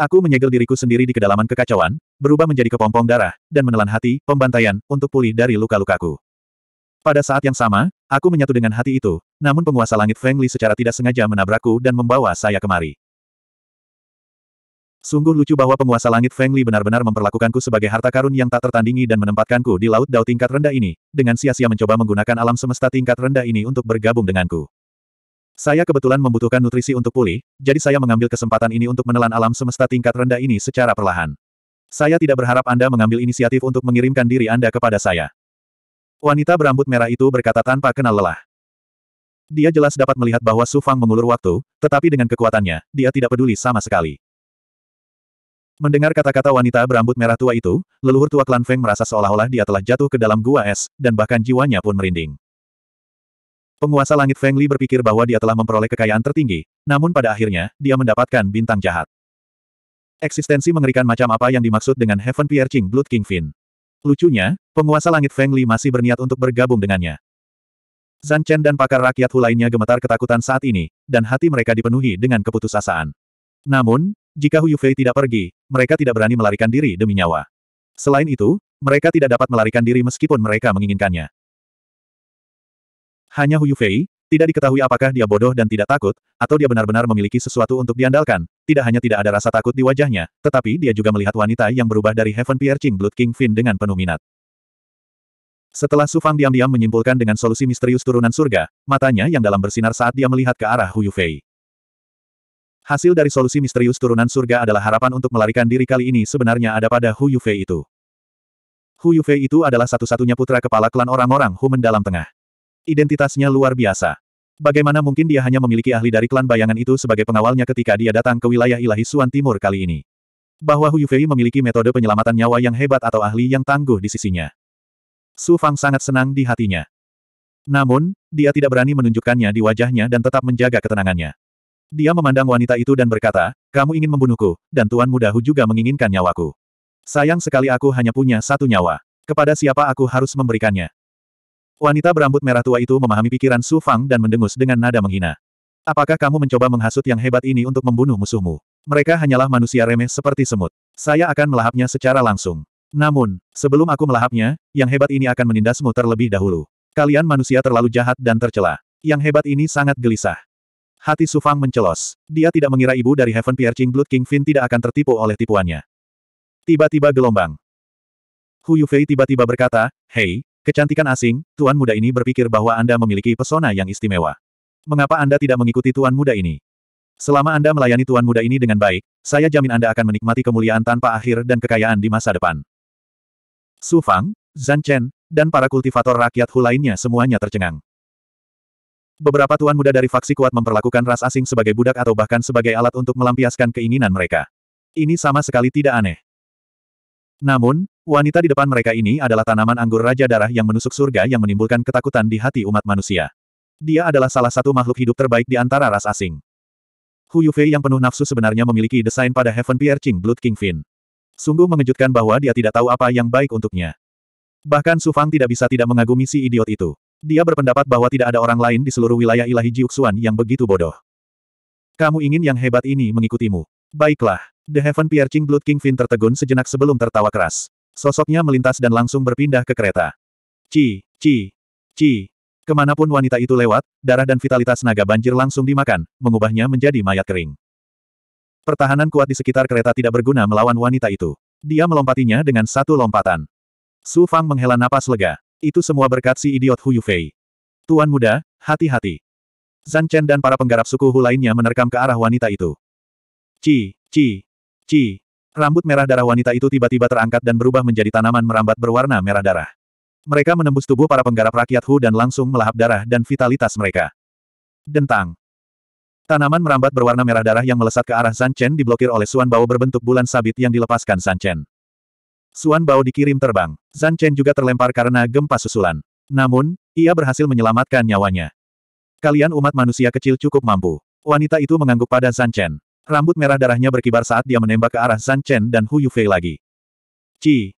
Aku menyegel diriku sendiri di kedalaman kekacauan, berubah menjadi kepompong darah, dan menelan hati, pembantaian, untuk pulih dari luka-lukaku. Pada saat yang sama, aku menyatu dengan hati itu, namun penguasa langit Feng Li secara tidak sengaja menabrakku dan membawa saya kemari. Sungguh lucu bahwa penguasa langit Feng Li benar-benar memperlakukanku sebagai harta karun yang tak tertandingi dan menempatkanku di Laut Dao tingkat rendah ini, dengan sia-sia mencoba menggunakan alam semesta tingkat rendah ini untuk bergabung denganku. Saya kebetulan membutuhkan nutrisi untuk pulih, jadi saya mengambil kesempatan ini untuk menelan alam semesta tingkat rendah ini secara perlahan. Saya tidak berharap Anda mengambil inisiatif untuk mengirimkan diri Anda kepada saya. Wanita berambut merah itu berkata tanpa kenal lelah. Dia jelas dapat melihat bahwa Su Fang mengulur waktu, tetapi dengan kekuatannya, dia tidak peduli sama sekali. Mendengar kata-kata wanita berambut merah tua itu, leluhur tua klan Feng merasa seolah-olah dia telah jatuh ke dalam gua es, dan bahkan jiwanya pun merinding. Penguasa langit Feng Li berpikir bahwa dia telah memperoleh kekayaan tertinggi, namun pada akhirnya, dia mendapatkan bintang jahat. Eksistensi mengerikan macam apa yang dimaksud dengan Heaven Piercing Blood King Finn. Lucunya, penguasa langit Feng Li masih berniat untuk bergabung dengannya. Zan Chen dan pakar rakyat Hu lainnya gemetar ketakutan saat ini, dan hati mereka dipenuhi dengan keputusasaan. Namun, jika Hu Yufei tidak pergi, mereka tidak berani melarikan diri demi nyawa. Selain itu, mereka tidak dapat melarikan diri meskipun mereka menginginkannya. Hanya Hu Yufei, tidak diketahui apakah dia bodoh dan tidak takut, atau dia benar-benar memiliki sesuatu untuk diandalkan. Tidak hanya tidak ada rasa takut di wajahnya, tetapi dia juga melihat wanita yang berubah dari Heaven Piercing Blood King Finn dengan penuh minat. Setelah Sufang diam-diam menyimpulkan dengan solusi misterius turunan surga, matanya yang dalam bersinar saat dia melihat ke arah Huyu Fei. Hasil dari solusi misterius turunan surga adalah harapan untuk melarikan diri kali ini sebenarnya ada pada Huyu Fei itu. Hu Fei itu adalah satu-satunya putra kepala klan orang-orang Hu mendalam tengah. Identitasnya luar biasa. Bagaimana mungkin dia hanya memiliki ahli dari klan bayangan itu sebagai pengawalnya ketika dia datang ke wilayah ilahi Suan Timur kali ini? Bahwa Hu Yufei memiliki metode penyelamatan nyawa yang hebat atau ahli yang tangguh di sisinya. Su Fang sangat senang di hatinya. Namun, dia tidak berani menunjukkannya di wajahnya dan tetap menjaga ketenangannya. Dia memandang wanita itu dan berkata, kamu ingin membunuhku, dan Tuan Muda Hu juga menginginkan nyawaku. Sayang sekali aku hanya punya satu nyawa. Kepada siapa aku harus memberikannya? Wanita berambut merah tua itu memahami pikiran Su Fang dan mendengus dengan nada menghina. Apakah kamu mencoba menghasut yang hebat ini untuk membunuh musuhmu? Mereka hanyalah manusia remeh seperti semut. Saya akan melahapnya secara langsung. Namun, sebelum aku melahapnya, yang hebat ini akan menindasmu terlebih dahulu. Kalian manusia terlalu jahat dan tercela. Yang hebat ini sangat gelisah. Hati Su Fang mencelos. Dia tidak mengira ibu dari Heaven Piercing Blood King Fin tidak akan tertipu oleh tipuannya. Tiba-tiba gelombang. Hu Yufei tiba-tiba berkata, Hei, Kecantikan asing, tuan muda ini berpikir bahwa Anda memiliki pesona yang istimewa. Mengapa Anda tidak mengikuti tuan muda ini? Selama Anda melayani tuan muda ini dengan baik, saya jamin Anda akan menikmati kemuliaan tanpa akhir dan kekayaan di masa depan. Su Fang, Zhan Chen, dan para kultivator rakyat Hu lainnya semuanya tercengang. Beberapa tuan muda dari faksi kuat memperlakukan ras asing sebagai budak atau bahkan sebagai alat untuk melampiaskan keinginan mereka. Ini sama sekali tidak aneh. Namun, Wanita di depan mereka ini adalah tanaman anggur Raja Darah yang menusuk surga yang menimbulkan ketakutan di hati umat manusia. Dia adalah salah satu makhluk hidup terbaik di antara ras asing. Hu Yufei yang penuh nafsu sebenarnya memiliki desain pada Heaven Piercing Blood King Kingfin. Sungguh mengejutkan bahwa dia tidak tahu apa yang baik untuknya. Bahkan Su Fang tidak bisa tidak mengagumi si idiot itu. Dia berpendapat bahwa tidak ada orang lain di seluruh wilayah ilahi Jiuxuan yang begitu bodoh. Kamu ingin yang hebat ini mengikutimu. Baiklah. The Heaven Piercing Blood King Fin tertegun sejenak sebelum tertawa keras. Sosoknya melintas dan langsung berpindah ke kereta. Ci, ci, ci. Kemanapun wanita itu lewat, darah dan vitalitas naga banjir langsung dimakan, mengubahnya menjadi mayat kering. Pertahanan kuat di sekitar kereta tidak berguna melawan wanita itu. Dia melompatinya dengan satu lompatan. Su Fang menghela napas lega. Itu semua berkat si idiot Hu Yufei. Tuan muda, hati-hati. Zan Chen dan para penggarap suku Hu lainnya menerkam ke arah wanita itu. Ci, ci, ci. Rambut merah darah wanita itu tiba-tiba terangkat dan berubah menjadi tanaman merambat berwarna merah darah. Mereka menembus tubuh para penggarap rakyat Hu dan langsung melahap darah dan vitalitas mereka. Dentang. Tanaman merambat berwarna merah darah yang melesat ke arah San Chen diblokir oleh Suan Bao berbentuk bulan sabit yang dilepaskan San Chen. Suan Bao dikirim terbang. San Chen juga terlempar karena gempa susulan. Namun, ia berhasil menyelamatkan nyawanya. Kalian umat manusia kecil cukup mampu. Wanita itu mengangguk pada San Chen. Rambut merah darahnya berkibar saat dia menembak ke arah Zan Chen dan Hu Yufei lagi. Ci!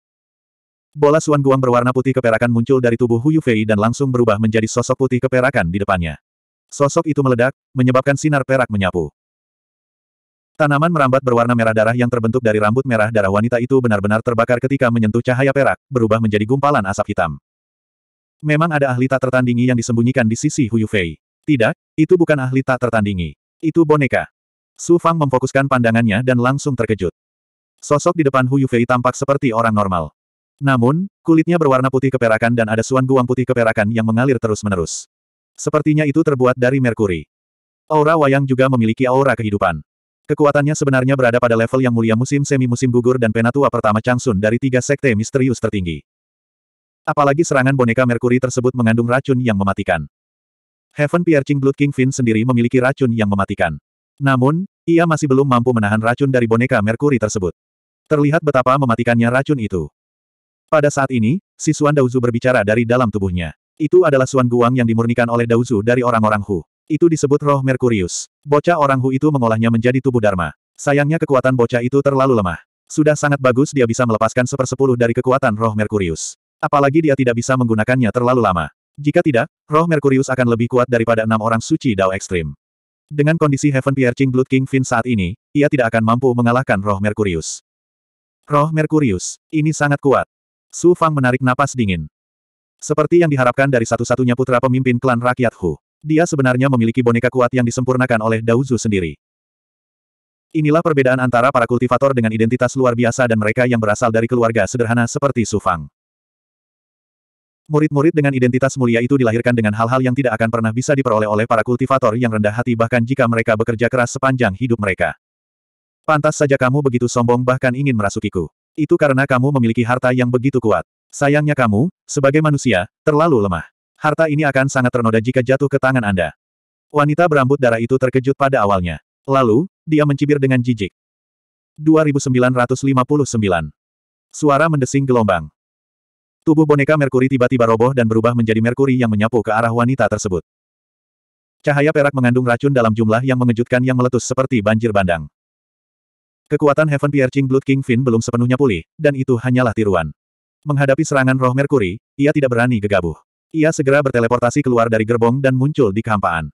Bola suan guang berwarna putih keperakan muncul dari tubuh Hu Yufei dan langsung berubah menjadi sosok putih keperakan di depannya. Sosok itu meledak, menyebabkan sinar perak menyapu. Tanaman merambat berwarna merah darah yang terbentuk dari rambut merah darah wanita itu benar-benar terbakar ketika menyentuh cahaya perak, berubah menjadi gumpalan asap hitam. Memang ada ahli tak tertandingi yang disembunyikan di sisi Hu Yufei. Tidak, itu bukan ahli tak tertandingi. Itu boneka. Su Fang memfokuskan pandangannya dan langsung terkejut. Sosok di depan Hu Yufei tampak seperti orang normal. Namun, kulitnya berwarna putih keperakan dan ada suan guang putih keperakan yang mengalir terus-menerus. Sepertinya itu terbuat dari merkuri. Aura wayang juga memiliki aura kehidupan. Kekuatannya sebenarnya berada pada level yang mulia musim semi-musim gugur dan penatua pertama Changsun dari tiga sekte misterius tertinggi. Apalagi serangan boneka Merkuri tersebut mengandung racun yang mematikan. Heaven Piercing Blood King Finn sendiri memiliki racun yang mematikan. Namun, ia masih belum mampu menahan racun dari boneka Merkuri tersebut. Terlihat betapa mematikannya racun itu. Pada saat ini, si Suan Dauzu berbicara dari dalam tubuhnya. Itu adalah Suan Guang yang dimurnikan oleh Dauzu dari orang-orang Hu. Itu disebut roh Merkurius. Bocah orang Hu itu mengolahnya menjadi tubuh Dharma. Sayangnya kekuatan bocah itu terlalu lemah. Sudah sangat bagus dia bisa melepaskan sepersepuluh dari kekuatan roh Merkurius. Apalagi dia tidak bisa menggunakannya terlalu lama. Jika tidak, roh Merkurius akan lebih kuat daripada enam orang suci Dao Ekstrim. Dengan kondisi Heaven Piercing Blood King Fin saat ini, ia tidak akan mampu mengalahkan roh Merkurius. Roh Merkurius, ini sangat kuat. Su Fang menarik napas dingin. Seperti yang diharapkan dari satu-satunya putra pemimpin klan rakyat Hu, dia sebenarnya memiliki boneka kuat yang disempurnakan oleh Daozu sendiri. Inilah perbedaan antara para kultivator dengan identitas luar biasa dan mereka yang berasal dari keluarga sederhana seperti Su Fang. Murid-murid dengan identitas mulia itu dilahirkan dengan hal-hal yang tidak akan pernah bisa diperoleh oleh para kultivator yang rendah hati bahkan jika mereka bekerja keras sepanjang hidup mereka. Pantas saja kamu begitu sombong bahkan ingin merasukiku. Itu karena kamu memiliki harta yang begitu kuat. Sayangnya kamu, sebagai manusia, terlalu lemah. Harta ini akan sangat ternoda jika jatuh ke tangan Anda. Wanita berambut darah itu terkejut pada awalnya. Lalu, dia mencibir dengan jijik. 2959 Suara mendesing gelombang. Tubuh boneka Merkuri tiba-tiba roboh dan berubah menjadi Merkuri yang menyapu ke arah wanita tersebut. Cahaya perak mengandung racun dalam jumlah yang mengejutkan yang meletus seperti banjir bandang. Kekuatan Heaven Piercing Blood King Finn belum sepenuhnya pulih, dan itu hanyalah tiruan. Menghadapi serangan roh Merkuri, ia tidak berani gegabah. Ia segera berteleportasi keluar dari gerbong dan muncul di kehampaan.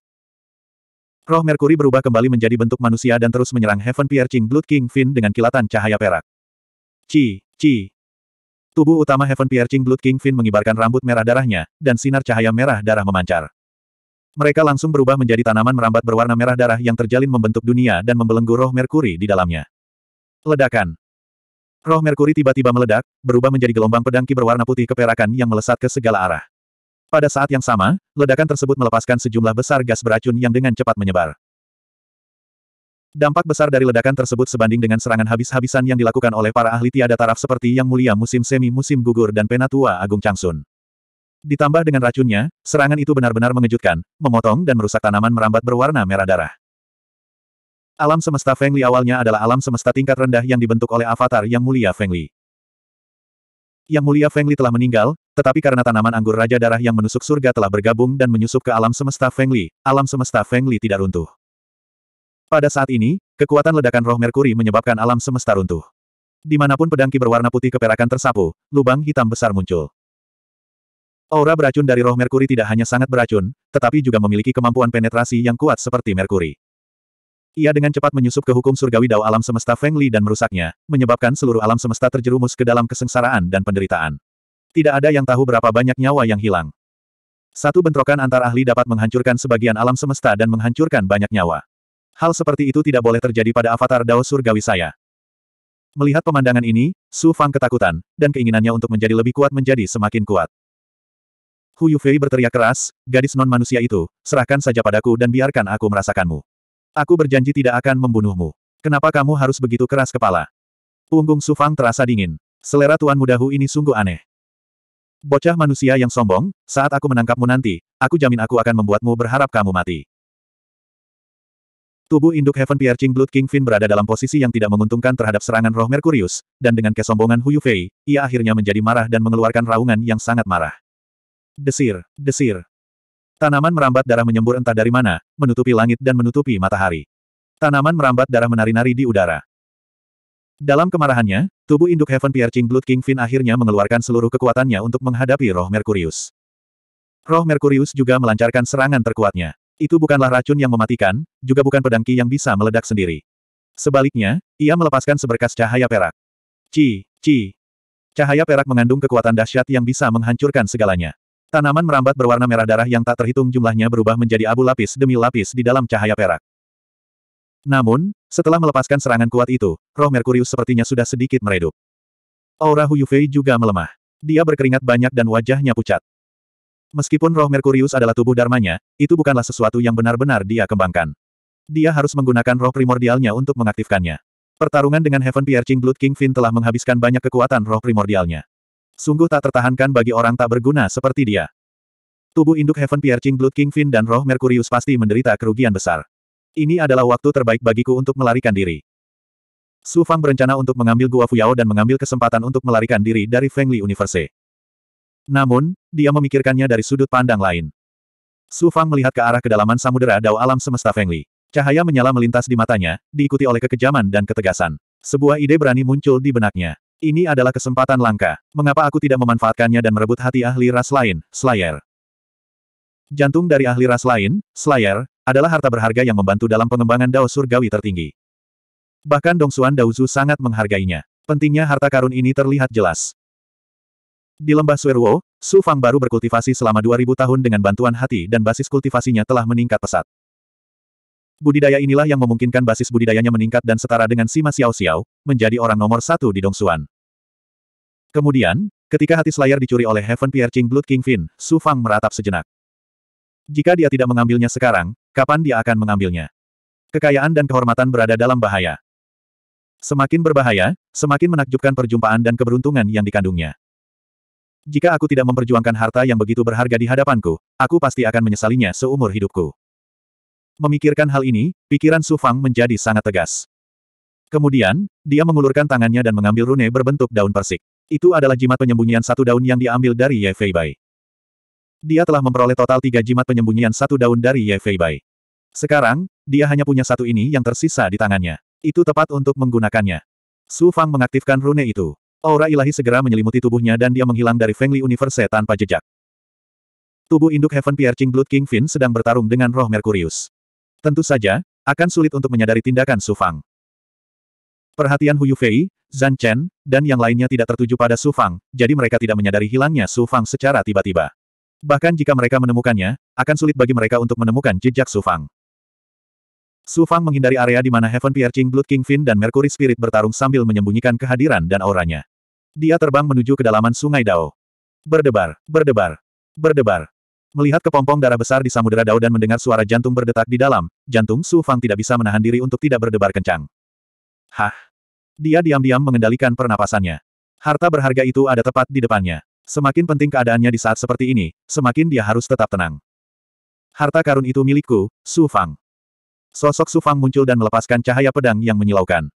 Roh Merkuri berubah kembali menjadi bentuk manusia dan terus menyerang Heaven Piercing Blood King Finn dengan kilatan cahaya perak. Ci, ci, Tubuh utama Heaven Piercing Blood King Fin mengibarkan rambut merah darahnya, dan sinar cahaya merah darah memancar. Mereka langsung berubah menjadi tanaman merambat berwarna merah darah yang terjalin membentuk dunia dan membelenggu roh Merkuri di dalamnya. Ledakan. Roh Merkuri tiba-tiba meledak, berubah menjadi gelombang pedang berwarna putih keperakan yang melesat ke segala arah. Pada saat yang sama, ledakan tersebut melepaskan sejumlah besar gas beracun yang dengan cepat menyebar. Dampak besar dari ledakan tersebut sebanding dengan serangan habis-habisan yang dilakukan oleh para ahli tiada taraf seperti Yang Mulia Musim Semi Musim Gugur dan Penatua Agung Changsun. Ditambah dengan racunnya, serangan itu benar-benar mengejutkan, memotong dan merusak tanaman merambat berwarna merah darah. Alam semesta Feng Li awalnya adalah alam semesta tingkat rendah yang dibentuk oleh avatar Yang Mulia Feng Li. Yang Mulia Feng Li telah meninggal, tetapi karena tanaman anggur Raja Darah yang menusuk surga telah bergabung dan menyusup ke alam semesta Feng Li, alam semesta Feng Li tidak runtuh. Pada saat ini, kekuatan ledakan roh Merkuri menyebabkan alam semesta runtuh. Dimanapun pedangki berwarna putih keperakan tersapu, lubang hitam besar muncul. Aura beracun dari roh Merkuri tidak hanya sangat beracun, tetapi juga memiliki kemampuan penetrasi yang kuat seperti Merkuri. Ia dengan cepat menyusup ke hukum surgawi Dao alam semesta Feng Li dan merusaknya, menyebabkan seluruh alam semesta terjerumus ke dalam kesengsaraan dan penderitaan. Tidak ada yang tahu berapa banyak nyawa yang hilang. Satu bentrokan antar ahli dapat menghancurkan sebagian alam semesta dan menghancurkan banyak nyawa. Hal seperti itu tidak boleh terjadi pada avatar Dao surgawi saya. Melihat pemandangan ini, Su Fang ketakutan, dan keinginannya untuk menjadi lebih kuat menjadi semakin kuat. Hu Yufei berteriak keras, gadis non-manusia itu, serahkan saja padaku dan biarkan aku merasakanmu. Aku berjanji tidak akan membunuhmu. Kenapa kamu harus begitu keras kepala? Punggung Su Fang terasa dingin. Selera Tuan Muda Hu ini sungguh aneh. Bocah manusia yang sombong, saat aku menangkapmu nanti, aku jamin aku akan membuatmu berharap kamu mati. Tubuh induk Heaven Piercing Blood King Finn berada dalam posisi yang tidak menguntungkan terhadap serangan roh Merkurius, dan dengan kesombongan Hu Yufei, ia akhirnya menjadi marah dan mengeluarkan raungan yang sangat marah. Desir, desir. Tanaman merambat darah menyembur entah dari mana, menutupi langit dan menutupi matahari. Tanaman merambat darah menari-nari di udara. Dalam kemarahannya, tubuh induk Heaven Piercing Blood King Finn akhirnya mengeluarkan seluruh kekuatannya untuk menghadapi roh Merkurius. Roh Merkurius juga melancarkan serangan terkuatnya. Itu bukanlah racun yang mematikan, juga bukan pedang Qi yang bisa meledak sendiri. Sebaliknya, ia melepaskan seberkas cahaya perak. Ci, ci. Cahaya perak mengandung kekuatan dahsyat yang bisa menghancurkan segalanya. Tanaman merambat berwarna merah darah yang tak terhitung jumlahnya berubah menjadi abu lapis demi lapis di dalam cahaya perak. Namun, setelah melepaskan serangan kuat itu, roh Merkurius sepertinya sudah sedikit meredup. Aura Hu juga melemah. Dia berkeringat banyak dan wajahnya pucat. Meskipun roh Merkurius adalah tubuh dharmanya, itu bukanlah sesuatu yang benar-benar dia kembangkan. Dia harus menggunakan roh primordialnya untuk mengaktifkannya. Pertarungan dengan Heaven Piercing Blood King Fin telah menghabiskan banyak kekuatan roh primordialnya. Sungguh tak tertahankan bagi orang tak berguna seperti dia. Tubuh induk Heaven Piercing Blood King Fin dan roh Merkurius pasti menderita kerugian besar. Ini adalah waktu terbaik bagiku untuk melarikan diri. Su Fang berencana untuk mengambil Gua Fuyao dan mengambil kesempatan untuk melarikan diri dari Feng Li Universe. Namun, dia memikirkannya dari sudut pandang lain. Su Fang melihat ke arah kedalaman samudera dao alam semesta Fengli. Cahaya menyala melintas di matanya, diikuti oleh kekejaman dan ketegasan. Sebuah ide berani muncul di benaknya. Ini adalah kesempatan langka. Mengapa aku tidak memanfaatkannya dan merebut hati ahli ras lain, Slayer? Jantung dari ahli ras lain, Slayer, adalah harta berharga yang membantu dalam pengembangan dao surgawi tertinggi. Bahkan Dong Xuan Daozu sangat menghargainya. Pentingnya harta karun ini terlihat jelas. Di lembah Suerwo, Su Fang baru berkultivasi selama 2000 tahun dengan bantuan hati dan basis kultivasinya telah meningkat pesat. Budidaya inilah yang memungkinkan basis budidayanya meningkat dan setara dengan Sima Xiao Xiao, menjadi orang nomor satu di Dongsuan. Kemudian, ketika hati selayar dicuri oleh Heaven Piercing Blood King Fin, Su Fang meratap sejenak. Jika dia tidak mengambilnya sekarang, kapan dia akan mengambilnya? Kekayaan dan kehormatan berada dalam bahaya. Semakin berbahaya, semakin menakjubkan perjumpaan dan keberuntungan yang dikandungnya. Jika aku tidak memperjuangkan harta yang begitu berharga di hadapanku, aku pasti akan menyesalinya seumur hidupku. Memikirkan hal ini, pikiran Su Fang menjadi sangat tegas. Kemudian, dia mengulurkan tangannya dan mengambil rune berbentuk daun persik. Itu adalah jimat penyembunyian satu daun yang diambil dari Ye Fei Bai. Dia telah memperoleh total tiga jimat penyembunyian satu daun dari Ye Fei Bai. Sekarang, dia hanya punya satu ini yang tersisa di tangannya. Itu tepat untuk menggunakannya. Su Fang mengaktifkan rune itu. Aura ilahi segera menyelimuti tubuhnya dan dia menghilang dari Fengli Universe tanpa jejak. Tubuh induk Heaven Piercing Blood King Finn sedang bertarung dengan roh Merkurius. Tentu saja, akan sulit untuk menyadari tindakan Su Fang. Perhatian Hu Yufei, Zhan Chen, dan yang lainnya tidak tertuju pada Su Fang, jadi mereka tidak menyadari hilangnya Su Fang secara tiba-tiba. Bahkan jika mereka menemukannya, akan sulit bagi mereka untuk menemukan jejak Su Fang. Su Fang menghindari area di mana Heaven Piercing Blood King Fin dan Mercury Spirit bertarung sambil menyembunyikan kehadiran dan auranya. Dia terbang menuju kedalaman sungai Dao. Berdebar, berdebar, berdebar. Melihat kepompong darah besar di Samudera Dao dan mendengar suara jantung berdetak di dalam, jantung Su Fang tidak bisa menahan diri untuk tidak berdebar kencang. Hah? Dia diam-diam mengendalikan pernapasannya. Harta berharga itu ada tepat di depannya. Semakin penting keadaannya di saat seperti ini, semakin dia harus tetap tenang. Harta karun itu milikku, Su Fang. Sosok Sufang muncul dan melepaskan cahaya pedang yang menyilaukan.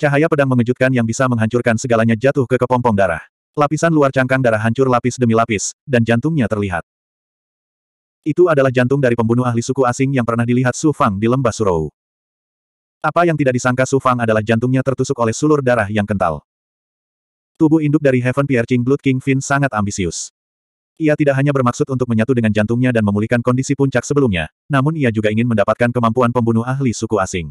Cahaya pedang mengejutkan yang bisa menghancurkan segalanya jatuh ke kepompong darah. Lapisan luar cangkang darah hancur lapis demi lapis, dan jantungnya terlihat. Itu adalah jantung dari pembunuh ahli suku asing yang pernah dilihat Sufang di lembah Surau. Apa yang tidak disangka Sufang adalah jantungnya tertusuk oleh sulur darah yang kental. Tubuh induk dari Heaven Piercing Blood King Fin sangat ambisius. Ia tidak hanya bermaksud untuk menyatu dengan jantungnya dan memulihkan kondisi puncak sebelumnya, namun ia juga ingin mendapatkan kemampuan pembunuh ahli suku asing.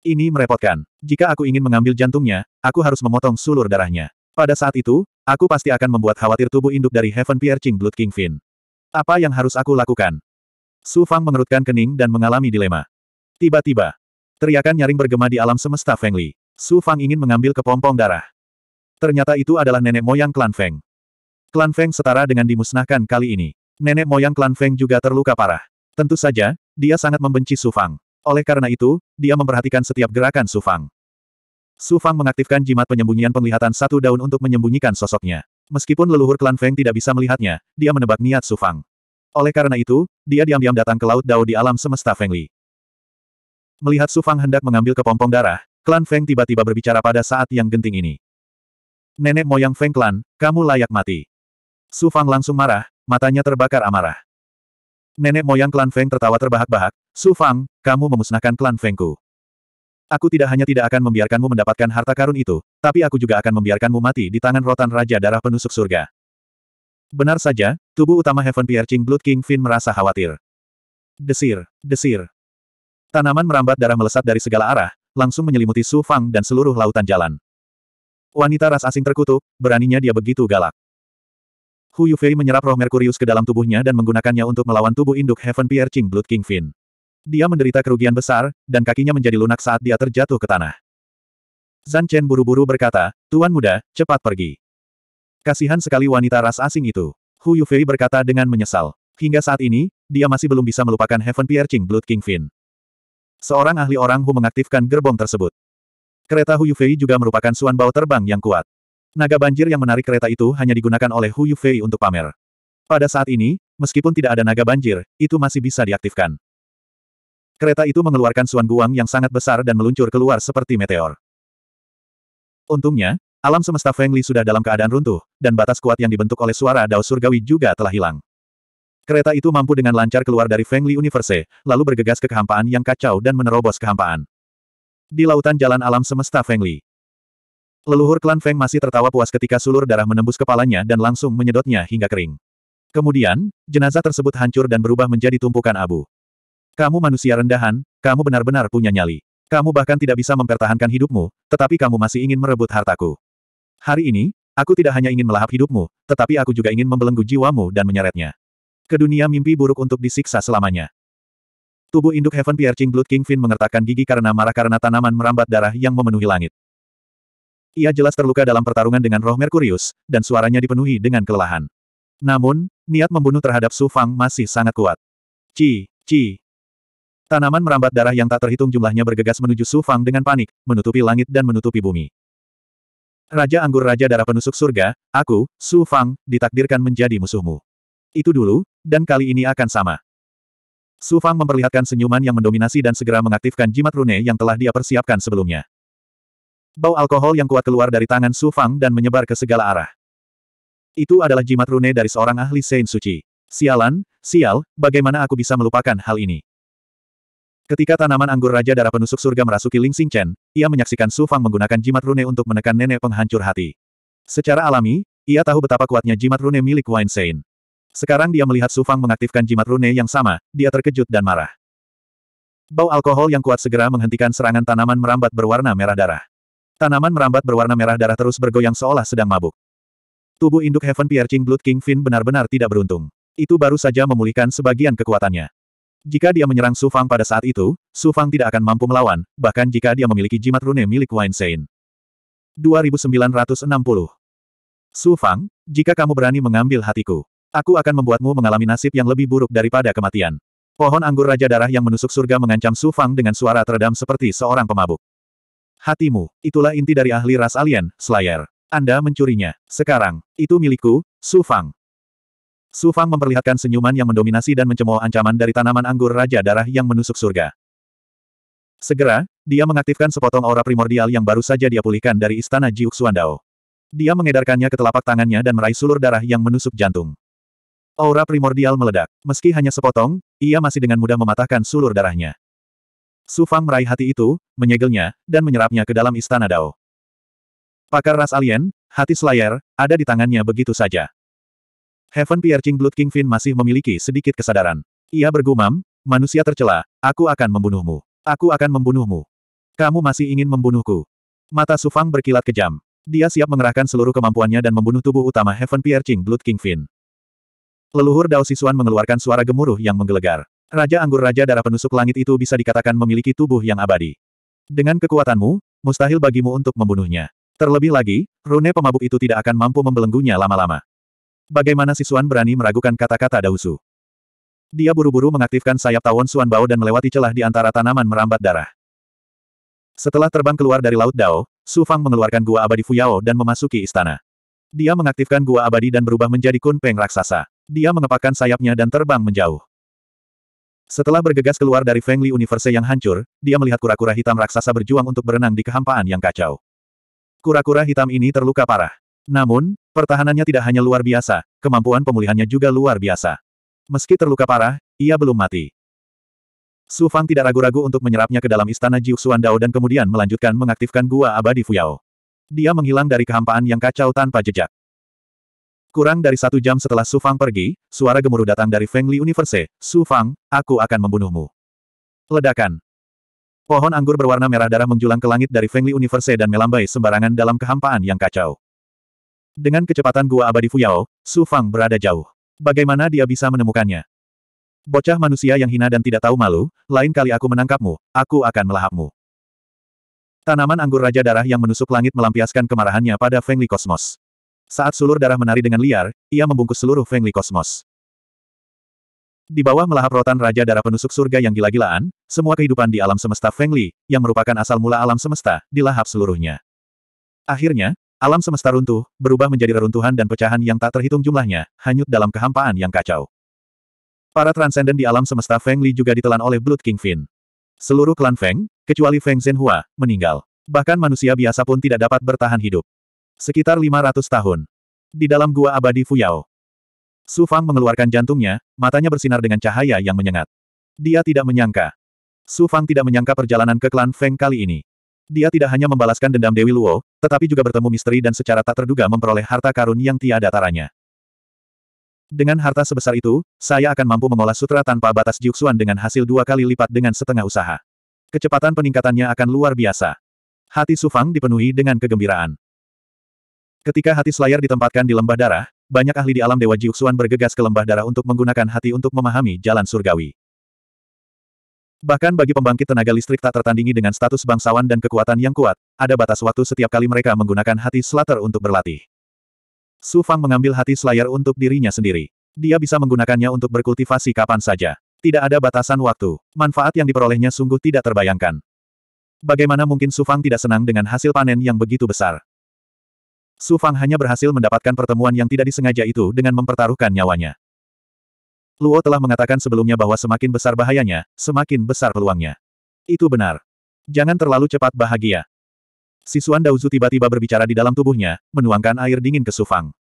Ini merepotkan. Jika aku ingin mengambil jantungnya, aku harus memotong sulur darahnya. Pada saat itu, aku pasti akan membuat khawatir tubuh induk dari Heaven Piercing Blood King Kingfin. Apa yang harus aku lakukan? Su Fang mengerutkan kening dan mengalami dilema. Tiba-tiba, teriakan nyaring bergema di alam semesta Feng Li. Su Fang ingin mengambil kepompong darah. Ternyata itu adalah nenek moyang klan Feng. Klan Feng setara dengan dimusnahkan kali ini. Nenek moyang klan Feng juga terluka parah. Tentu saja, dia sangat membenci Su Fang. Oleh karena itu, dia memperhatikan setiap gerakan Su Fang. Su Fang mengaktifkan jimat penyembunyian penglihatan satu daun untuk menyembunyikan sosoknya. Meskipun leluhur klan Feng tidak bisa melihatnya, dia menebak niat Su Fang. Oleh karena itu, dia diam-diam datang ke Laut Dao di alam semesta Feng Li. Melihat Su Fang hendak mengambil kepompong darah, klan Feng tiba-tiba berbicara pada saat yang genting ini. Nenek moyang Feng klan, kamu layak mati. Su Fang langsung marah, matanya terbakar amarah. Nenek moyang klan Feng tertawa terbahak-bahak, Su Fang, kamu memusnahkan klan Fengku. Aku tidak hanya tidak akan membiarkanmu mendapatkan harta karun itu, tapi aku juga akan membiarkanmu mati di tangan rotan Raja Darah Penusuk Surga. Benar saja, tubuh utama Heaven Piercing Blood King Finn merasa khawatir. Desir, desir. Tanaman merambat darah melesat dari segala arah, langsung menyelimuti Su Fang dan seluruh lautan jalan. Wanita ras asing terkutuk, beraninya dia begitu galak. Hu Yufei menyerap roh Merkurius ke dalam tubuhnya dan menggunakannya untuk melawan tubuh induk Heaven Piercing Blood King Fin. Dia menderita kerugian besar, dan kakinya menjadi lunak saat dia terjatuh ke tanah. Zan Chen buru-buru berkata, Tuan muda, cepat pergi. Kasihan sekali wanita ras asing itu. Hu Yufei berkata dengan menyesal. Hingga saat ini, dia masih belum bisa melupakan Heaven Piercing Blood King Fin. Seorang ahli orang Hu mengaktifkan gerbong tersebut. Kereta Hu Yufei juga merupakan suan bau terbang yang kuat. Naga banjir yang menarik kereta itu hanya digunakan oleh Hu Yufei untuk pamer. Pada saat ini, meskipun tidak ada naga banjir, itu masih bisa diaktifkan. Kereta itu mengeluarkan suan guang yang sangat besar dan meluncur keluar seperti meteor. Untungnya, alam semesta Feng Li sudah dalam keadaan runtuh, dan batas kuat yang dibentuk oleh suara dao surgawi juga telah hilang. Kereta itu mampu dengan lancar keluar dari Feng Li Universe, lalu bergegas ke kehampaan yang kacau dan menerobos kehampaan. Di lautan jalan alam semesta Feng Li. Leluhur klan Feng masih tertawa puas ketika sulur darah menembus kepalanya dan langsung menyedotnya hingga kering. Kemudian, jenazah tersebut hancur dan berubah menjadi tumpukan abu. Kamu manusia rendahan, kamu benar-benar punya nyali. Kamu bahkan tidak bisa mempertahankan hidupmu, tetapi kamu masih ingin merebut hartaku. Hari ini, aku tidak hanya ingin melahap hidupmu, tetapi aku juga ingin membelenggu jiwamu dan menyeretnya. Ke dunia mimpi buruk untuk disiksa selamanya. Tubuh induk Heaven Piercing Blood King Finn mengertakkan gigi karena marah karena tanaman merambat darah yang memenuhi langit. Ia jelas terluka dalam pertarungan dengan roh Merkurius, dan suaranya dipenuhi dengan kelelahan. Namun, niat membunuh terhadap Su Fang masih sangat kuat. Ci, ci. Tanaman merambat darah yang tak terhitung jumlahnya bergegas menuju Su Fang dengan panik, menutupi langit dan menutupi bumi. Raja Anggur Raja Darah Penusuk Surga, aku, Su Fang, ditakdirkan menjadi musuhmu. Itu dulu, dan kali ini akan sama. Su Fang memperlihatkan senyuman yang mendominasi dan segera mengaktifkan jimat rune yang telah dia persiapkan sebelumnya. Bau alkohol yang kuat keluar dari tangan Su Fang dan menyebar ke segala arah. Itu adalah jimat rune dari seorang ahli Sein Suci. Sialan, sial, bagaimana aku bisa melupakan hal ini? Ketika tanaman anggur Raja Darah Penusuk Surga merasuki Ling Xing Chen, ia menyaksikan Su Fang menggunakan jimat rune untuk menekan nenek penghancur hati. Secara alami, ia tahu betapa kuatnya jimat rune milik Wine Sein. Sekarang dia melihat Su Fang mengaktifkan jimat rune yang sama, dia terkejut dan marah. Bau alkohol yang kuat segera menghentikan serangan tanaman merambat berwarna merah darah. Tanaman merambat berwarna merah darah terus bergoyang seolah sedang mabuk. Tubuh induk Heaven Piercing Blood King Finn benar-benar tidak beruntung. Itu baru saja memulihkan sebagian kekuatannya. Jika dia menyerang Su Fang pada saat itu, Su Fang tidak akan mampu melawan, bahkan jika dia memiliki jimat rune milik Sein. 2960 Su Fang, jika kamu berani mengambil hatiku, aku akan membuatmu mengalami nasib yang lebih buruk daripada kematian. Pohon anggur Raja Darah yang menusuk surga mengancam Su Fang dengan suara teredam seperti seorang pemabuk. Hatimu, itulah inti dari ahli ras alien, Slayer. Anda mencurinya. Sekarang, itu milikku, Su Fang. Su Fang memperlihatkan senyuman yang mendominasi dan mencemooh ancaman dari tanaman anggur Raja Darah yang menusuk surga. Segera, dia mengaktifkan sepotong aura primordial yang baru saja dia pulihkan dari istana Jiuk Suandao. Dia mengedarkannya ke telapak tangannya dan meraih sulur darah yang menusuk jantung. Aura primordial meledak. Meski hanya sepotong, ia masih dengan mudah mematahkan sulur darahnya. Su Fang meraih hati itu, menyegelnya, dan menyerapnya ke dalam istana Dao. Pakar ras alien, hati selayar, ada di tangannya begitu saja. Heaven Piercing Blood King Finn masih memiliki sedikit kesadaran. Ia bergumam, manusia tercela, aku akan membunuhmu. Aku akan membunuhmu. Kamu masih ingin membunuhku. Mata Sufang berkilat kejam. Dia siap mengerahkan seluruh kemampuannya dan membunuh tubuh utama Heaven Piercing Blood King Finn. Leluhur Dao Sisuan mengeluarkan suara gemuruh yang menggelegar. Raja Anggur Raja Darah Penusuk Langit itu bisa dikatakan memiliki tubuh yang abadi. Dengan kekuatanmu, mustahil bagimu untuk membunuhnya. Terlebih lagi, rune pemabuk itu tidak akan mampu membelenggunya lama-lama. Bagaimana Suan berani meragukan kata-kata Dausu? Dia buru-buru mengaktifkan sayap tawon Suan Bao dan melewati celah di antara tanaman merambat darah. Setelah terbang keluar dari Laut Dao, Su Fang mengeluarkan gua abadi Fuyao dan memasuki istana. Dia mengaktifkan gua abadi dan berubah menjadi Kun Peng raksasa. Dia mengepakkan sayapnya dan terbang menjauh. Setelah bergegas keluar dari Fengli Li Universe yang hancur, dia melihat kura-kura hitam raksasa berjuang untuk berenang di kehampaan yang kacau. Kura-kura hitam ini terluka parah. Namun, pertahanannya tidak hanya luar biasa, kemampuan pemulihannya juga luar biasa. Meski terluka parah, ia belum mati. Su Fang tidak ragu-ragu untuk menyerapnya ke dalam istana Jiuxuan Dao dan kemudian melanjutkan mengaktifkan gua abadi Fuyao. Dia menghilang dari kehampaan yang kacau tanpa jejak. Kurang dari satu jam setelah Su Fang pergi, suara gemuruh datang dari Feng Li Universe, Su Fang, aku akan membunuhmu. Ledakan. Pohon anggur berwarna merah darah menjulang ke langit dari Feng Li Universe dan melambai sembarangan dalam kehampaan yang kacau. Dengan kecepatan gua abadi Fuyao, Su Fang berada jauh. Bagaimana dia bisa menemukannya? Bocah manusia yang hina dan tidak tahu malu, lain kali aku menangkapmu, aku akan melahapmu. Tanaman anggur Raja Darah yang menusuk langit melampiaskan kemarahannya pada Feng Li Kosmos. Saat sulur darah menari dengan liar, ia membungkus seluruh Fengli Kosmos. Di bawah melahap rotan Raja Darah Penusuk Surga yang gila-gilaan, semua kehidupan di alam semesta Fengli, yang merupakan asal mula alam semesta, dilahap seluruhnya. Akhirnya, alam semesta runtuh, berubah menjadi reruntuhan dan pecahan yang tak terhitung jumlahnya, hanyut dalam kehampaan yang kacau. Para transenden di alam semesta Fengli juga ditelan oleh Blood King Fin. Seluruh klan Feng, kecuali Feng Zhenhua, meninggal. Bahkan manusia biasa pun tidak dapat bertahan hidup. Sekitar 500 tahun. Di dalam gua abadi Fuyao. Su Fang mengeluarkan jantungnya, matanya bersinar dengan cahaya yang menyengat. Dia tidak menyangka. Su Fang tidak menyangka perjalanan ke klan Feng kali ini. Dia tidak hanya membalaskan dendam Dewi Luo, tetapi juga bertemu misteri dan secara tak terduga memperoleh harta karun yang tiada taranya. Dengan harta sebesar itu, saya akan mampu mengolah sutra tanpa batas jiuksuan dengan hasil dua kali lipat dengan setengah usaha. Kecepatan peningkatannya akan luar biasa. Hati Sufang dipenuhi dengan kegembiraan. Ketika hati Slayer ditempatkan di lembah darah, banyak ahli di alam Dewa Jiuxuan bergegas ke lembah darah untuk menggunakan hati untuk memahami jalan surgawi. Bahkan bagi pembangkit tenaga listrik tak tertandingi dengan status bangsawan dan kekuatan yang kuat, ada batas waktu setiap kali mereka menggunakan hati Slater untuk berlatih. Su Fang mengambil hati Slayer untuk dirinya sendiri. Dia bisa menggunakannya untuk berkultivasi kapan saja. Tidak ada batasan waktu. Manfaat yang diperolehnya sungguh tidak terbayangkan. Bagaimana mungkin Su Fang tidak senang dengan hasil panen yang begitu besar? Su Fang hanya berhasil mendapatkan pertemuan yang tidak disengaja itu dengan mempertaruhkan nyawanya. Luo telah mengatakan sebelumnya bahwa semakin besar bahayanya, semakin besar peluangnya. Itu benar. Jangan terlalu cepat bahagia. Sisuan Daozu tiba-tiba berbicara di dalam tubuhnya, menuangkan air dingin ke Su Fang.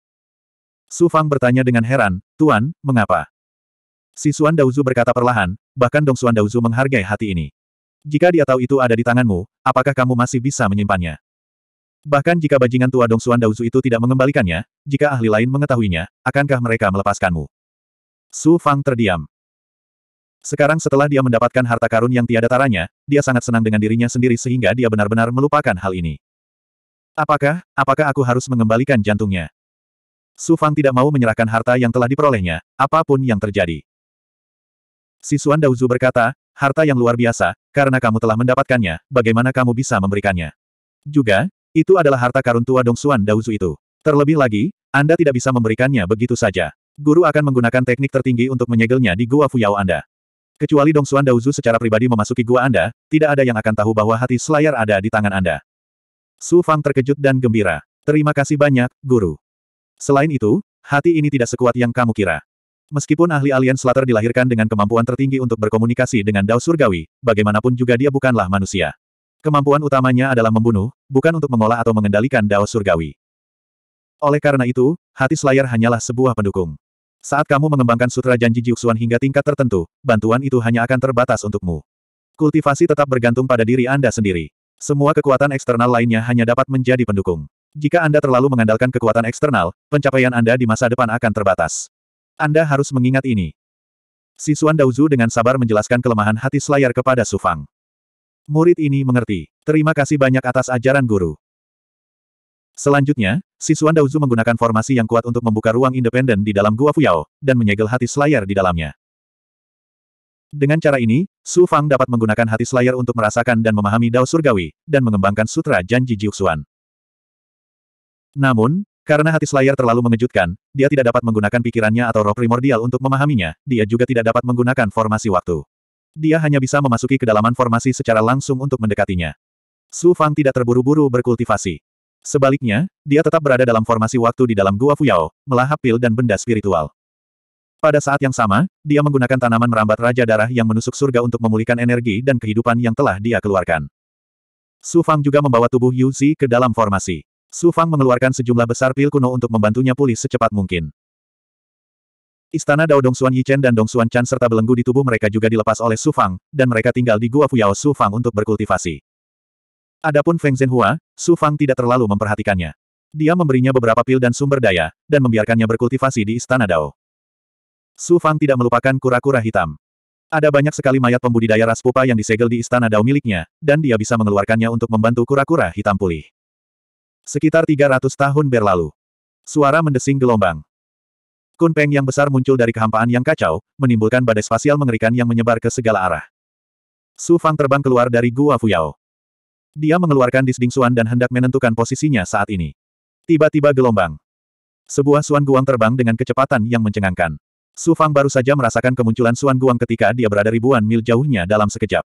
Su Fang bertanya dengan heran, Tuan, mengapa? Sisuan Daozu berkata perlahan, bahkan Dong Suan Daozu menghargai hati ini. Jika dia tahu itu ada di tanganmu, apakah kamu masih bisa menyimpannya? Bahkan jika bajingan tua Dong Suan Daozu itu tidak mengembalikannya, jika ahli lain mengetahuinya, akankah mereka melepaskanmu? Su Fang terdiam. Sekarang setelah dia mendapatkan harta karun yang tiada taranya, dia sangat senang dengan dirinya sendiri sehingga dia benar-benar melupakan hal ini. Apakah, apakah aku harus mengembalikan jantungnya? Su Fang tidak mau menyerahkan harta yang telah diperolehnya, apapun yang terjadi. Sisuan Dauzu berkata, harta yang luar biasa, karena kamu telah mendapatkannya, bagaimana kamu bisa memberikannya? Juga, itu adalah harta karun tua Dong Xuan Daozu itu. Terlebih lagi, Anda tidak bisa memberikannya begitu saja. Guru akan menggunakan teknik tertinggi untuk menyegelnya di Gua Fuyao Anda. Kecuali Dong Xuan Daozu secara pribadi memasuki gua Anda, tidak ada yang akan tahu bahwa hati selayar ada di tangan Anda. Su Fang terkejut dan gembira. Terima kasih banyak, Guru. Selain itu, hati ini tidak sekuat yang kamu kira. Meskipun ahli alien Slater dilahirkan dengan kemampuan tertinggi untuk berkomunikasi dengan Dao Surgawi, bagaimanapun juga dia bukanlah manusia. Kemampuan utamanya adalah membunuh, bukan untuk mengolah atau mengendalikan Dao Surgawi. Oleh karena itu, hati Slayer hanyalah sebuah pendukung. Saat kamu mengembangkan sutra janji Jiuxuan hingga tingkat tertentu, bantuan itu hanya akan terbatas untukmu. Kultivasi tetap bergantung pada diri Anda sendiri. Semua kekuatan eksternal lainnya hanya dapat menjadi pendukung. Jika Anda terlalu mengandalkan kekuatan eksternal, pencapaian Anda di masa depan akan terbatas. Anda harus mengingat ini. Sisuan Daozu dengan sabar menjelaskan kelemahan hati Slayer kepada Sufang. Murid ini mengerti. Terima kasih banyak atas ajaran guru. Selanjutnya, Sisuan Dauzu menggunakan formasi yang kuat untuk membuka ruang independen di dalam Gua Fuyao, dan menyegel hati Slayer di dalamnya. Dengan cara ini, Su Fang dapat menggunakan hati Slayer untuk merasakan dan memahami Dao Surgawi, dan mengembangkan Sutra Janji Jiuxuan. Namun, karena hati Slayer terlalu mengejutkan, dia tidak dapat menggunakan pikirannya atau roh primordial untuk memahaminya, dia juga tidak dapat menggunakan formasi waktu dia hanya bisa memasuki kedalaman formasi secara langsung untuk mendekatinya. Su Fang tidak terburu-buru berkultivasi. Sebaliknya, dia tetap berada dalam formasi waktu di dalam gua Fuyao, melahap pil dan benda spiritual. Pada saat yang sama, dia menggunakan tanaman merambat raja darah yang menusuk surga untuk memulihkan energi dan kehidupan yang telah dia keluarkan. Su Fang juga membawa tubuh Yu Zi ke dalam formasi. Su Fang mengeluarkan sejumlah besar pil kuno untuk membantunya pulih secepat mungkin. Istana Dao Xuan Yichen dan Xuan Chan serta belenggu di tubuh mereka juga dilepas oleh Su Fang, dan mereka tinggal di Gua Fuyao Su Fang untuk berkultivasi. Adapun Feng Zhenhua, Su Fang tidak terlalu memperhatikannya. Dia memberinya beberapa pil dan sumber daya, dan membiarkannya berkultivasi di Istana Dao. Su Fang tidak melupakan kura-kura hitam. Ada banyak sekali mayat pembudidaya ras pupa yang disegel di Istana Dao miliknya, dan dia bisa mengeluarkannya untuk membantu kura-kura hitam pulih. Sekitar 300 tahun berlalu. Suara mendesing gelombang. Kunpeng yang besar muncul dari kehampaan yang kacau, menimbulkan badai spasial mengerikan yang menyebar ke segala arah. Su Fang terbang keluar dari Gua Fuyao. Dia mengeluarkan disding suan dan hendak menentukan posisinya saat ini. Tiba-tiba gelombang. Sebuah Suan Guang terbang dengan kecepatan yang mencengangkan. Su Fang baru saja merasakan kemunculan Suan Guang ketika dia berada ribuan mil jauhnya dalam sekejap.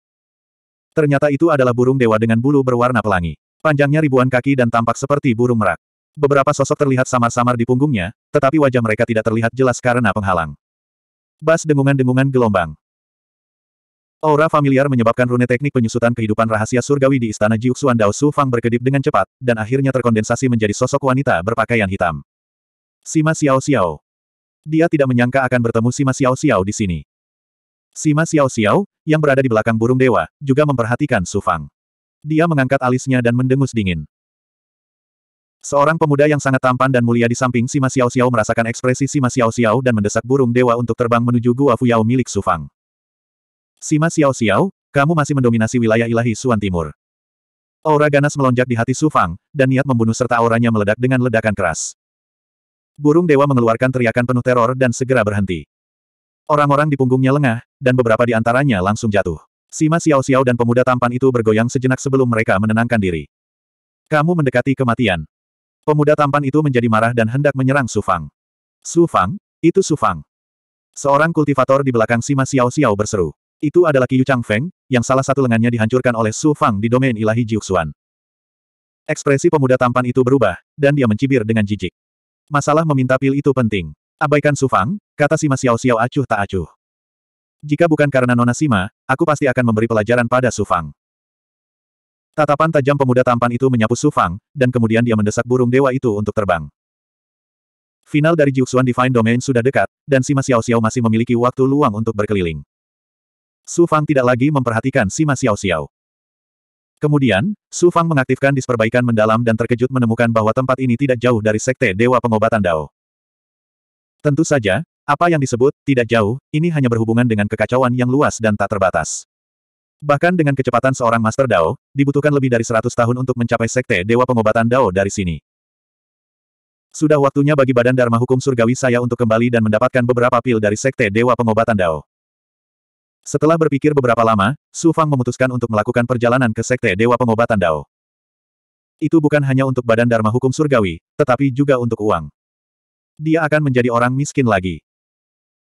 Ternyata itu adalah burung dewa dengan bulu berwarna pelangi. Panjangnya ribuan kaki dan tampak seperti burung merak. Beberapa sosok terlihat samar-samar di punggungnya, tetapi wajah mereka tidak terlihat jelas karena penghalang. Bas dengungan-dengungan gelombang. Aura familiar menyebabkan rune teknik penyusutan kehidupan rahasia surgawi di istana Jiuxuan Dao Su Fang berkedip dengan cepat, dan akhirnya terkondensasi menjadi sosok wanita berpakaian hitam. Sima Xiao Xiao. Dia tidak menyangka akan bertemu Sima Xiao Xiao di sini. Sima Xiao Xiao, yang berada di belakang burung dewa, juga memperhatikan Su Fang. Dia mengangkat alisnya dan mendengus dingin. Seorang pemuda yang sangat tampan dan mulia di samping Sima Xiao Xiao merasakan ekspresi Sima Xiao Xiao dan mendesak burung dewa untuk terbang menuju Gua Fuyao milik Sufang. Sima Xiao Xiao, kamu masih mendominasi wilayah ilahi Suan Timur. Aura ganas melonjak di hati Sufang, dan niat membunuh serta auranya meledak dengan ledakan keras. Burung dewa mengeluarkan teriakan penuh teror dan segera berhenti. Orang-orang di punggungnya lengah, dan beberapa di antaranya langsung jatuh. Sima Xiao Xiao dan pemuda tampan itu bergoyang sejenak sebelum mereka menenangkan diri. Kamu mendekati kematian. Pemuda tampan itu menjadi marah dan hendak menyerang Su Fang. Su Fang? Itu Su Fang. Seorang kultivator di belakang Sima Xiao Xiao berseru. Itu adalah Yu Chang Feng, yang salah satu lengannya dihancurkan oleh Su Fang di domain ilahi Jiuxuan. Ekspresi pemuda tampan itu berubah, dan dia mencibir dengan jijik. Masalah meminta pil itu penting. Abaikan Su Fang, kata Sima Xiao Xiao acuh tak acuh. Jika bukan karena Nona Sima, aku pasti akan memberi pelajaran pada Su Fang. Tatapan tajam pemuda tampan itu menyapu Su Fang, dan kemudian dia mendesak burung dewa itu untuk terbang. Final dari Jiuxuan Divine Domain sudah dekat, dan Sima Xiao masih memiliki waktu luang untuk berkeliling. Su Fang tidak lagi memperhatikan Sima Xiao. Kemudian, Su Fang mengaktifkan disperbaikan mendalam dan terkejut menemukan bahwa tempat ini tidak jauh dari Sekte Dewa Pengobatan Dao. Tentu saja, apa yang disebut, tidak jauh, ini hanya berhubungan dengan kekacauan yang luas dan tak terbatas. Bahkan dengan kecepatan seorang Master Dao, dibutuhkan lebih dari 100 tahun untuk mencapai Sekte Dewa Pengobatan Dao dari sini. Sudah waktunya bagi Badan Dharma Hukum Surgawi saya untuk kembali dan mendapatkan beberapa pil dari Sekte Dewa Pengobatan Dao. Setelah berpikir beberapa lama, Su Fang memutuskan untuk melakukan perjalanan ke Sekte Dewa Pengobatan Dao. Itu bukan hanya untuk Badan Dharma Hukum Surgawi, tetapi juga untuk uang. Dia akan menjadi orang miskin lagi.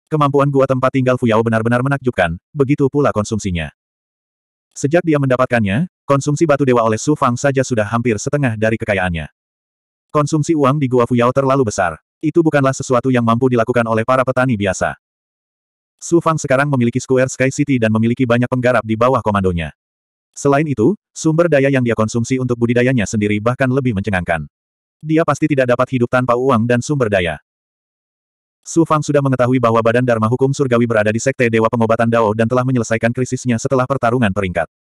Kemampuan gua tempat tinggal Fuyao benar-benar menakjubkan, begitu pula konsumsinya. Sejak dia mendapatkannya, konsumsi batu dewa oleh Su Fang saja sudah hampir setengah dari kekayaannya. Konsumsi uang di Gua Fuyao terlalu besar. Itu bukanlah sesuatu yang mampu dilakukan oleh para petani biasa. Su Fang sekarang memiliki Square Sky City dan memiliki banyak penggarap di bawah komandonya. Selain itu, sumber daya yang dia konsumsi untuk budidayanya sendiri bahkan lebih mencengangkan. Dia pasti tidak dapat hidup tanpa uang dan sumber daya. Su Fang sudah mengetahui bahwa badan Dharma Hukum Surgawi berada di Sekte Dewa Pengobatan Dao dan telah menyelesaikan krisisnya setelah pertarungan peringkat.